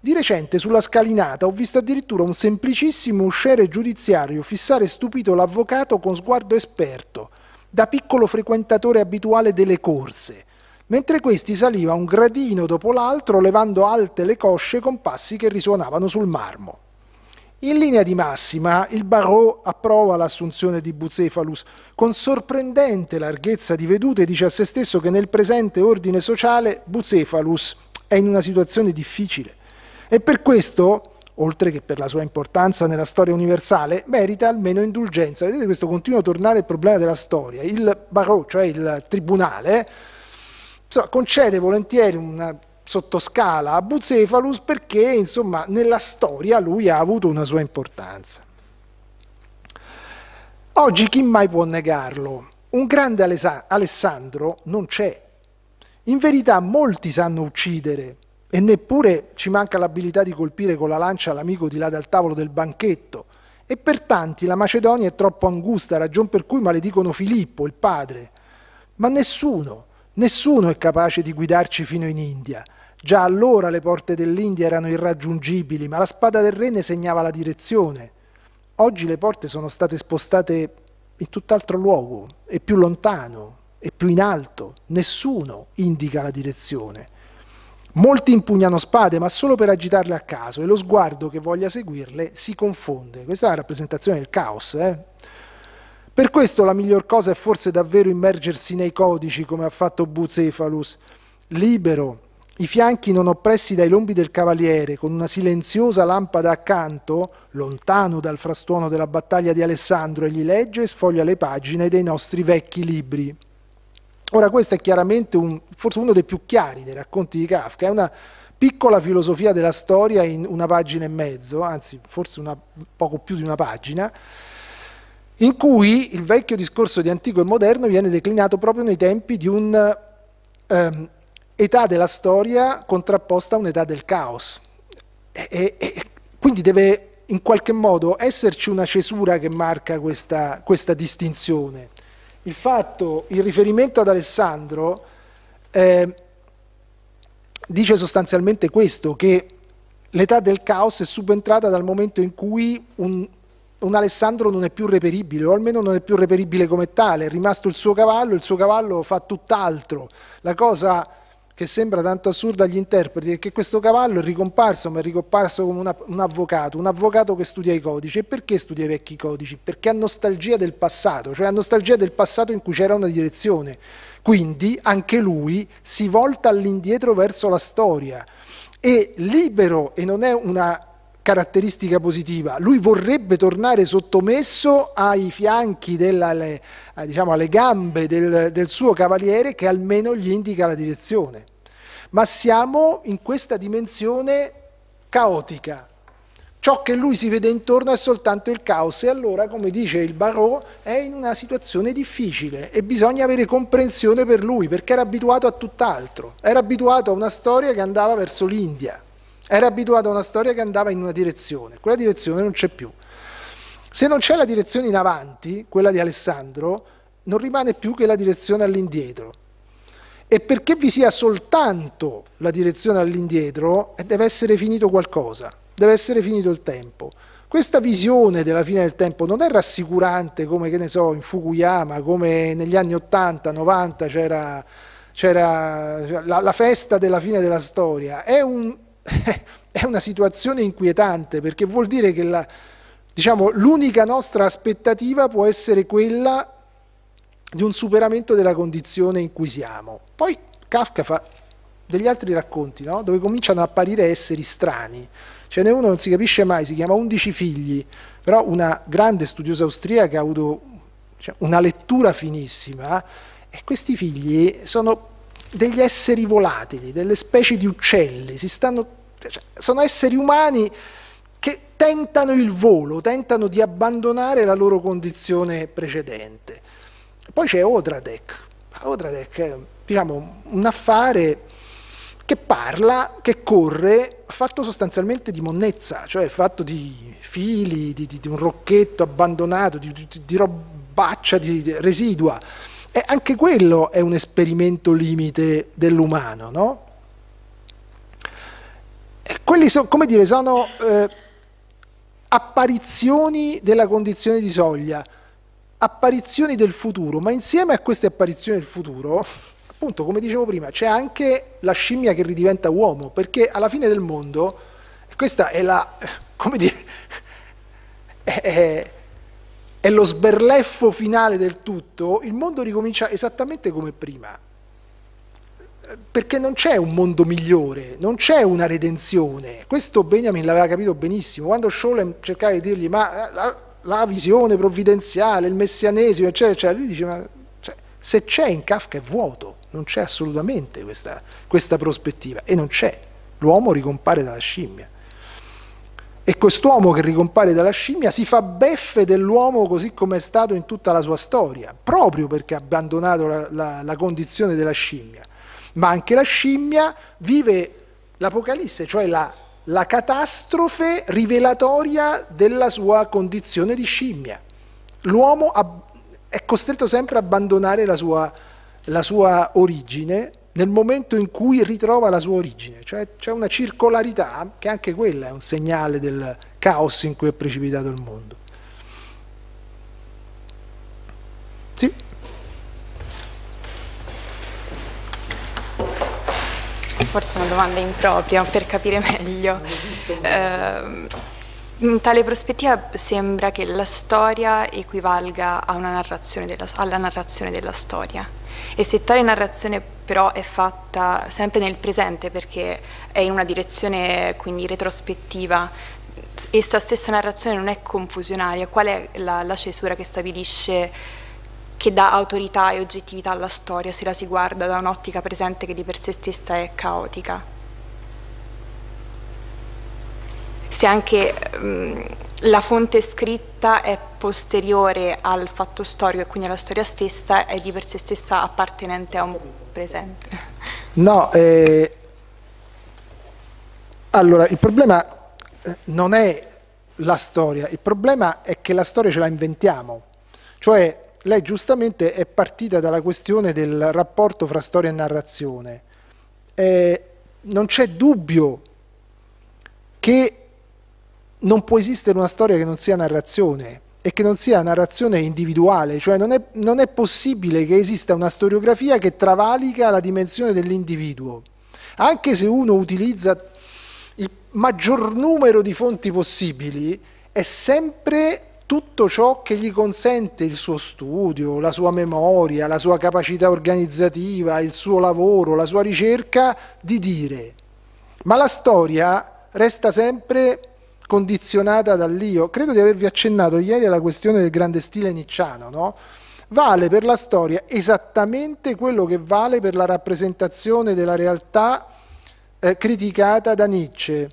Di recente sulla scalinata ho visto addirittura un semplicissimo usciere giudiziario fissare stupito l'avvocato con sguardo esperto, da piccolo frequentatore abituale delle corse, mentre questi saliva un gradino dopo l'altro levando alte le cosce con passi che risuonavano sul marmo. In linea di massima, il Barot approva l'assunzione di Bucefalus con sorprendente larghezza di vedute e dice a se stesso che nel presente ordine sociale Bucefalus è in una situazione difficile e per questo, oltre che per la sua importanza nella storia universale, merita almeno indulgenza. Vedete questo continua a tornare il problema della storia. Il Barot, cioè il tribunale, insomma, concede volentieri una sottoscala a Bucefalus perché insomma, nella storia lui ha avuto una sua importanza. Oggi chi mai può negarlo? Un grande Alessandro non c'è. In verità molti sanno uccidere e neppure ci manca l'abilità di colpire con la lancia l'amico di là dal tavolo del banchetto. E per tanti la Macedonia è troppo angusta, ragion per cui maledicono Filippo, il padre. Ma nessuno, Nessuno è capace di guidarci fino in India. Già allora le porte dell'India erano irraggiungibili, ma la spada del re ne segnava la direzione. Oggi le porte sono state spostate in tutt'altro luogo, e più lontano, e più in alto. Nessuno indica la direzione. Molti impugnano spade, ma solo per agitarle a caso, e lo sguardo che voglia seguirle si confonde. Questa è la rappresentazione del caos, eh? Per questo la miglior cosa è forse davvero immergersi nei codici, come ha fatto Bucefalus, libero, i fianchi non oppressi dai lombi del cavaliere, con una silenziosa lampada accanto, lontano dal frastuono della battaglia di Alessandro, egli legge e sfoglia le pagine dei nostri vecchi libri. Ora questo è chiaramente un, forse uno dei più chiari dei racconti di Kafka, è una piccola filosofia della storia in una pagina e mezzo, anzi forse una, poco più di una pagina, in cui il vecchio discorso di antico e moderno viene declinato proprio nei tempi di un'età ehm, um, della storia contrapposta a un'età del caos. E, e, quindi deve in qualche modo esserci una cesura che marca questa, questa distinzione. Il fatto, il riferimento ad Alessandro eh, dice sostanzialmente questo, che l'età del caos è subentrata dal momento in cui un un Alessandro non è più reperibile, o almeno non è più reperibile come tale, è rimasto il suo cavallo, il suo cavallo fa tutt'altro. La cosa che sembra tanto assurda agli interpreti è che questo cavallo è ricomparso, ma è ricomparso come una, un avvocato, un avvocato che studia i codici. E perché studia i vecchi codici? Perché ha nostalgia del passato, cioè ha nostalgia del passato in cui c'era una direzione. Quindi anche lui si volta all'indietro verso la storia. E libero e non è una caratteristica positiva, lui vorrebbe tornare sottomesso ai fianchi, della, alle, eh, diciamo, alle gambe del, del suo cavaliere che almeno gli indica la direzione. Ma siamo in questa dimensione caotica, ciò che lui si vede intorno è soltanto il caos e allora, come dice il Barreau, è in una situazione difficile e bisogna avere comprensione per lui perché era abituato a tutt'altro, era abituato a una storia che andava verso l'India. Era abituato a una storia che andava in una direzione, quella direzione non c'è più. Se non c'è la direzione in avanti, quella di Alessandro, non rimane più che la direzione all'indietro. E perché vi sia soltanto la direzione all'indietro, eh, deve essere finito qualcosa, deve essere finito il tempo. Questa visione della fine del tempo non è rassicurante come, che ne so, in Fukuyama, come negli anni 80, 90 c'era, cioè, la, la festa della fine della storia, è un, è una situazione inquietante perché vuol dire che diciamo, l'unica diciamo, nostra aspettativa può essere quella di un superamento della condizione in cui siamo. Poi Kafka fa degli altri racconti, no? dove cominciano a apparire esseri strani. Ce n'è uno non si capisce mai, si chiama Undici figli, però una grande studiosa austriaca ha avuto cioè, una lettura finissima eh? e questi figli sono degli esseri volatili, delle specie di uccelli, stanno, cioè, sono esseri umani che tentano il volo, tentano di abbandonare la loro condizione precedente. Poi c'è Odradek. Odradek è diciamo, un affare che parla, che corre, fatto sostanzialmente di monnezza, cioè fatto di fili, di, di, di un rocchetto abbandonato, di, di robaccia, di residua. E anche quello è un esperimento limite dell'umano, no? E quelli sono, come dire, sono eh, apparizioni della condizione di soglia, apparizioni del futuro, ma insieme a queste apparizioni del futuro, appunto, come dicevo prima, c'è anche la scimmia che ridiventa uomo, perché alla fine del mondo, questa è la, come dire, è, è è lo sberleffo finale del tutto, il mondo ricomincia esattamente come prima. Perché non c'è un mondo migliore, non c'è una redenzione. Questo Benjamin l'aveva capito benissimo. Quando Scholem cercava di dirgli ma eh, la, la visione provvidenziale, il messianesimo, eccetera, eccetera, lui dice ma cioè, se c'è in Kafka è vuoto, non c'è assolutamente questa, questa prospettiva e non c'è. L'uomo ricompare dalla scimmia. E quest'uomo che ricompare dalla scimmia si fa beffe dell'uomo così come è stato in tutta la sua storia, proprio perché ha abbandonato la, la, la condizione della scimmia. Ma anche la scimmia vive l'Apocalisse, cioè la, la catastrofe rivelatoria della sua condizione di scimmia. L'uomo è costretto sempre a abbandonare la sua, la sua origine nel momento in cui ritrova la sua origine, cioè c'è una circolarità che anche quella è un segnale del caos in cui è precipitato il mondo. Sì? Forse una domanda impropria per capire meglio. Eh, in tale prospettiva sembra che la storia equivalga narrazione della, alla narrazione della storia. E se tale narrazione però è fatta sempre nel presente perché è in una direzione quindi retrospettiva, essa stessa narrazione non è confusionaria, qual è la, la cesura che stabilisce che dà autorità e oggettività alla storia se la si guarda da un'ottica presente che di per sé stessa è caotica? se anche mh, mm, la fonte scritta è posteriore al fatto storico e quindi alla storia stessa, è di per sé stessa appartenente a un presente. No, eh, allora il problema eh, non è la storia, il problema è che la storia ce la inventiamo, cioè lei giustamente è partita dalla questione del rapporto fra storia e narrazione. Eh, non c'è dubbio che non può esistere una storia che non sia narrazione e che non sia narrazione individuale, cioè non è, non è possibile che esista una storiografia che travalica la dimensione dell'individuo, anche se uno utilizza il maggior numero di fonti possibili, è sempre tutto ciò che gli consente il suo studio, la sua memoria, la sua capacità organizzativa, il suo lavoro, la sua ricerca di dire. Ma la storia resta sempre condizionata dall'io. Credo di avervi accennato ieri alla questione del grande stile nicciano, no? Vale per la storia esattamente quello che vale per la rappresentazione della realtà eh, criticata da Nietzsche.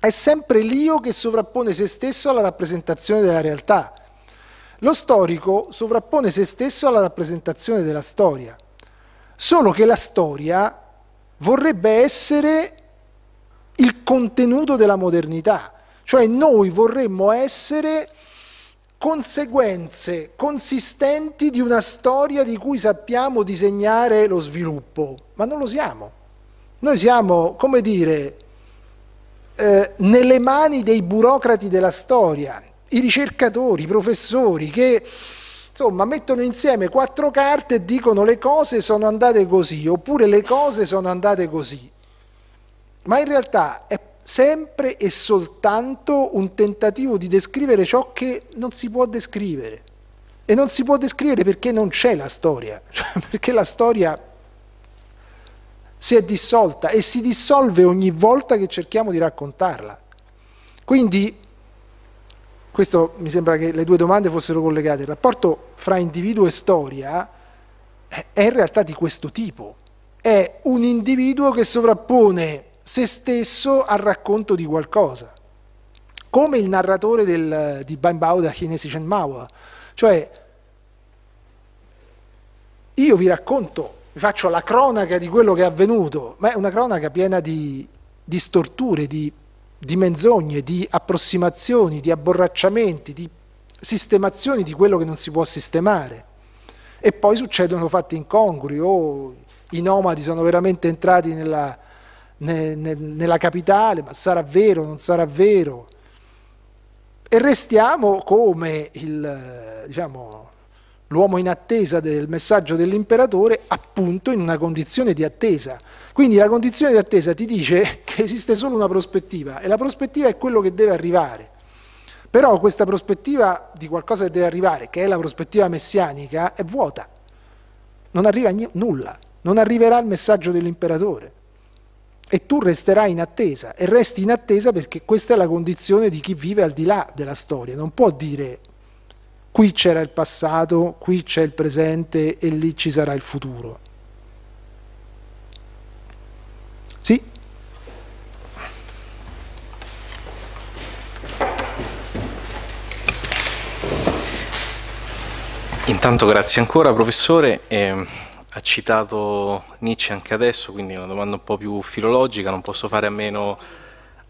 È sempre l'io che sovrappone se stesso alla rappresentazione della realtà. Lo storico sovrappone se stesso alla rappresentazione della storia. Solo che la storia vorrebbe essere il contenuto della modernità. Cioè noi vorremmo essere conseguenze consistenti di una storia di cui sappiamo disegnare lo sviluppo, ma non lo siamo. Noi siamo, come dire, eh, nelle mani dei burocrati della storia, i ricercatori, i professori che insomma mettono insieme quattro carte e dicono le cose sono andate così oppure le cose sono andate così. Ma in realtà è sempre e soltanto un tentativo di descrivere ciò che non si può descrivere. E non si può descrivere perché non c'è la storia, cioè perché la storia si è dissolta e si dissolve ogni volta che cerchiamo di raccontarla. Quindi, questo mi sembra che le due domande fossero collegate, il rapporto fra individuo e storia è in realtà di questo tipo, è un individuo che sovrappone se stesso al racconto di qualcosa, come il narratore del, di Bainbao da Chinesi Shenmawa, cioè io vi racconto, vi faccio la cronaca di quello che è avvenuto, ma è una cronaca piena di, di storture, di, di menzogne, di approssimazioni, di abborracciamenti, di sistemazioni di quello che non si può sistemare. E poi succedono fatti incongrui o i nomadi sono veramente entrati nella ne, ne, nella capitale, ma sarà vero, non sarà vero. E restiamo come il, diciamo, l'uomo in attesa del messaggio dell'imperatore, appunto in una condizione di attesa. Quindi la condizione di attesa ti dice che esiste solo una prospettiva e la prospettiva è quello che deve arrivare. Però questa prospettiva di qualcosa che deve arrivare, che è la prospettiva messianica, è vuota. Non arriva n- nulla, non arriverà il messaggio dell'imperatore e tu resterai in attesa e resti in attesa perché questa è la condizione di chi vive al di là della storia, non può dire qui c'era il passato, qui c'è il presente e lì ci sarà il futuro. Sì? Intanto grazie ancora professore. Eh ha citato Nietzsche anche adesso, quindi è una domanda un po' più filologica, non posso fare a meno,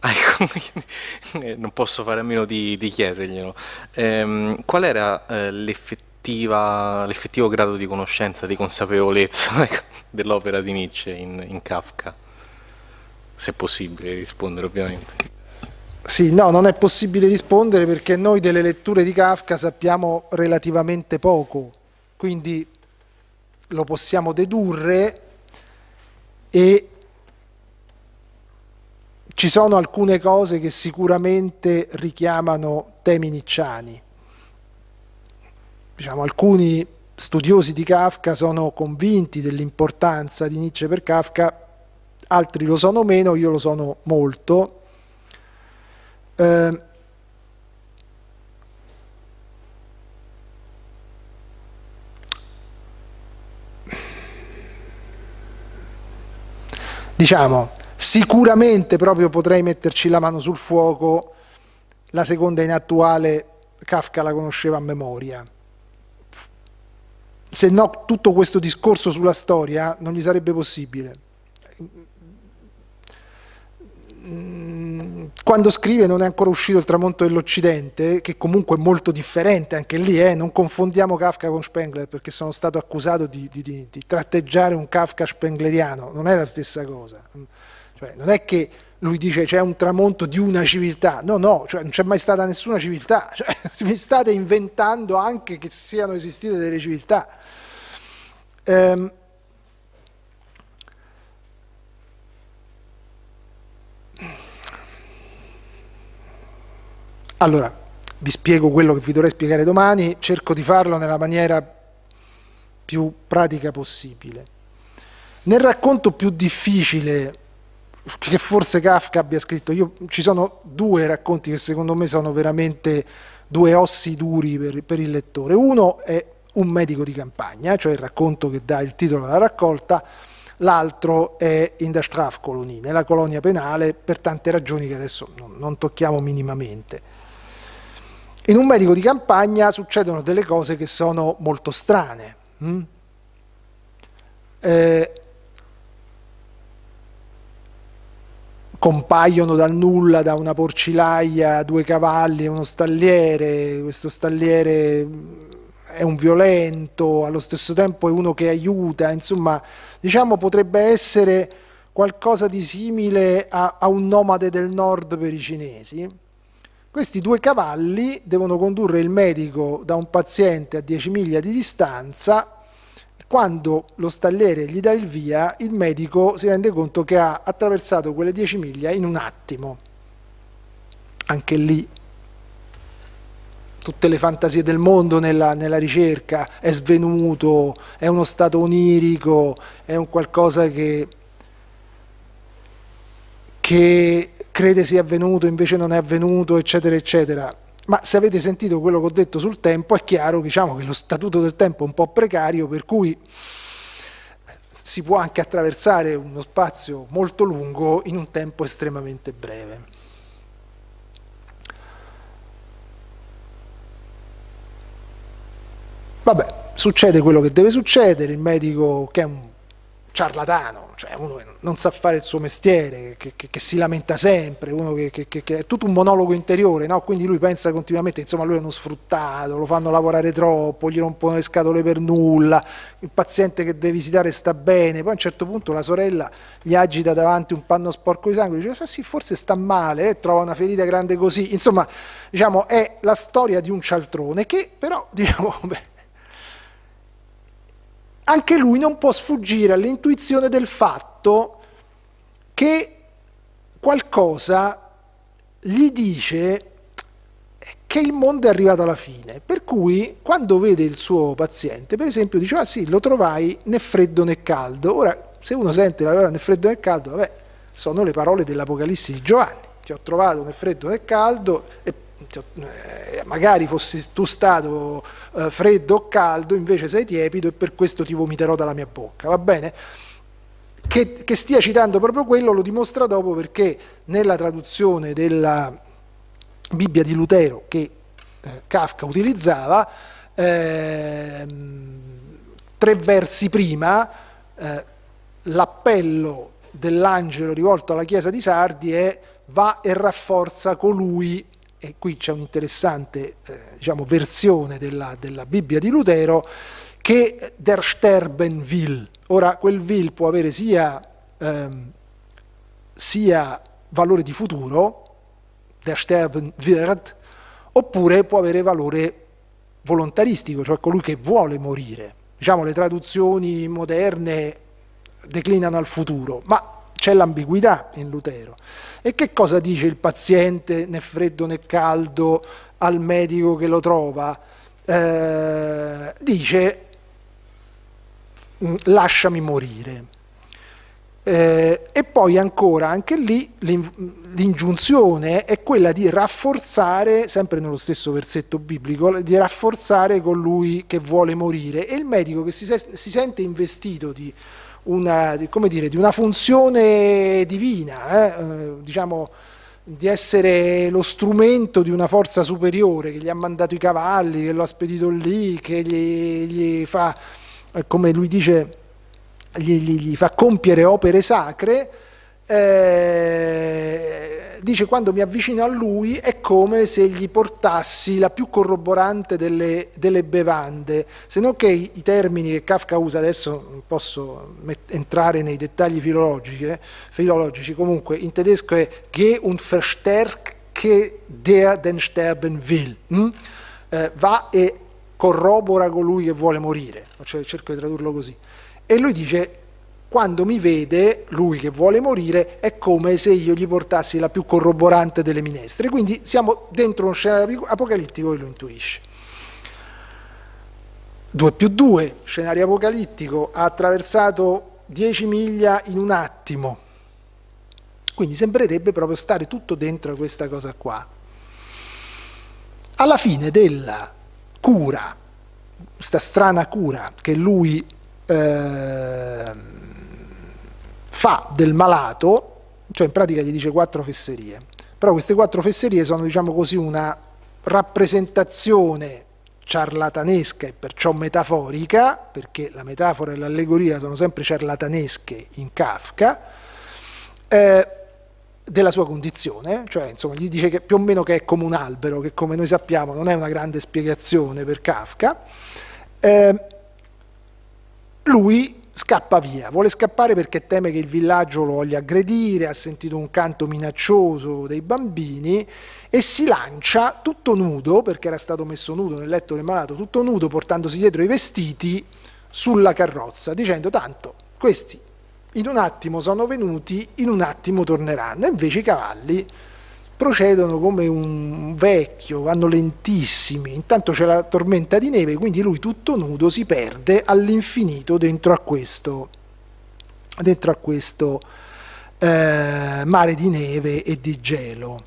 fare a meno di, di chiederglielo. Ehm, qual era eh, l'effettivo grado di conoscenza, di consapevolezza dell'opera di Nietzsche in, in Kafka? Se è possibile rispondere ovviamente. Sì, no, non è possibile rispondere perché noi delle letture di Kafka sappiamo relativamente poco, quindi lo possiamo dedurre e ci sono alcune cose che sicuramente richiamano temi nicciani. Diciamo, alcuni studiosi di Kafka sono convinti dell'importanza di Nietzsche per Kafka, altri lo sono meno, io lo sono molto. Eh, diciamo, sicuramente proprio potrei metterci la mano sul fuoco, la seconda inattuale Kafka la conosceva a memoria. Se no tutto questo discorso sulla storia non gli sarebbe possibile Mm, quando scrive non è ancora uscito il tramonto dell'Occidente, che comunque è molto differente anche lì, eh? non confondiamo Kafka con Spengler perché sono stato accusato di, di, di, di tratteggiare un Kafka spengleriano, non è la stessa cosa. Mm, cioè, non è che lui dice c'è un tramonto di una civiltà, no, no, cioè, non c'è mai stata nessuna civiltà, cioè, vi state inventando anche che siano esistite delle civiltà. Um, Allora, vi spiego quello che vi dovrei spiegare domani, cerco di farlo nella maniera più pratica possibile. Nel racconto più difficile che forse Kafka abbia scritto, io, ci sono due racconti che secondo me sono veramente due ossi duri per, per il lettore. Uno è Un medico di campagna, cioè il racconto che dà il titolo alla raccolta, l'altro è in der Strafkolonie, nella colonia penale, per tante ragioni che adesso non, non tocchiamo minimamente in un medico di campagna succedono delle cose che sono molto strane. Mm? Eh, compaiono dal nulla, da una porcilaia, due cavalli e uno stalliere, questo stalliere mm, è un violento, allo stesso tempo è uno che aiuta, insomma, diciamo potrebbe essere qualcosa di simile a, a un nomade del nord per i cinesi questi due cavalli devono condurre il medico da un paziente a 10 miglia di distanza. Quando lo stalliere gli dà il via, il medico si rende conto che ha attraversato quelle 10 miglia in un attimo. Anche lì tutte le fantasie del mondo nella, nella, ricerca, è svenuto, è uno stato onirico, è un qualcosa che, che crede sia avvenuto, invece non è avvenuto, eccetera, eccetera. Ma se avete sentito quello che ho detto sul tempo, è chiaro diciamo, che lo statuto del tempo è un po' precario, per cui eh, si può anche attraversare uno spazio molto lungo in un tempo estremamente breve. Vabbè, succede quello che deve succedere, il medico che è un ciarlatano, cioè uno che non sa fare il suo mestiere, che, che, che si lamenta sempre, uno che, che, è tutto un monologo interiore, no? quindi lui pensa continuamente, insomma lui è uno sfruttato, lo fanno lavorare troppo, gli rompono le scatole per nulla, il paziente che deve visitare sta bene, poi a un certo punto la sorella gli agita davanti un panno sporco di sangue, dice ah, sì forse sta male, eh, trova una ferita grande così, insomma diciamo è la storia di un cialtrone che però diciamo... Beh, anche lui non può sfuggire all'intuizione del fatto che qualcosa gli dice che il mondo è arrivato alla fine, per cui quando vede il suo paziente, per esempio, dice, ah sì, lo trovai né freddo né caldo. Ora, se uno sente la parola né freddo né caldo, vabbè, sono le parole dell'Apocalisse di Giovanni, ti ho trovato né freddo né caldo e cioè, eh, magari fossi tu stato eh, freddo o caldo, invece sei tiepido e per questo ti vomiterò dalla mia bocca, va bene? Che, che stia citando proprio quello lo dimostra dopo perché nella traduzione della Bibbia di Lutero che eh, Kafka utilizzava, eh, tre versi prima, eh, l'appello dell'angelo rivolto alla chiesa di Sardi è va e rafforza colui e qui c'è un'interessante eh, diciamo, versione della, della, Bibbia di Lutero, che der Sterben will. Ora, quel will può avere sia, ehm, sia valore di futuro, der Sterben wird, oppure può avere valore volontaristico, cioè colui che vuole morire. Diciamo, le traduzioni moderne declinano al futuro, ma c'è l'ambiguità in Lutero. E che cosa dice il paziente né freddo né caldo al medico che lo trova? Eh, dice mm, lasciami morire. Eh, e poi ancora, anche lì, l'ingiunzione è quella di rafforzare, sempre nello stesso versetto biblico, di rafforzare colui che vuole morire. E il medico che si, se si sente investito di una, dire, di una funzione divina, eh, eh? diciamo di essere lo strumento di una forza superiore che gli ha mandato i cavalli, che lo ha spedito lì, che gli, gli fa, eh, come lui dice, gli, gli, gli fa compiere opere sacre, eh, dice quando mi avvicino a lui è come se gli portassi la più corroborante delle, delle bevande, se non che i, i, termini che Kafka usa, adesso non posso entrare nei dettagli filologici, eh, filologici, comunque in tedesco è Geh und verstärke der den sterben will, mm? eh, va e corrobora colui che vuole morire, cioè, cerco di tradurlo così. E lui dice quando mi vede, lui che vuole morire, è come se io gli portassi la più corroborante delle minestre. Quindi siamo dentro uno scenario apocalittico e lo intuisce. 2 più 2, scenario apocalittico, ha attraversato 10 miglia in un attimo. Quindi sembrerebbe proprio stare tutto dentro questa cosa qua. Alla fine della cura, questa strana cura che lui... Eh, fa del malato, cioè in pratica gli dice quattro fesserie, però queste quattro fesserie sono diciamo così una rappresentazione ciarlatanesca e perciò metaforica, perché la metafora e l'allegoria sono sempre ciarlatanesche in Kafka, eh, della sua condizione, cioè insomma, gli dice che più o meno che è come un albero, che come noi sappiamo non è una grande spiegazione per Kafka, eh, lui scappa via, vuole scappare perché teme che il villaggio lo voglia aggredire, ha sentito un canto minaccioso dei bambini e si lancia tutto nudo, perché era stato messo nudo nel letto del malato, tutto nudo, portandosi dietro i vestiti sulla carrozza, dicendo tanto questi in un attimo sono venuti, in un attimo torneranno, invece i cavalli procedono come un vecchio, vanno lentissimi, intanto c'è la tormenta di neve, quindi lui tutto nudo si perde all'infinito dentro a questo, dentro a questo eh, mare di neve e di gelo.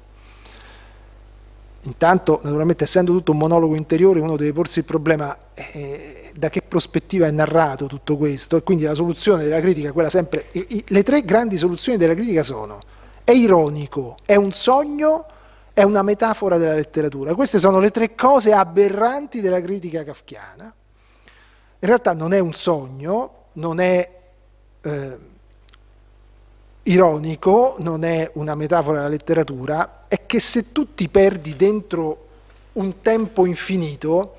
Intanto, naturalmente, essendo tutto un monologo interiore, uno deve porsi il problema eh, da che prospettiva è narrato tutto questo e quindi la soluzione della critica, è quella sempre... I, i, le tre grandi soluzioni della critica sono è ironico, è un sogno, è una metafora della letteratura. Queste sono le tre cose aberranti della critica kafkiana. In realtà non è un sogno, non è eh, ironico, non è una metafora della letteratura, è che se tu ti perdi dentro un tempo infinito,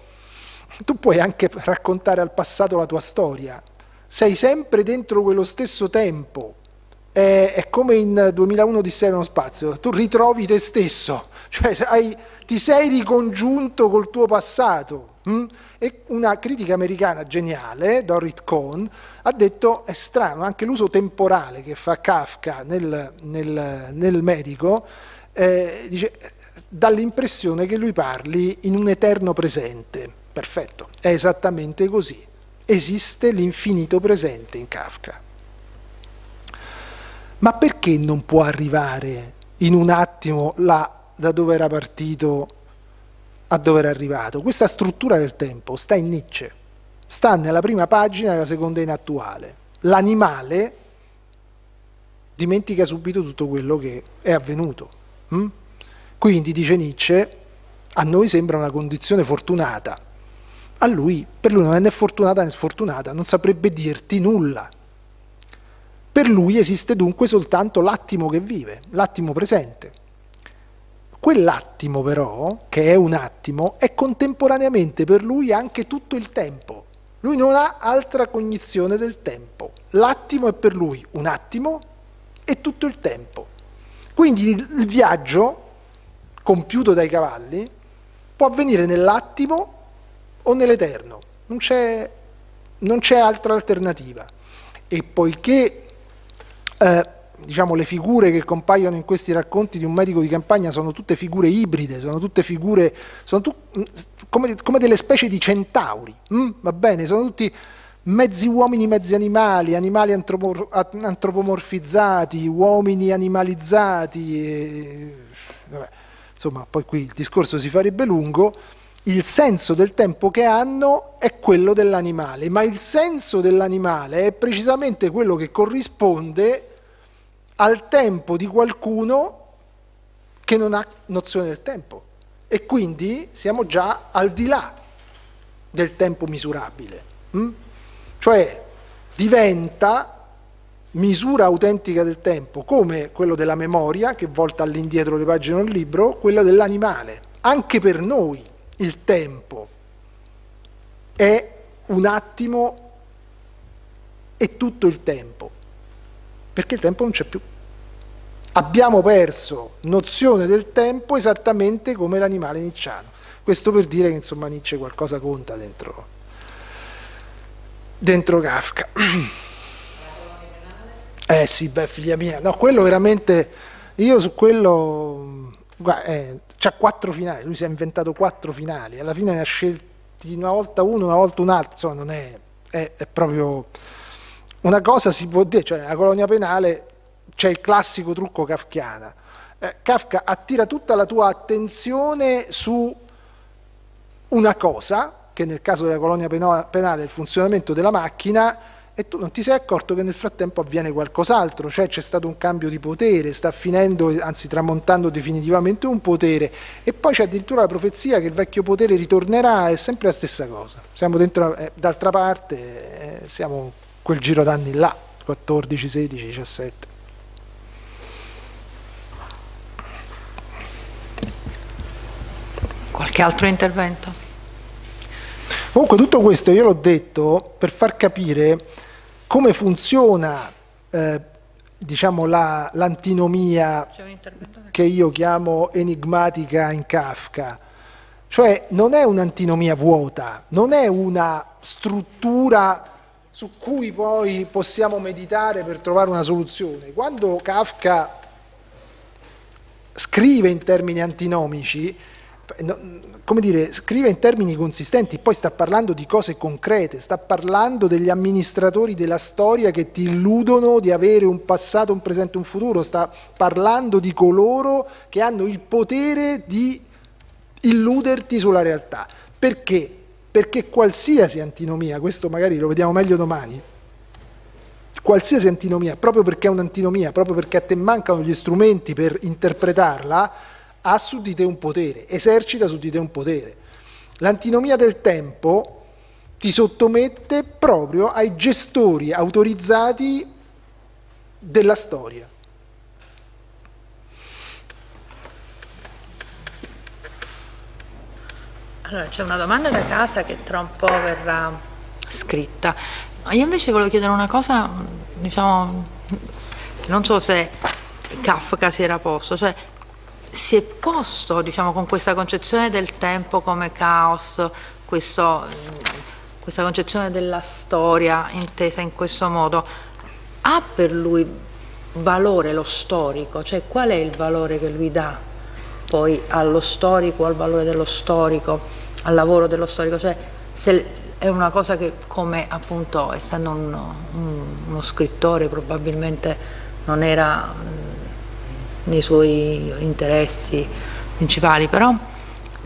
tu puoi anche raccontare al passato la tua storia. Sei sempre dentro quello stesso tempo, è, come in 2001 di Sera uno spazio, tu ritrovi te stesso, cioè hai, ti sei ricongiunto col tuo passato. Hm? E una critica americana geniale, Dorit Cohn, ha detto è strano anche l'uso temporale che fa Kafka nel, nel, nel medico, eh, dice, dà l'impressione che lui parli in un eterno presente. Perfetto, è esattamente così. Esiste l'infinito presente in Kafka ma perché non può arrivare in un attimo là da dove era partito a dove era arrivato? Questa struttura del tempo sta in Nietzsche, sta nella prima pagina e nella seconda in attuale. L'animale dimentica subito tutto quello che è avvenuto. Hm? Quindi, dice Nietzsche, a noi sembra una condizione fortunata, a lui, per lui non è né fortunata né sfortunata, non saprebbe dirti nulla. Per lui esiste dunque soltanto l'attimo che vive, l'attimo presente. Quell'attimo però, che è un attimo, è contemporaneamente per lui anche tutto il tempo. Lui non ha altra cognizione del tempo. L'attimo è per lui un attimo e tutto il tempo. Quindi il viaggio compiuto dai cavalli può avvenire nell'attimo o nell'eterno, non c'è, altra alternativa. E poiché eh, diciamo, le figure che compaiono in questi racconti di un medico di campagna sono tutte figure ibride, sono tutte figure, sono tu, come, come, delle specie di centauri, mm? va bene, sono tutti mezzi uomini, mezzi animali, animali antropomor antropomorfizzati, uomini animalizzati, e... Vabbè, insomma poi qui il discorso si farebbe lungo, il senso del tempo che hanno è quello dell'animale, ma il senso dell'animale è precisamente quello che corrisponde al tempo di qualcuno che non ha nozione del tempo e quindi siamo già al di là del tempo misurabile, mm? cioè diventa misura autentica del tempo, come quello della memoria, che volta all'indietro le pagine del libro, quella dell'animale. Anche per noi il tempo è un attimo e tutto il tempo perché il tempo non c'è più. Abbiamo perso nozione del tempo esattamente come l'animale nicciano. Questo per dire che insomma Nietzsche qualcosa conta dentro, dentro Kafka. Eh sì, beh, figlia mia, no, quello veramente, io su quello, guarda, eh, c'ha quattro finali, lui si è inventato quattro finali, alla fine ne ha scelti una volta uno, una volta un altro, insomma non è, è, è proprio una cosa si può dire, cioè nella colonia penale c'è il classico trucco kafkiana. Eh, Kafka attira tutta la tua attenzione su una cosa, che nel caso della colonia penale è il funzionamento della macchina, e tu non ti sei accorto che nel frattempo avviene qualcos'altro, cioè c'è stato un cambio di potere, sta finendo, anzi tramontando definitivamente un potere, e poi c'è addirittura la profezia che il vecchio potere ritornerà, è sempre la stessa cosa. Siamo dentro, eh, d'altra parte, eh, siamo quel giro d'anni là, 14, 16, 17. Qualche altro intervento? Comunque tutto questo io l'ho detto per far capire come funziona eh, diciamo la, l'antinomia che io chiamo enigmatica in Kafka. Cioè non è un'antinomia vuota, non è una struttura su cui poi possiamo meditare per trovare una soluzione. Quando Kafka scrive in termini antinomici, come dire, scrive in termini consistenti, poi sta parlando di cose concrete, sta parlando degli amministratori della storia che ti illudono di avere un passato, un presente, un futuro, sta parlando di coloro che hanno il potere di illuderti sulla realtà. Perché? perché qualsiasi antinomia, questo magari lo vediamo meglio domani, qualsiasi antinomia, proprio perché è un'antinomia, proprio perché a te mancano gli strumenti per interpretarla, ha su di te un potere, esercita su di te un potere. L'antinomia del tempo ti sottomette proprio ai gestori autorizzati della storia. Allora, c'è una domanda da casa che tra un po' verrà scritta. Io invece volevo chiedere una cosa, diciamo, non so se Kafka si era posto, cioè si è posto, diciamo, con questa concezione del tempo come caos, questo, questa concezione della storia intesa in questo modo, ha per lui valore lo storico? Cioè qual è il valore che lui dà poi allo storico, al valore dello storico, al lavoro dello storico, cioè è una cosa che come appunto essendo uno, uno scrittore probabilmente non era nei suoi interessi principali, però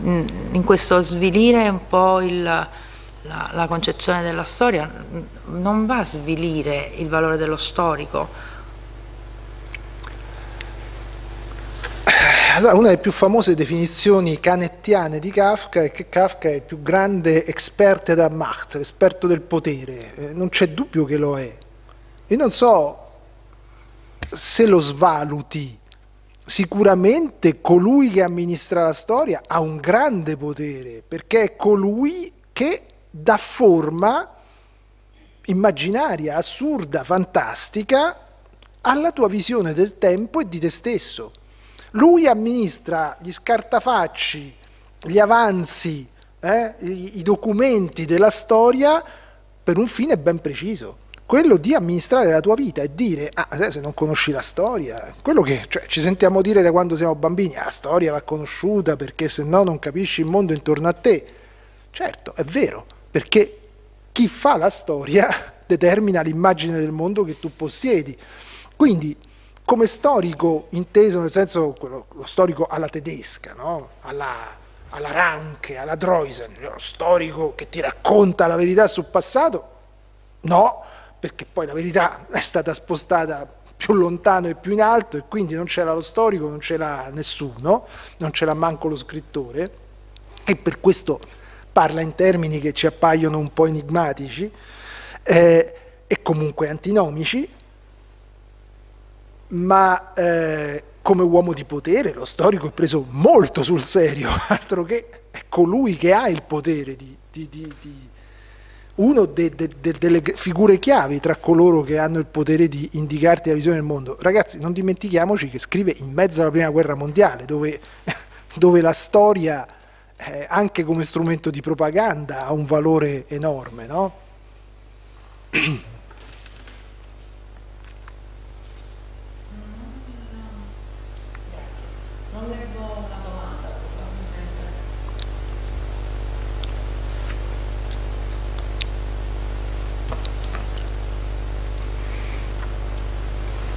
in questo svilire un po' il, la, la, concezione della storia non va a svilire il valore dello storico, Allora, una delle più famose definizioni canettiane di Kafka è che Kafka è il più grande esperto da Macht, l'esperto del potere. Eh, non c'è dubbio che lo è. Io non so se lo svaluti. Sicuramente colui che amministra la storia ha un grande potere, perché è colui che dà forma immaginaria, assurda, fantastica alla tua visione del tempo e di te stesso. Lui amministra gli scartafacci, gli avanzi, eh, i, i documenti della storia per un fine ben preciso quello di amministrare la tua vita e dire, ah, se non conosci la storia, quello che cioè, ci sentiamo dire da quando siamo bambini, ah, la storia va conosciuta perché se no non capisci il mondo intorno a te. Certo, è vero, perché chi fa la storia determina l'immagine del mondo che tu possiedi. Quindi come storico inteso nel senso lo storico alla tedesca, no? alla, alla Ranke, alla Droisen, lo storico che ti racconta la verità sul passato, no, perché poi la verità è stata spostata più lontano e più in alto e quindi non c'era lo storico, non c'era nessuno, non c'era manco lo scrittore e per questo parla in termini che ci appaiono un po' enigmatici eh, e comunque antinomici ma eh, come uomo di potere lo storico è preso molto sul serio, altro che è colui che ha il potere di, di, di, di una de, de, de, delle figure chiavi tra coloro che hanno il potere di indicarti la visione del mondo. Ragazzi, non dimentichiamoci che scrive in mezzo alla prima guerra mondiale, dove, dove la storia, eh, anche come strumento di propaganda, ha un valore enorme. No?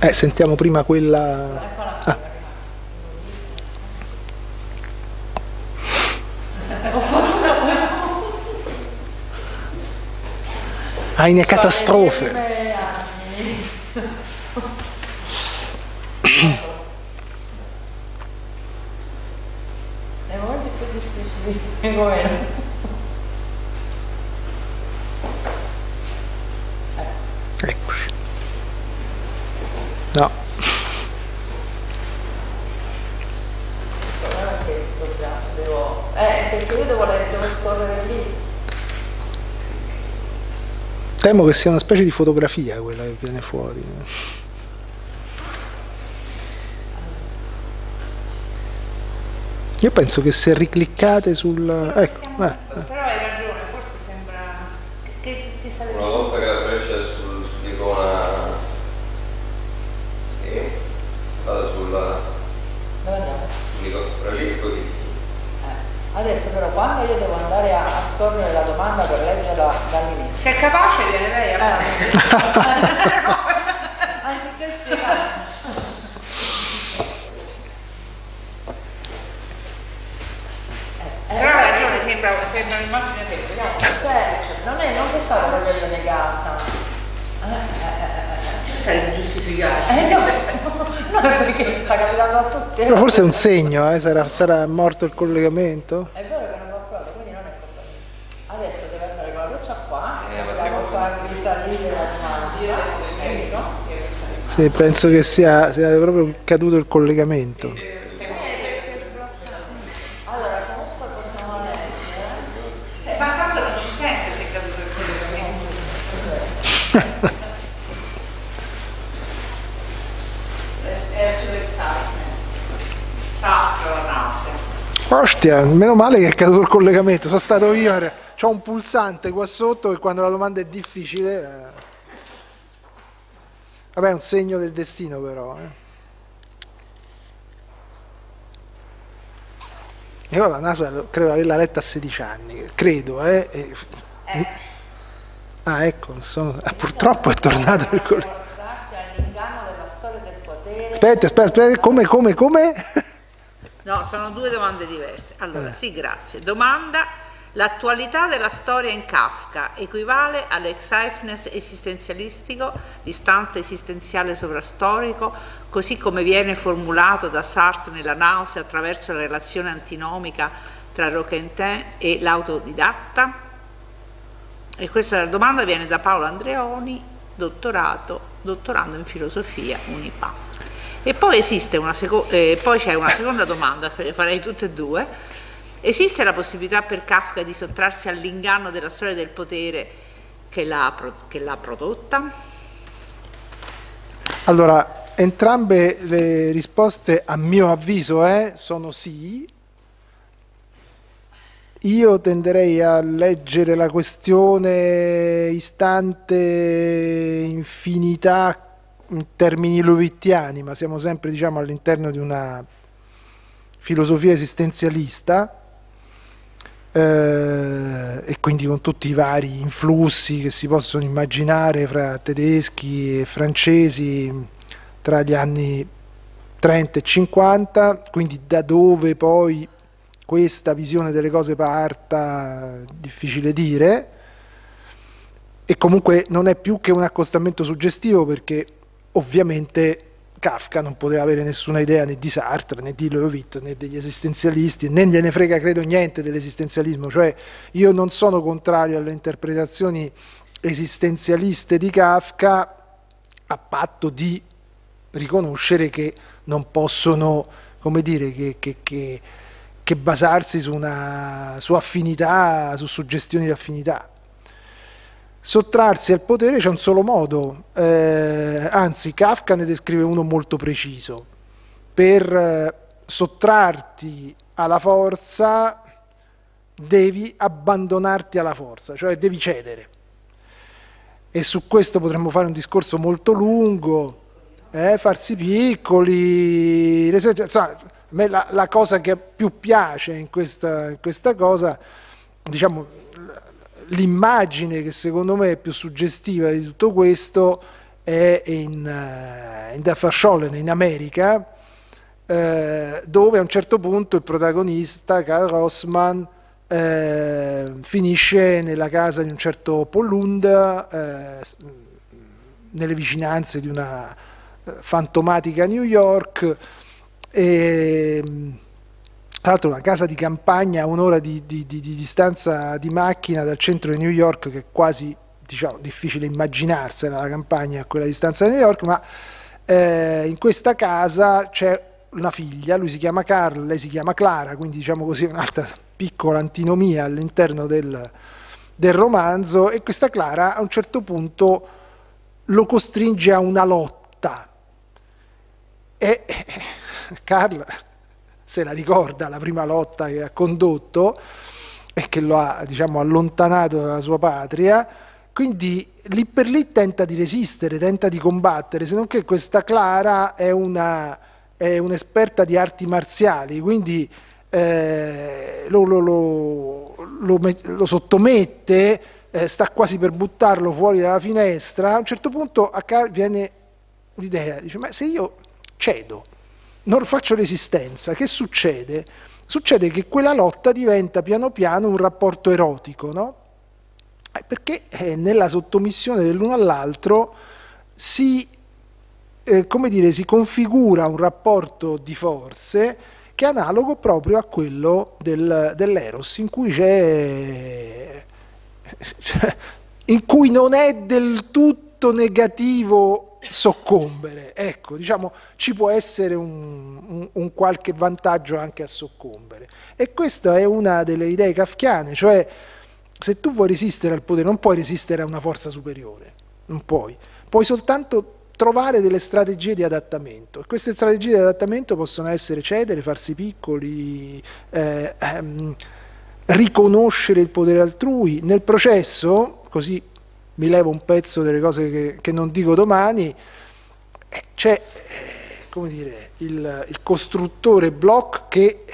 Eh, sentiamo prima quella... Ah. Eine ah, Katastrophe. È molto più difficile Eccoci. No. Temo che sia una specie di fotografia quella che viene fuori. Eh. Io penso che se ricliccate sul... Però ecco, siamo, eh, eh. però hai ragione, forse sembra... Che, che, che Una volta che la freccia Adesso però quando io devo andare a, a scorrere la domanda per leggerla dall'inizio. Se è capace viene lei a fare. Eh. Eh, eh, però ha ragione, sembra, sembra un'immagine vera. Cioè, non, è, non che stavo proprio io negata cercare di giustificarsi. Eh no, no, perché sta capitando a tutti. Però forse è un segno, eh, sarà, sarà morto il collegamento. È vero che non ho provato, quindi non è colpa Adesso deve andare con la doccia qua, eh, ma siamo farmi salire la magia, sì, no? Sì, penso che sia, sia proprio caduto il collegamento. Sì, sta Ostia, meno male che è caduto il collegamento, sono stato io, ho un pulsante qua sotto e quando la domanda è difficile... Eh... Vabbè è un segno del destino però. Eh. E guarda, Naso credo di averla letta a 16 anni, credo, eh. E... eh. Ah ecco, sono... ah, purtroppo è tornato il collegamento. Aspetta, aspetta, aspetta, come, come, come? No, sono due domande diverse. Allora, eh. sì, grazie. Domanda, l'attualità della storia in Kafka equivale all'exifness esistenzialistico, l'istante esistenziale sovrastorico, così come viene formulato da Sartre nella nausea attraverso la relazione antinomica tra Roquentin e l'autodidatta? E questa domanda viene da Paolo Andreoni, dottorato, dottorando in filosofia Unipa. E poi, esiste una eh, poi c'è una seconda domanda, farei tutte e due. Esiste la possibilità per Kafka di sottrarsi all'inganno della storia del potere che l'ha, pro prodotta? Allora, entrambe le risposte, a mio avviso, eh, sono sì. Io tenderei a leggere la questione istante infinità termini lovittiani, ma siamo sempre diciamo, all'interno di una filosofia esistenzialista, eh, e quindi con tutti i vari influssi che si possono immaginare fra tedeschi e francesi tra gli anni 30 e 50, quindi da dove poi questa visione delle cose parta, difficile dire, e comunque non è più che un accostamento suggestivo perché ovviamente Kafka non poteva avere nessuna idea né di Sartre, né di Leovitt né degli esistenzialisti, né gliene frega credo niente dell'esistenzialismo, cioè io non sono contrario alle interpretazioni esistenzialiste di Kafka a patto di riconoscere che non possono, come dire, che, che, che, che basarsi su, una, su affinità, su suggestioni di affinità sottrarsi al potere c'è un solo modo, eh, anzi Kafka ne descrive uno molto preciso, per eh, sottrarti alla forza devi abbandonarti alla forza, cioè devi cedere. E su questo potremmo fare un discorso molto lungo, eh, farsi piccoli, cioè, a me la, la, cosa che più piace in questa, in questa cosa, diciamo, l'immagine che secondo me è più suggestiva di tutto questo è in, eh, in The Fasholen, in America, eh, dove a un certo punto il protagonista, Carl Rossman, eh, finisce nella casa di un certo Pollunda, eh, nelle vicinanze di una eh, fantomatica New York, e, tra l'altro una casa di campagna a un'ora di, di, di, di, distanza di macchina dal centro di New York, che è quasi diciamo, difficile immaginarsela la campagna a quella distanza di New York, ma eh, in questa casa c'è una figlia, lui si chiama Carl, lei si chiama Clara, quindi diciamo così un'altra piccola antinomia all'interno del, del romanzo e questa Clara a un certo punto lo costringe a una lotta. E Carl se la ricorda la prima lotta che ha condotto e che lo ha diciamo, allontanato dalla sua patria, quindi lì per lì tenta di resistere, tenta di combattere, se non che questa Clara è, un'esperta di arti marziali, quindi eh, lo, lo, lo, lo, sottomette, eh, sta quasi per buttarlo fuori dalla finestra, a un certo punto a Car viene l'idea, dice ma se io cedo, non faccio resistenza, che succede? Succede che quella lotta diventa piano piano un rapporto erotico, no? Eh, perché eh, nella sottomissione dell'uno all'altro si, eh, dire, si configura un rapporto di forze che è analogo proprio a quello del, dell'Eros, in cui c'è... Eh, in cui non è del tutto negativo soccombere. Ecco, diciamo, ci può essere un, un, un, qualche vantaggio anche a soccombere. E questa è una delle idee kafkiane, cioè se tu vuoi resistere al potere non puoi resistere a una forza superiore, non puoi. Puoi soltanto trovare delle strategie di adattamento. E queste strategie di adattamento possono essere cedere, farsi piccoli, eh, ehm, riconoscere il potere altrui. Nel processo, così mi levo un pezzo delle cose che, che non dico domani, eh, c'è eh, come dire, il, il, costruttore Bloch che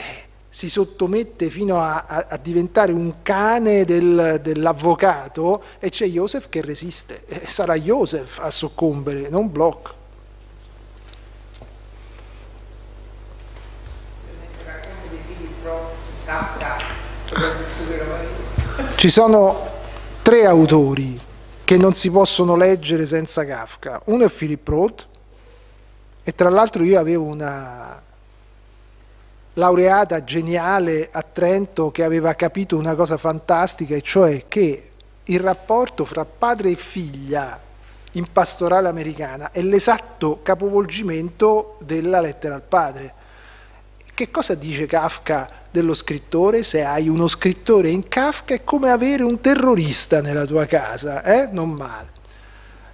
si sottomette fino a, a, a diventare un cane del, dell'avvocato e c'è Joseph che resiste. Eh, sarà Joseph a soccombere, non Bloch. Ci sono tre autori che non si possono leggere senza Kafka. Uno è Philip Roth e tra l'altro io avevo una laureata geniale a Trento che aveva capito una cosa fantastica e cioè che il rapporto fra padre e figlia in pastorale americana è l'esatto capovolgimento della lettera al padre. Che cosa dice Kafka dello scrittore se hai uno scrittore in Kafka è come avere un terrorista nella tua casa, eh? non male.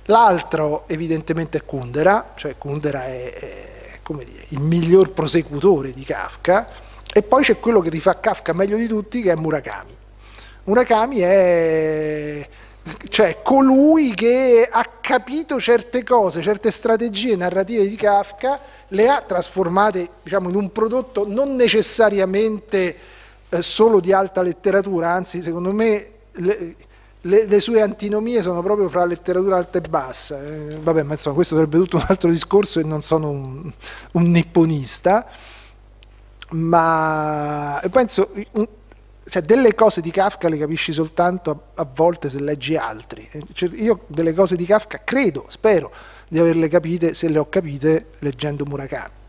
L'altro evidentemente è Kundera, cioè Kundera è, è dire, il miglior prosecutore di Kafka, e poi c'è quello che rifà Kafka meglio di tutti che è Murakami. Murakami è cioè colui che ha capito certe cose, certe strategie narrative di Kafka, le ha trasformate diciamo, in un prodotto non necessariamente eh, solo di alta letteratura, anzi secondo me le, le, le, sue antinomie sono proprio fra letteratura alta e bassa. Eh, vabbè, ma insomma questo sarebbe tutto un altro discorso e non sono un, un nipponista, ma penso cioè, delle cose di Kafka le capisci soltanto a, a volte se leggi altri. Eh, cioè, io delle cose di Kafka credo, spero di averle capite, se le ho capite, leggendo Murakami.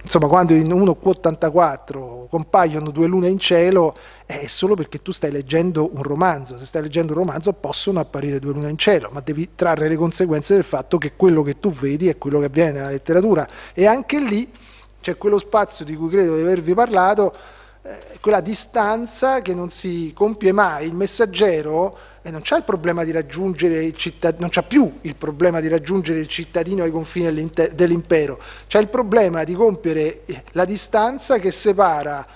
Insomma, quando in 1Q84 compaiono due lune in cielo, è solo perché tu stai leggendo un romanzo. Se stai leggendo un romanzo possono apparire due lune in cielo, ma devi trarre le conseguenze del fatto che quello che tu vedi è quello che avviene nella letteratura. E anche lì c'è quello spazio di cui credo di avervi parlato, eh, quella distanza che non si compie mai. Il messaggero eh, non c'ha il problema di raggiungere il cittadino, non c'ha più il problema di raggiungere il cittadino ai confini dell'impero, c'è il problema di compiere eh, la distanza che separa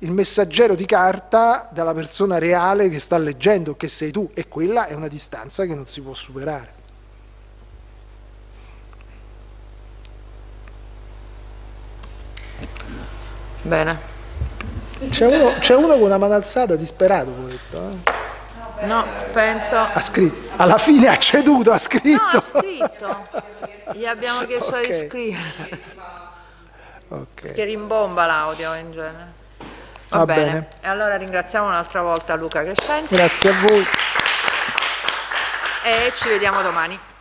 il messaggero di carta dalla persona reale che sta leggendo, che sei tu, e quella è una distanza che non si può superare. Bene. C'è uno, uno, con una mano alzata disperato, detto, eh? No, penso... Ha scritto. Alla fine ha ceduto, ha scritto. No, ha scritto. Gli abbiamo chiesto okay. di scrivere. Okay. Che rimbomba l'audio in genere. Va, Va bene. bene. E allora ringraziamo un'altra volta Luca Crescenzi. Grazie a voi. E ci vediamo domani.